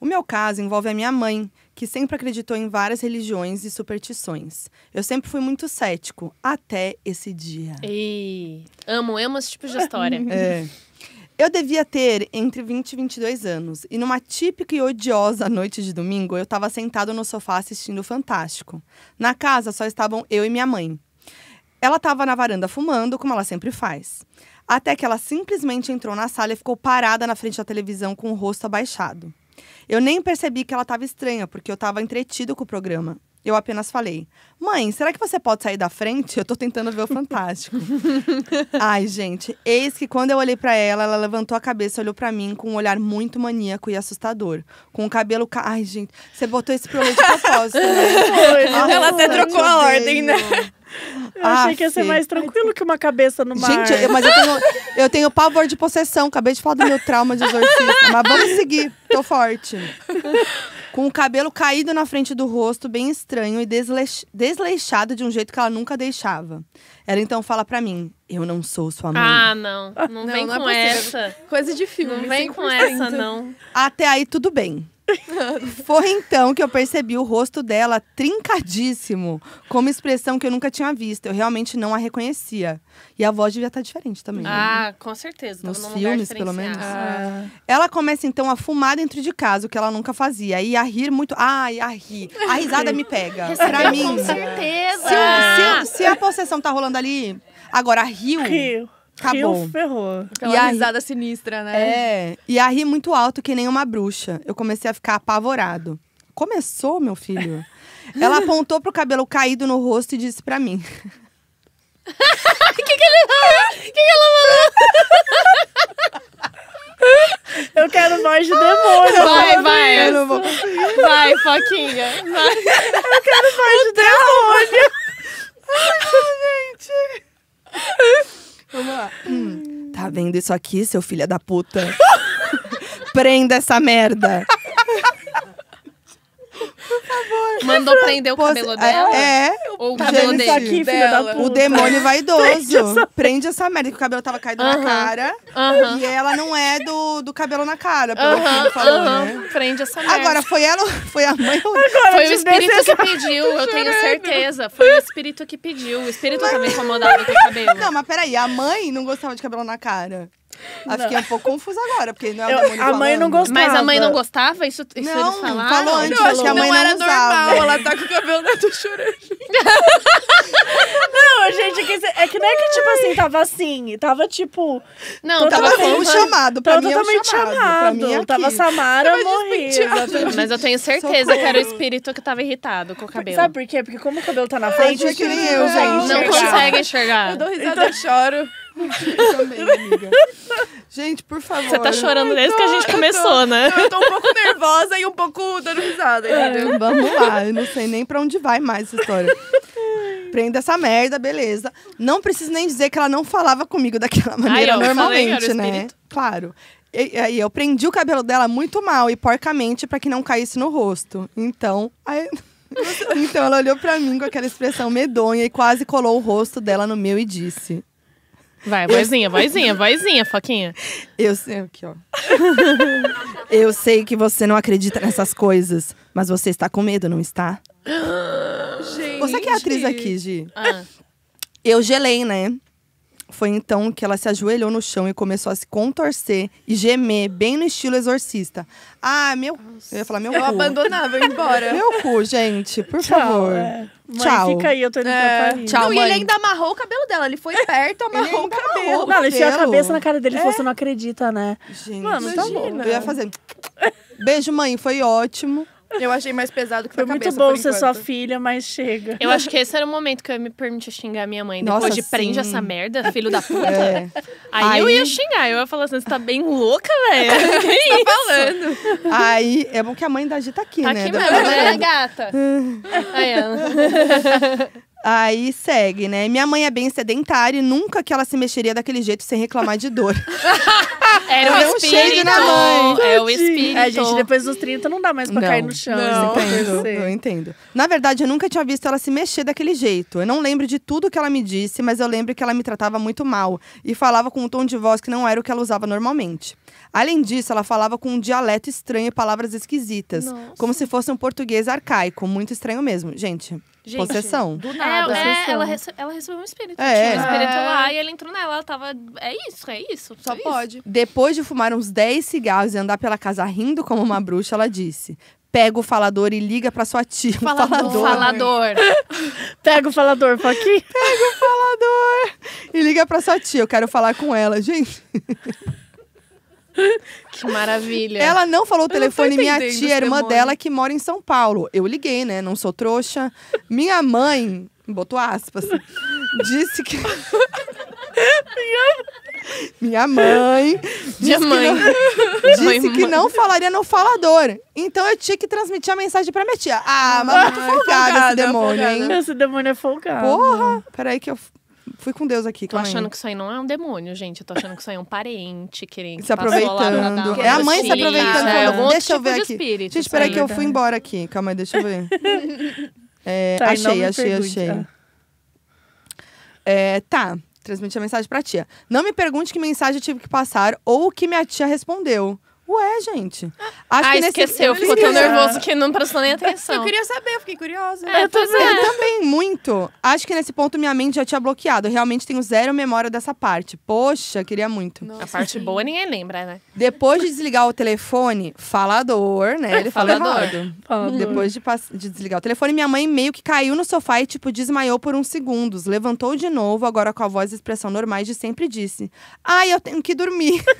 O meu caso envolve a minha mãe, que sempre acreditou em várias religiões e superstições. Eu sempre fui muito cético, até esse dia. Ei, amo, amo esse tipo de história. é. Eu devia ter entre 20 e 22 anos, e numa típica e odiosa noite de domingo, eu estava sentado no sofá assistindo o Fantástico. Na casa só estavam eu e minha mãe. Ela estava na varanda fumando, como ela sempre faz. Até que ela simplesmente entrou na sala e ficou parada na frente da televisão com o rosto abaixado. Eu nem percebi que ela estava estranha, porque eu estava entretido com o programa. Eu apenas falei: Mãe, será que você pode sair da frente? Eu tô tentando ver o Fantástico. (laughs) Ai, gente, eis que quando eu olhei para ela, ela levantou a cabeça e olhou para mim com um olhar muito maníaco e assustador. Com o cabelo. Ca... Ai, gente, você botou esse problema de propósito. Né? (laughs) ela até trocou a ordem, né? Eu ah, achei que ia ser mais tranquilo que uma cabeça no mar. Gente, eu, mas eu tenho, eu tenho pavor de possessão. Acabei de falar do meu trauma de exorcista. mas vamos seguir. Tô forte. Com o cabelo caído na frente do rosto, bem estranho e desleix, desleixado de um jeito que ela nunca deixava. Ela então fala para mim: Eu não sou sua mãe. Ah, não. Não, (laughs) não vem não com é essa. Coisa de filme. Não vem com essa, não. Até aí, tudo bem. Foi então que eu percebi o rosto dela trincadíssimo, com uma expressão que eu nunca tinha visto. Eu realmente não a reconhecia. E a voz devia estar diferente também. Né? Ah, né? com certeza. Nos filmes, pelo menos. Ah. Ela começa então a fumar dentro de casa, o que ela nunca fazia. E a rir muito. Ai, a rir. A risada me pega. pra mim. Com certeza. Se, se, se a possessão tá rolando ali, agora riu. Rio. Acabou. Tá ferrou. Aquela e a risada sinistra, né? É. E a rir muito alto, que nem uma bruxa. Eu comecei a ficar apavorado. Começou, meu filho. (laughs) Ela apontou pro cabelo caído no rosto e disse para mim. O (laughs) que, que ele falou? que, que ela falou? (laughs) Eu quero voz de demônio. Vai, vai. Eu não vou... conseguir. Vai, Foquinha. Vai. Eu quero voz de demônio. Ai, gente. Vamos lá. Hum, tá vendo isso aqui, seu filho da puta? (laughs) Prenda essa merda. Por favor. Mandou prender o cabelo dela? É. é. Ou o cabelo dele. Aqui, dela. O demônio (laughs) vaidoso. Prende essa... Prende essa merda, que o cabelo tava caindo uh -huh. na cara. Uh -huh. E ela não é do, do cabelo na cara, pelo uh -huh. que ele né? Prende essa merda. Agora, foi ela, (laughs) foi a mãe Agora, Foi o espírito que pediu, eu tenho certeza. Foi o espírito que pediu. O espírito mas... tava (laughs) incomodado com o cabelo. Não, mas peraí, a mãe não gostava de cabelo na cara. Aí fiquei um pouco confusa agora, porque não é o eu, A mãe falando. não gostava. Mas a mãe não gostava? Isso, isso não, eles falaram? falou antes, não, acho que a mãe não, era normal. Ela tá com o cabelo da chorando. (laughs) não, gente, é, é que não é que, tipo assim, tava assim. Tava, tipo... Não, tava, tão com um chamado. Pra tava é totalmente chamado. chamado. Pra mim é aqui. tava Samara morrendo. Mas eu tenho certeza Socorro. que era o espírito que tava irritado com o cabelo. Sabe por quê? Porque como o cabelo tá na frente, Ai, que nem eu, gente, não, não consegue enxergar. Eu dou risada, então... eu choro. (laughs) amiga. Gente, por favor. Você tá chorando desde que a gente começou, tô, né? Eu tô um pouco nervosa e um pouco dando risada. É. Vamos lá, eu não sei nem pra onde vai mais essa história. Prenda essa merda, beleza. Não preciso nem dizer que ela não falava comigo daquela maneira Ai, normalmente, falei, né? Claro. E, aí eu prendi o cabelo dela muito mal e porcamente para que não caísse no rosto. Então, aí... (laughs) então ela olhou para mim com aquela expressão medonha e quase colou o rosto dela no meu e disse: Vai, vozinha, vozinha, vozinha, Foquinha. Eu sei, aqui, ó. (laughs) Eu sei que você não acredita nessas coisas, mas você está com medo, não está? Gente. (gasps) Você que é atriz aqui, Gi. Ah. Eu gelei, né? Foi então que ela se ajoelhou no chão e começou a se contorcer e gemer, bem no estilo exorcista. Ah, meu. Nossa. Eu ia falar, meu eu cu. Eu abandonava, eu ia embora. meu cu, gente, por Tchau, favor. É. Mãe, Tchau. fica aí, eu tô indo é. pra Tchau, não, e ele ainda amarrou o cabelo dela. Ele foi perto, (laughs) amarrou o cabelo. Amarrou. Não, ele tinha a cabeça na cara dele é. você não acredita, né? Gente, Mano, tá imagina. Tá bom. Eu ia fazer. Beijo, mãe, foi ótimo. Eu achei mais pesado que foi muito cabeça, bom ser sua filha, mas chega. Eu acho que esse era o momento que eu me permitir xingar a minha mãe. Nossa, Depois de sim. prende essa merda, filho da puta. É. Aí, Aí, eu ia xingar, eu ia falar assim, você tá bem louca, velho. (laughs) que que tá falando? Aí é bom que a mãe da Gi tá aqui, tá né? Aqui mesmo, né, gata? (laughs) Aí, (laughs) Aí segue, né? Minha mãe é bem sedentária e nunca que ela se mexeria daquele jeito sem reclamar de dor. (laughs) Era o um espírito. na mãe. É o espírito. É, gente, depois dos 30 não dá mais pra não, cair no chão. Não, entendo, assim, eu entendo. Na verdade, eu nunca tinha visto ela se mexer daquele jeito. Eu não lembro de tudo que ela me disse, mas eu lembro que ela me tratava muito mal. E falava com um tom de voz que não era o que ela usava normalmente. Além disso, ela falava com um dialeto estranho e palavras esquisitas. Nossa. Como se fosse um português arcaico. Muito estranho mesmo. Gente, Gente, possessão. Do é, nada. É, é, ela, ela, recebeu um espírito. É. Tinha um ah. espírito lá e ele entrou nela. Ela tava. É isso, é isso. Só pode. Depois de fumar uns 10 cigarros e andar pela casa rindo como uma bruxa, ela disse: pega o falador e liga pra sua tia. Falador. Falador. falador. (laughs) pega o falador, Foquinha. Pega o falador e liga pra sua tia. Eu quero falar com ela, gente. (laughs) (laughs) Que maravilha. Ela não falou o telefone. Minha tia, irmã dela, que mora em São Paulo. Eu liguei, né? Não sou trouxa. Minha mãe, boto aspas, disse que. (laughs) Minha mãe. Minha mãe. Que não, (laughs) disse que não falaria no falador. Então eu tinha que transmitir a mensagem pra minha tia. Ah, mas muito folgada esse demônio, hein? Esse demônio é folgado. Porra! Peraí que eu Fui com Deus aqui. Tô também. achando que isso aí não é um demônio, gente. Eu tô achando que isso aí é um parente querendo se aproveitando. É a mãe se aproveitando. É, é deixa eu tipo ver aqui. Deixa eu esperar que eu fui embora aqui. Calma aí, deixa eu ver. (laughs) é, tá, achei, achei, pergunte, achei. Tá. É, tá. Transmiti a mensagem pra tia. Não me pergunte que mensagem eu tive que passar ou o que minha tia respondeu. Ué, gente. Ah, Acho ah, que esqueceu. Nesse... Ficou tão nervoso que não prestou nem atenção. Eu queria saber, eu fiquei curiosa. É, eu, tô... é. eu também, muito. Acho que nesse ponto minha mente já tinha bloqueado. Eu realmente tenho zero memória dessa parte. Poxa, queria muito. Nossa, a parte sim. boa ninguém lembra, né? Depois de desligar o telefone, falador, né? Ele falador. falador. Depois de, pass... de desligar o telefone, minha mãe meio que caiu no sofá e, tipo, desmaiou por uns segundos. Levantou de novo, agora com a voz e expressão normais de sempre disse. Ai, ah, eu tenho que dormir. (laughs)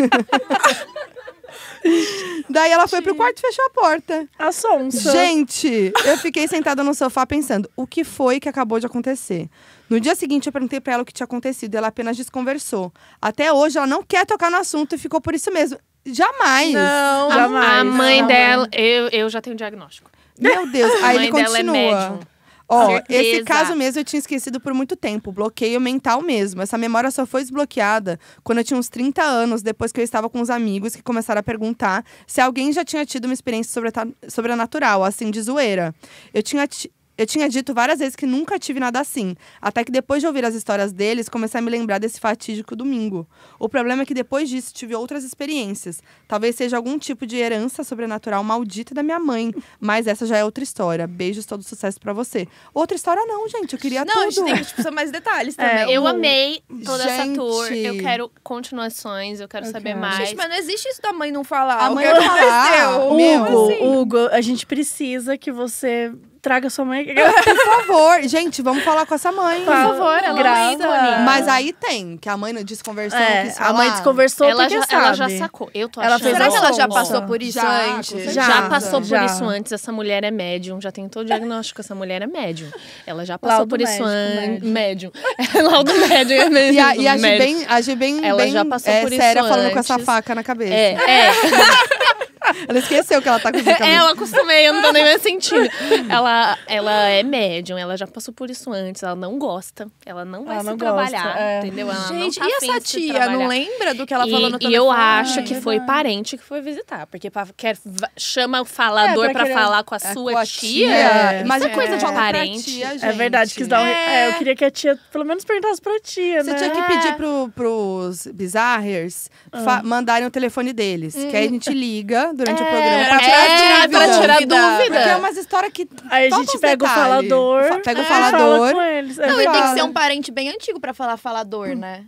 Daí ela foi pro quarto e fechou a porta. A sonsa. Gente, eu fiquei sentada no sofá pensando, o que foi que acabou de acontecer? No dia seguinte, eu perguntei para ela o que tinha acontecido. Ela apenas desconversou. Até hoje, ela não quer tocar no assunto e ficou por isso mesmo. Jamais. Não, jamais. A mãe dela, eu, eu já tenho diagnóstico. Meu Deus, aí ele é continua. É médium. Ó, esse caso mesmo eu tinha esquecido por muito tempo, bloqueio mental mesmo. Essa memória só foi desbloqueada quando eu tinha uns 30 anos, depois que eu estava com os amigos que começaram a perguntar se alguém já tinha tido uma experiência sobrenatural, assim, de zoeira. Eu tinha. Eu tinha dito várias vezes que nunca tive nada assim, até que depois de ouvir as histórias deles, comecei a me lembrar desse fatídico domingo. O problema é que depois disso tive outras experiências. Talvez seja algum tipo de herança sobrenatural maldita da minha mãe, mas essa já é outra história. Beijos, todo sucesso para você. Outra história não, gente, eu queria não, tudo. Não, a gente tem que precisar tipo, mais detalhes é, também. É, eu amei toda gente... essa tour. Eu quero continuações, eu quero okay. saber mais. Gente, mas não existe isso da mãe não falar. A mãe não falar. Assim? Hugo, assim? Hugo, a gente precisa que você traga sua mãe. (laughs) Por favor, gente, vamos falar com essa mãe. Por favor, ela Grata. é Mas aí tem, que a mãe não desconversou, é, não quis falar. A mãe ah, desconversou ela já, sabe. Ela já sacou, eu tô ela achando. Será que ela já passou por isso já, antes? Já, já passou já. por isso antes, essa mulher é médium, já tentou o diagnóstico, essa mulher é médium. Ela já passou Laudo por isso antes. Médium. É (laughs) laudo médium, é mesmo. E a, e a Gi bem, a bem, ela bem já passou é, por isso séria antes. falando com essa faca na cabeça. É, é. (laughs) Ela esqueceu que ela tá com zika mesmo. É, eu acostumei, eu não tô nem mais sentindo. Ela, ela é médium, ela já passou por isso antes, ela não gosta, ela não vai ela se não trabalhar, gosta, é. entendeu? Ela Gente, tá e essa tia não lembra do que ela e, falou no telefone? E eu acho Ai, que foi verdade. É. parente que foi visitar, porque pra, quer, chama o falador é, pra, pra falar com a é, sua com a tia. tia. É Mas é coisa de um parente. Tia, é verdade, quis dar um... é. eu queria que a tia pelo menos perguntasse pra tia, Você né? tinha que pedir pro, pros bizarres ah. mandarem o telefone deles, hum. que aí a hum. gente liga Durante é, o programa. Pra tirar, é, tirar, dúvida, pra tirar dúvida. Porque é umas histórias que. Aí a gente pega o falador. Pega o é, falador. com eles. É não, e tem que ser um parente bem antigo pra falar falador, né?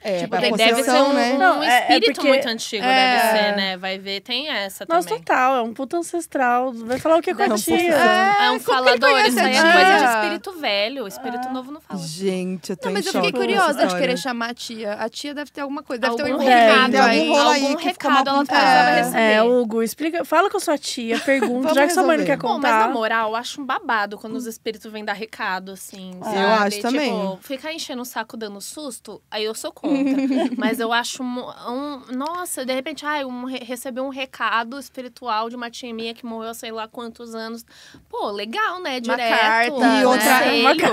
É, tipo, tem, deve ser um, né? um é, é espírito é porque, muito antigo, é... deve ser, né? Vai ver, tem essa também. Nossa, total, é um puto ancestral. Vai falar o que com a tia. É, é um falador, isso aí é coisa de espírito velho. O espírito ah. novo não fala. Gente, eu tô não, mas eu fiquei curiosa de querer chamar a tia. A tia deve ter alguma coisa, deve algum ter um é, recado aí. Algum, rolo aí algum recado ela precisava receber. É, Hugo, explica, fala com a sua tia, (laughs) pergunta, já que sua mãe não quer contar. Bom, mas na moral, eu acho um babado quando os espíritos vêm dar recado, assim. Eu acho tipo, também. Tipo, ficar enchendo o saco dando susto, aí eu sou contra conta. (laughs) Mas eu acho um, um, Nossa, de repente, ai, um, recebeu um recado espiritual de uma tia minha que morreu há sei lá quantos anos. Pô, legal, né? Direto. Uma carta. Né? E outra,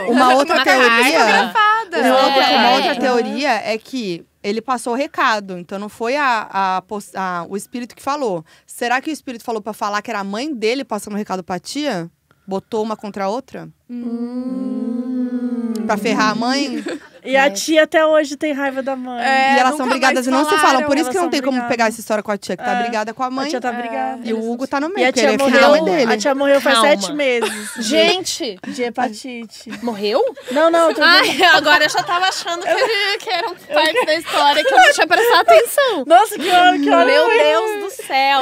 uma, uma, outra uma teoria. Carta uma, outra, uma é. outra teoria é que ele passou o recado, então não foi a, a, a, o espírito que falou. Será que o espírito falou para falar que era a mãe dele passando o recado pra tia? Botou uma contra a outra? Hum. Pra ferrar a mãe. E a tia até hoje tem raiva da mãe. É, e elas são brigadas e não se falam. Por isso que não tem brigadas. como pegar essa história com a tia, que tá é. brigada com a mãe. A tia tá é. brigada. E o Hugo tá no meio, a tia é morreu, mãe é dele. A tia morreu faz Calma. sete meses. Gente! De hepatite. Morreu? Não, não. Ai, agora eu já tava achando que, que era um parte da história que eu não tinha prestado atenção. Nossa, que hora, que hora. Meu Deus do céu.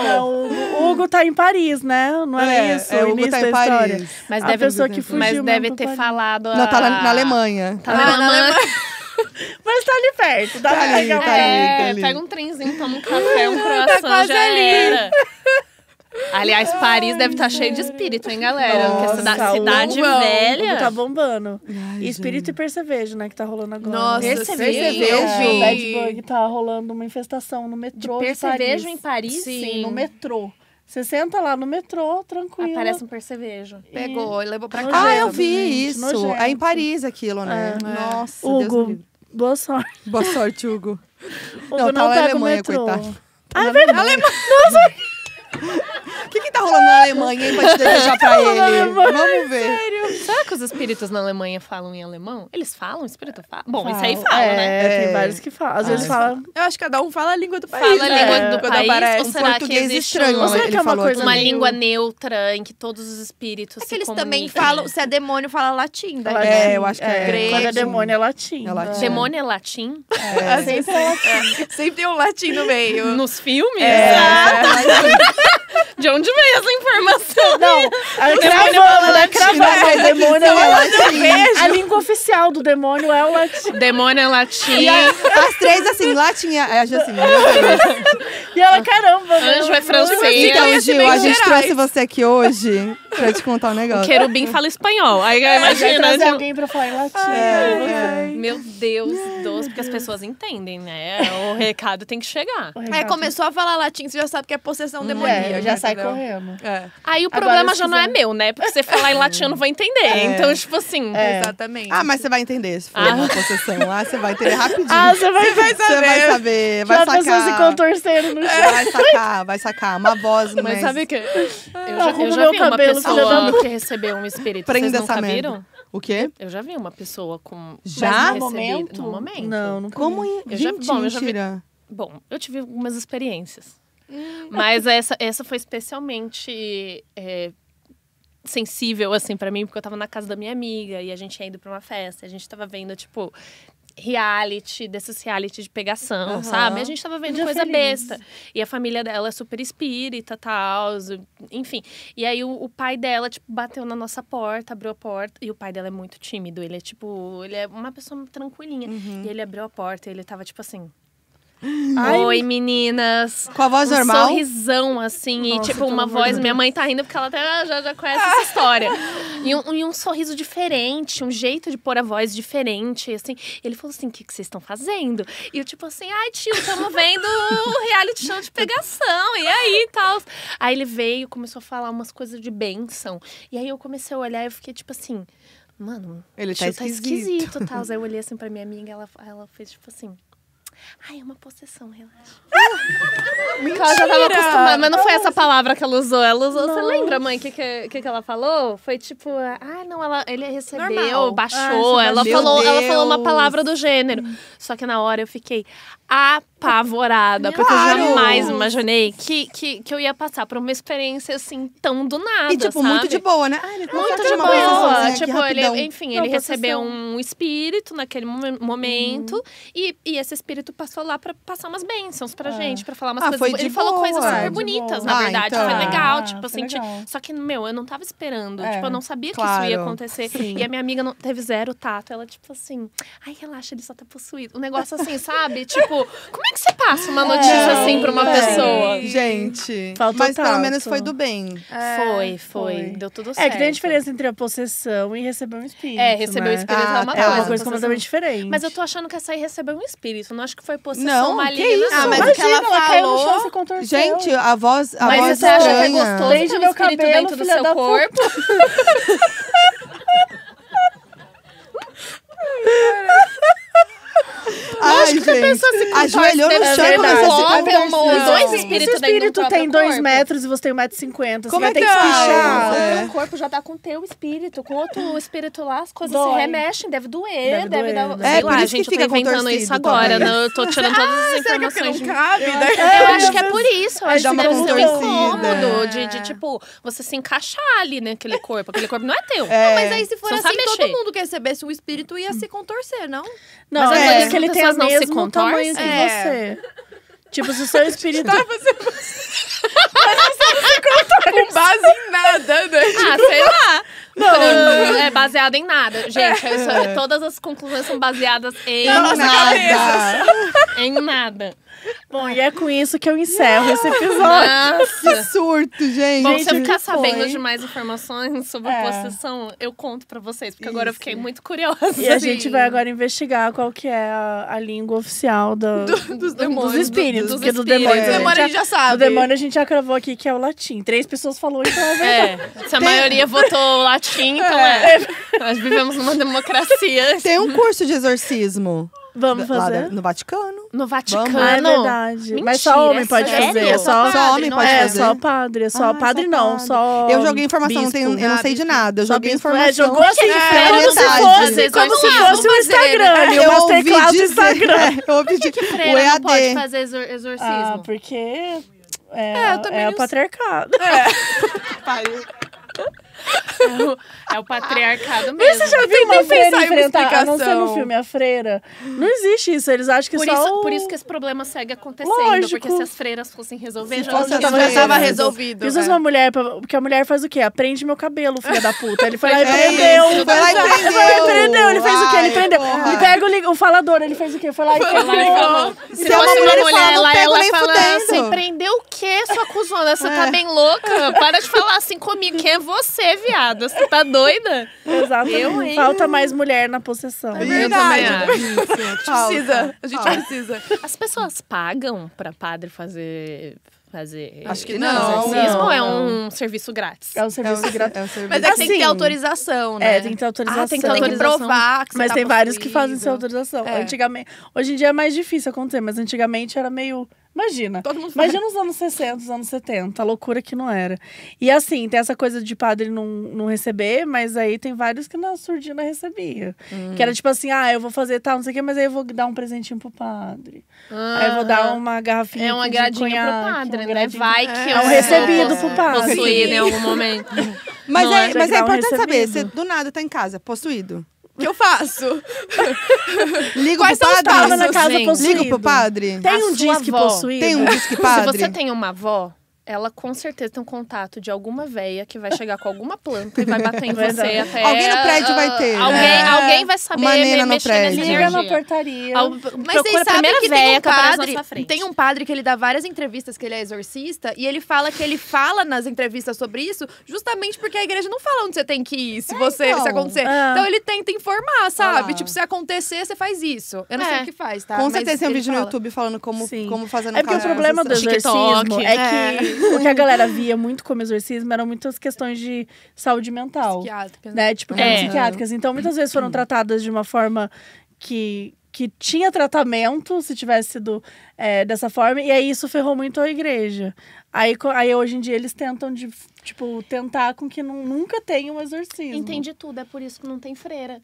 o Hugo, tá em Paris, né? Não é, isso? É, o Hugo tá em Paris. Mas a pessoa que fugiu mas deve ter Paris. Tá falado. Não, tá na, na Alemanha. Tá na, na Alemanha. (laughs) Mas tá ali perto, dá tá pra ali, tá ali, é, tá ali. Pega um trenzinho, toma um café, um tá croissant, tá já ali. era. (laughs) Aliás, Paris tá Ai, deve estar tá cheio de espírito, hein, galera? Nossa, Porque cidade, cidade velha. Tá bombando. Ai, espírito gente. e percevejo, né? Que tá rolando agora. Nossa, percevejo. É. Né, o Bad Bug tá rolando uma infestação no metrô. De percevejo de Paris. em Paris? Sim, sim, no metrô. Você senta lá no metrô, tranquilo. Aparece um percevejo. E... Pegou e levou pra casa. Ah, eu vi gente, isso. É, é em Paris aquilo, né? É. é. Nossa, Hugo, Deus boa sorte. (laughs) Boa sorte, Hugo. Hugo não, não tá na Alemanha, coitado. Ah, tá é verdade. Alemanha. Nossa! (laughs) O que, que tá rolando na Alemanha, hein, pra te desejar pra (laughs) tá ele? Alemanha, Vamos ver. Sério? Será que os espíritos na Alemanha falam em alemão? Eles falam? O espírito fala? Bom, isso aí fala, é, né? Tem é. vários que falam. Às ah, vezes é. fala. Eu acho que cada um fala a língua do país. Fala a língua né? do país, ou será um que estranho. Ou será que é uma coisa uma meio... língua neutra em que todos os espíritos é que eles comunicam. também falam, se é demônio, fala latim. Daí. É, eu acho que é. Grego. É Quando é demônio, é latim. É latim. Demônio é latim? É. é. Sempre, (laughs) é. Sempre tem um latim no meio. Nos filmes? É. (laughs) de onde veio essa informação? (laughs) Não, é cravando, né? Cravando, é demônio é, é latim. A língua oficial do demônio é o latim. Demônio é latim. As, as três, assim, latim é a é, Jacine. Assim, né? E ela, caramba. Anjo é francês. Então, então Gil, a gente trouxe você aqui hoje pra te contar um negócio. O querubim fala espanhol. Aí é, imagina. Tipo... alguém pra falar em latim. É, Ai, é, é. Meu Deus, doce, porque as pessoas entendem, né? O recado tem que chegar. É, começou a falar latim, você já sabe que é possessão hum. demoníaca. É, já sai correndo. É. Aí o Agora, problema já não é meu, né? Porque você falar em latim eu não vou entender. É. Então, tipo assim. É. Exatamente. Ah, mas você vai entender. Se for ah. uma concessão lá, você vai entender rapidinho. Ah, você vai, vai saber. Você vai saber. Vai já sacar. pessoa se contorcendo no é, chão. Vai sacar, vai sacar. Uma voz, mas. Mas sabe o quê? Ah. Eu já, eu já vi uma pessoa que recebeu um espírito. Prenda Vocês nunca viram? O quê? Eu já vi uma pessoa com. Já? No momento? No momento. Não, não. Como? Eu Gente, bom, Eu já vi, bom, eu tive algumas experiências. (laughs) Mas essa, essa foi especialmente é, sensível, assim, para mim, porque eu tava na casa da minha amiga e a gente ia indo pra uma festa, a gente tava vendo, tipo, reality, desses reality de pegação, uhum. sabe? A gente tava vendo Muito coisa feliz. besta. E a família dela é super espírita, tal, enfim. E aí o, o, pai dela, tipo, bateu na nossa porta, abriu a porta. E o pai dela é muito tímido, ele é tipo, ele é uma pessoa tranquilinha. Uhum. E ele abriu a porta e ele tava tipo assim, Ai, Oi, meninas. Com a voz um normal? sorrisão, assim, Nossa, e tipo, uma voz. minha mãe tá rindo porque ela até já, já conhece essa história. (laughs) E um, e um sorriso diferente, um jeito de pôr a voz diferente, assim. Ele falou assim: o que, que vocês estão fazendo? E eu, tipo assim, ai, tio, estamos vendo o reality show de pegação. E aí, tal. Aí ele veio, começou a falar umas coisas de bênção. E aí eu comecei a olhar e eu fiquei, tipo assim, mano, ele tá, tá esquisito. tá esquisito, tal. (laughs) Aí eu olhei assim pra minha amiga, ela, ela fez, tipo assim. Ai, é uma possessão, relaxa. (laughs) Mentira! Ela já tava acostumada, mas não foi essa palavra que ela usou. Ela usou. Nossa. Você lembra, mãe, o que, que, que, ela falou? Foi tipo, ah, não, ela, ele recebeu, Normal. Ah, baixou. Ah, ela, falou, ela falou uma palavra do gênero. Hum. Só que na hora eu fiquei, apavorada, claro. porque eu jamais imaginei que, que, que eu ia passar por uma experiência assim tão do nada. E, tipo, sabe? muito de boa, né? Ah, muito de boa. Tipo, aqui, ele, enfim, Não, ele tá recebeu um espírito naquele momento hum. e, e esse espírito passou lá pra passar umas bênçãos pra é. gente, pra falar umas ah, coisas. ele boa, falou coisas super bonitas, na ah, verdade. então. Foi legal, ah, tipo, assim. Só que, meu, eu não tava esperando. É. Tipo, eu não sabia que isso ia acontecer. Sim. E a minha amiga não, teve zero tato. Ela, tipo assim, ai, relaxa, ele só tá possuído. Um negócio assim, sabe? (laughs) Tipo, Tipo, como é que você passa uma notícia é, assim pra uma é. pessoa? Gente, Faltou mas pelo menos foi do bem. É, foi, foi, foi, Deu tudo certo. É que tem a diferença entre a possessão e receber um espírito. É, receber né? um espírito é ah, é uma coisa. É uma coisa completamente diferente. Mas eu tô achando que essa é aí recebeu um espírito. Não acho que foi possessão não, maligna. Que isso? Ah, mas Imagina, ela, ela Chão, se contorceu. Gente, a voz a Mas voz você acha que é gostoso Desde ter cabelo, dentro do seu corpo? (laughs) (laughs) Ai, Lógico que gente. a pessoa se Ajoelhou no chão é e começou a se é conversar. Dois espíritos se o espírito tem dois metros e você tem 1,50m, Como é que é? tem que se pichar? É. O corpo já tá com o teu espírito. Com outro (laughs) espírito lá, as coisas se remexem. Deve doer, deve, dar... Né? É, sei lá, a gente tá fica inventando isso agora. Né? Né? Eu tô tirando todas (laughs) as ah, informações. cabe? Eu acho que é por isso. Eu acho que deve ser incômodo de, tipo, você se encaixar ali naquele corpo. Aquele corpo não é teu. Mas aí se for assim, todo mundo que recebesse o espírito ia se contorcer, não? Não, mas é. que ele tem as não se contorce. É. Tipo, se o seu (laughs) espírito. Tipo, Mas você não se contorce. Com base em nada, né? Ah, tipo... sei lá. Não, então, é baseado em nada. Gente, é, é. todas as conclusões são baseadas em nada. em nada. Bom, e é com isso que eu encerro esse episódio. Nossa. Que surto, gente. Bom, se eu ficar sabendo de mais informações sobre é. possessão, eu conto pra vocês, porque isso. agora eu fiquei muito curiosa. E a gente vai agora investigar qual que é a, a língua oficial do, (laughs) do dos demônios. Dos espíritos. Do, dos porque espíritos. do demônio, é. a, demônio a gente já sabe. Do demônio a gente já cravou aqui que é o latim. Três pessoas falou, então é, é verdade. É, se a maioria votou latim latim, é. então é. é. Nós vivemos numa democracia. Tem um curso de exorcismo. Vamos fazer? no Vaticano. No Vaticano? Ah, é verdade. Mentira, é Mas só homem pode fazer. É só, só homem pode é, fazer. É, só padre. É só ah, padre, só não. Só eu joguei informação, bispo, eu não sei de nada. Eu joguei é, informação. É, jogou assim, é, como, se fosse, como se fosse o Instagram. (laughs) Eu, ouvi dizer, Instagram. eu ouvi Que, que o EAD. não pode fazer exorcismo? Ah, porque... É, é, eu também é o patriarcado. É. (laughs) (laughs) É, é o, patriarcado mesmo. Você já tem uma freira enfrentar, a não ser no filme A Freira. Não existe isso, eles acham que por só... Isso, o... Por isso que esse problema segue acontecendo, Lógico. porque se as freiras fossem resolver, já, fosse já, já resolvido. Isso é uma mulher, porque a mulher faz o quê? Aprende meu cabelo, filha da puta. Ele foi lá e é prendeu. Ele foi lá e prendeu. Ele fez o quê? Ele prendeu. Ele pega o falador, ele fez o quê? Foi lá e pegou. Se fosse uma mulher, ela, ela ah, fudendo. assim, prendeu o quê, sua cuzona? Você tá é. bem louca? Para de falar assim comigo, quem é você? é viado. Você tá doida? Exatamente. Eu, hein? Falta mais mulher na possessão. É verdade. Eu também acho. A gente precisa. A gente precisa. As pessoas pagam pra padre fazer fazer. Acho que não. Exorcismo é um serviço grátis. É um serviço é um, grátis. É um serviço. Mas é que assim, tem que ter assim, autorização, é, né? É, tem que ter autorização. Ah, tem, que ter autorização. tem que provar que Mas tá tem vários que fazem sem autorização. É. Antigamente. Hoje em dia é mais difícil acontecer, mas antigamente era meio. Imagina. Todo mundo Imagina os anos 60, os anos 70, a loucura que não era. E assim, tem essa coisa de padre não, não receber, mas aí tem vários que na surdina recebia. Hum. Que era tipo assim, ah, eu vou fazer tal, não sei o quê, mas aí eu vou dar um presentinho pro padre. Ah, aí eu vou dar uma garrafinha É um agradinho pro padre, um né? Vai que é um recebido pro padre. Possuído em algum momento. mas, é, é, mas é importante um saber, você do nada tá em casa, possuído que eu faço? Ligo Quais pro padre? Passos, na casa gente? possuído? Ligo pro padre? Tem um disque possuído? Tem um disque padre? Se você tem uma avó ela com certeza tem um contato de alguma veia que vai chegar com alguma planta e vai bater em (laughs) você até. Alguém no prédio uh, vai ter. Ah, alguém, é. alguém vai saber Uma nena no prédio. Liga na portaria. Al Mas Procura a primeira que véia tem um que padre, na frente. Tem um padre que ele dá várias entrevistas que ele é exorcista e ele fala que ele fala nas entrevistas sobre isso justamente porque a igreja não fala onde você tem que ir se, é, você, então. se acontecer. Ah. Então ele tenta informar, sabe? Ah. Tipo, se acontecer, você faz isso. Eu não é. sei o que faz, tá? Com Mas certeza tem um vídeo fala. no YouTube falando como, como fazer no É porque o problema do (laughs) exorcismo é que é o que a galera via muito como exorcismo eram muitas questões de saúde mental. Psiquiátricas. Né? Tipo, é. psiquiátricas. Então, muitas vezes foram tratadas de uma forma que que tinha tratamento, se tivesse sido é, dessa forma, e aí isso ferrou muito a igreja. Aí, aí hoje em dia eles tentam, de, tipo, tentar com que nunca tenha um exorcismo. Entende tudo, é por isso que não tem freira.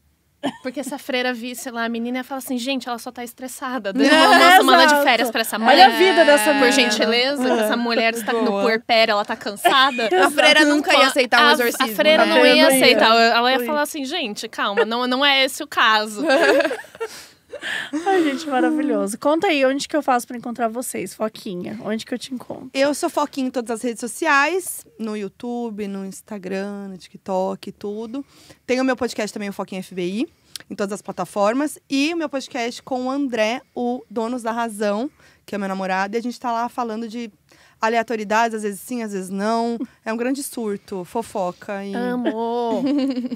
Porque essa freira sei lá a menina fala assim, gente, ela só tá estressada. Deu uma, uma (laughs) semana de férias pra essa mulher. Olha a vida dessa mulher. Por gentileza, essa mulher está Boa. no puerpério, ela tá cansada. (laughs) a freira nunca ia aceitar um exorcismo. A, a freira né? não, não ia aceitar. Ela ia falar assim, gente, calma, não, não é esse o caso. (laughs) Ai, gente, maravilhoso. Conta aí, onde que eu faço para encontrar vocês, Foquinha? Onde que eu te encontro? Eu sou Foquinha em todas as redes sociais, no YouTube, no Instagram, no TikTok, tudo. Tenho o meu podcast também, o Foquinha FBI, em todas as plataformas. E o meu podcast com o André, o Donos da Razão, que é meu namorado. E a gente está lá falando de aleatoriedades, às vezes sim, às vezes não. É um grande surto, fofoca. E... Amor!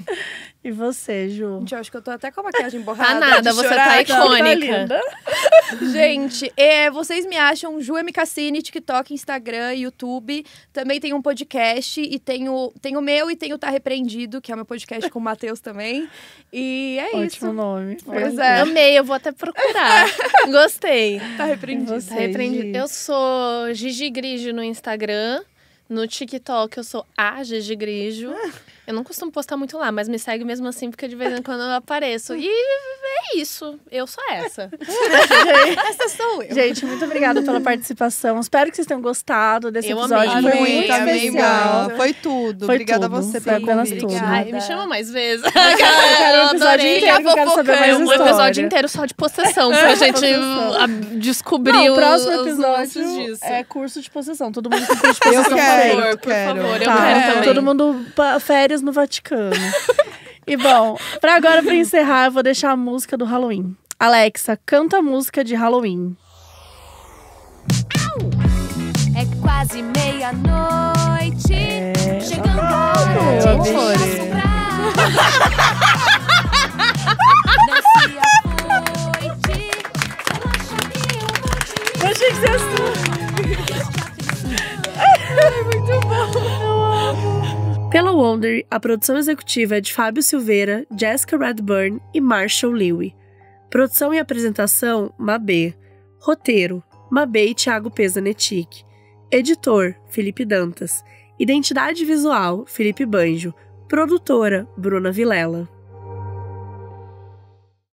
(laughs) E você, Ju? Gente, eu acho que eu tô até com a maquiagem (laughs) borrada. Tá nada, você tá chorar, tá icônica. Tá (laughs) Gente, é, vocês me acham Ju M. Cassini, TikTok, Instagram, YouTube. Também tem um podcast e tenho, tenho o meu e tenho Tá Repreendido, que é meu podcast com o Matheus também. E é Ótimo isso. Ótimo nome. Pois é. Amei, eu vou até procurar. (laughs) Gostei. Tá Repreendido. Você, tá Repreendido. Eu sou Gigi Grigio no Instagram. No TikTok eu sou a Gigi Grigio. Ah. Eu não costumo postar muito lá, mas me segue mesmo assim, porque de vez em quando eu apareço. E é isso. Eu sou essa. (laughs) essa sou eu. Gente, muito obrigada pela participação. Espero que vocês tenham gostado desse eu episódio. Amei. Foi muito amei, especial. Amei, Foi tudo. Foi obrigada tudo. a você pelo convite. Ai, me chama mais vezes. Cara, (laughs) eu quero um episódio adorei. inteiro eu quero saber mais Um episódio inteiro só de possessão, pra é, gente descobrir não, o próximo episódio disso. é curso de possessão. Todo mundo tem curso de possessão. Eu quero, por favor. Por quero. favor, tá. eu quero também. todo mundo fere férias no Vaticano. (laughs) e bom, pra agora, pra encerrar, eu vou deixar a música do Halloween. Alexa, canta a música de Halloween. É quase meia-noite. É... Chegando ah, (laughs) a noite. Achei que você ia Muito bom. Pela Wonder, a produção executiva é de Fábio Silveira, Jessica Redburn e Marshall Lewy. Produção e apresentação, Mabê. Roteiro, Mabê e Thiago Pesanetic. Editor, Felipe Dantas. Identidade visual, Felipe Banjo. Produtora, Bruna Vilela.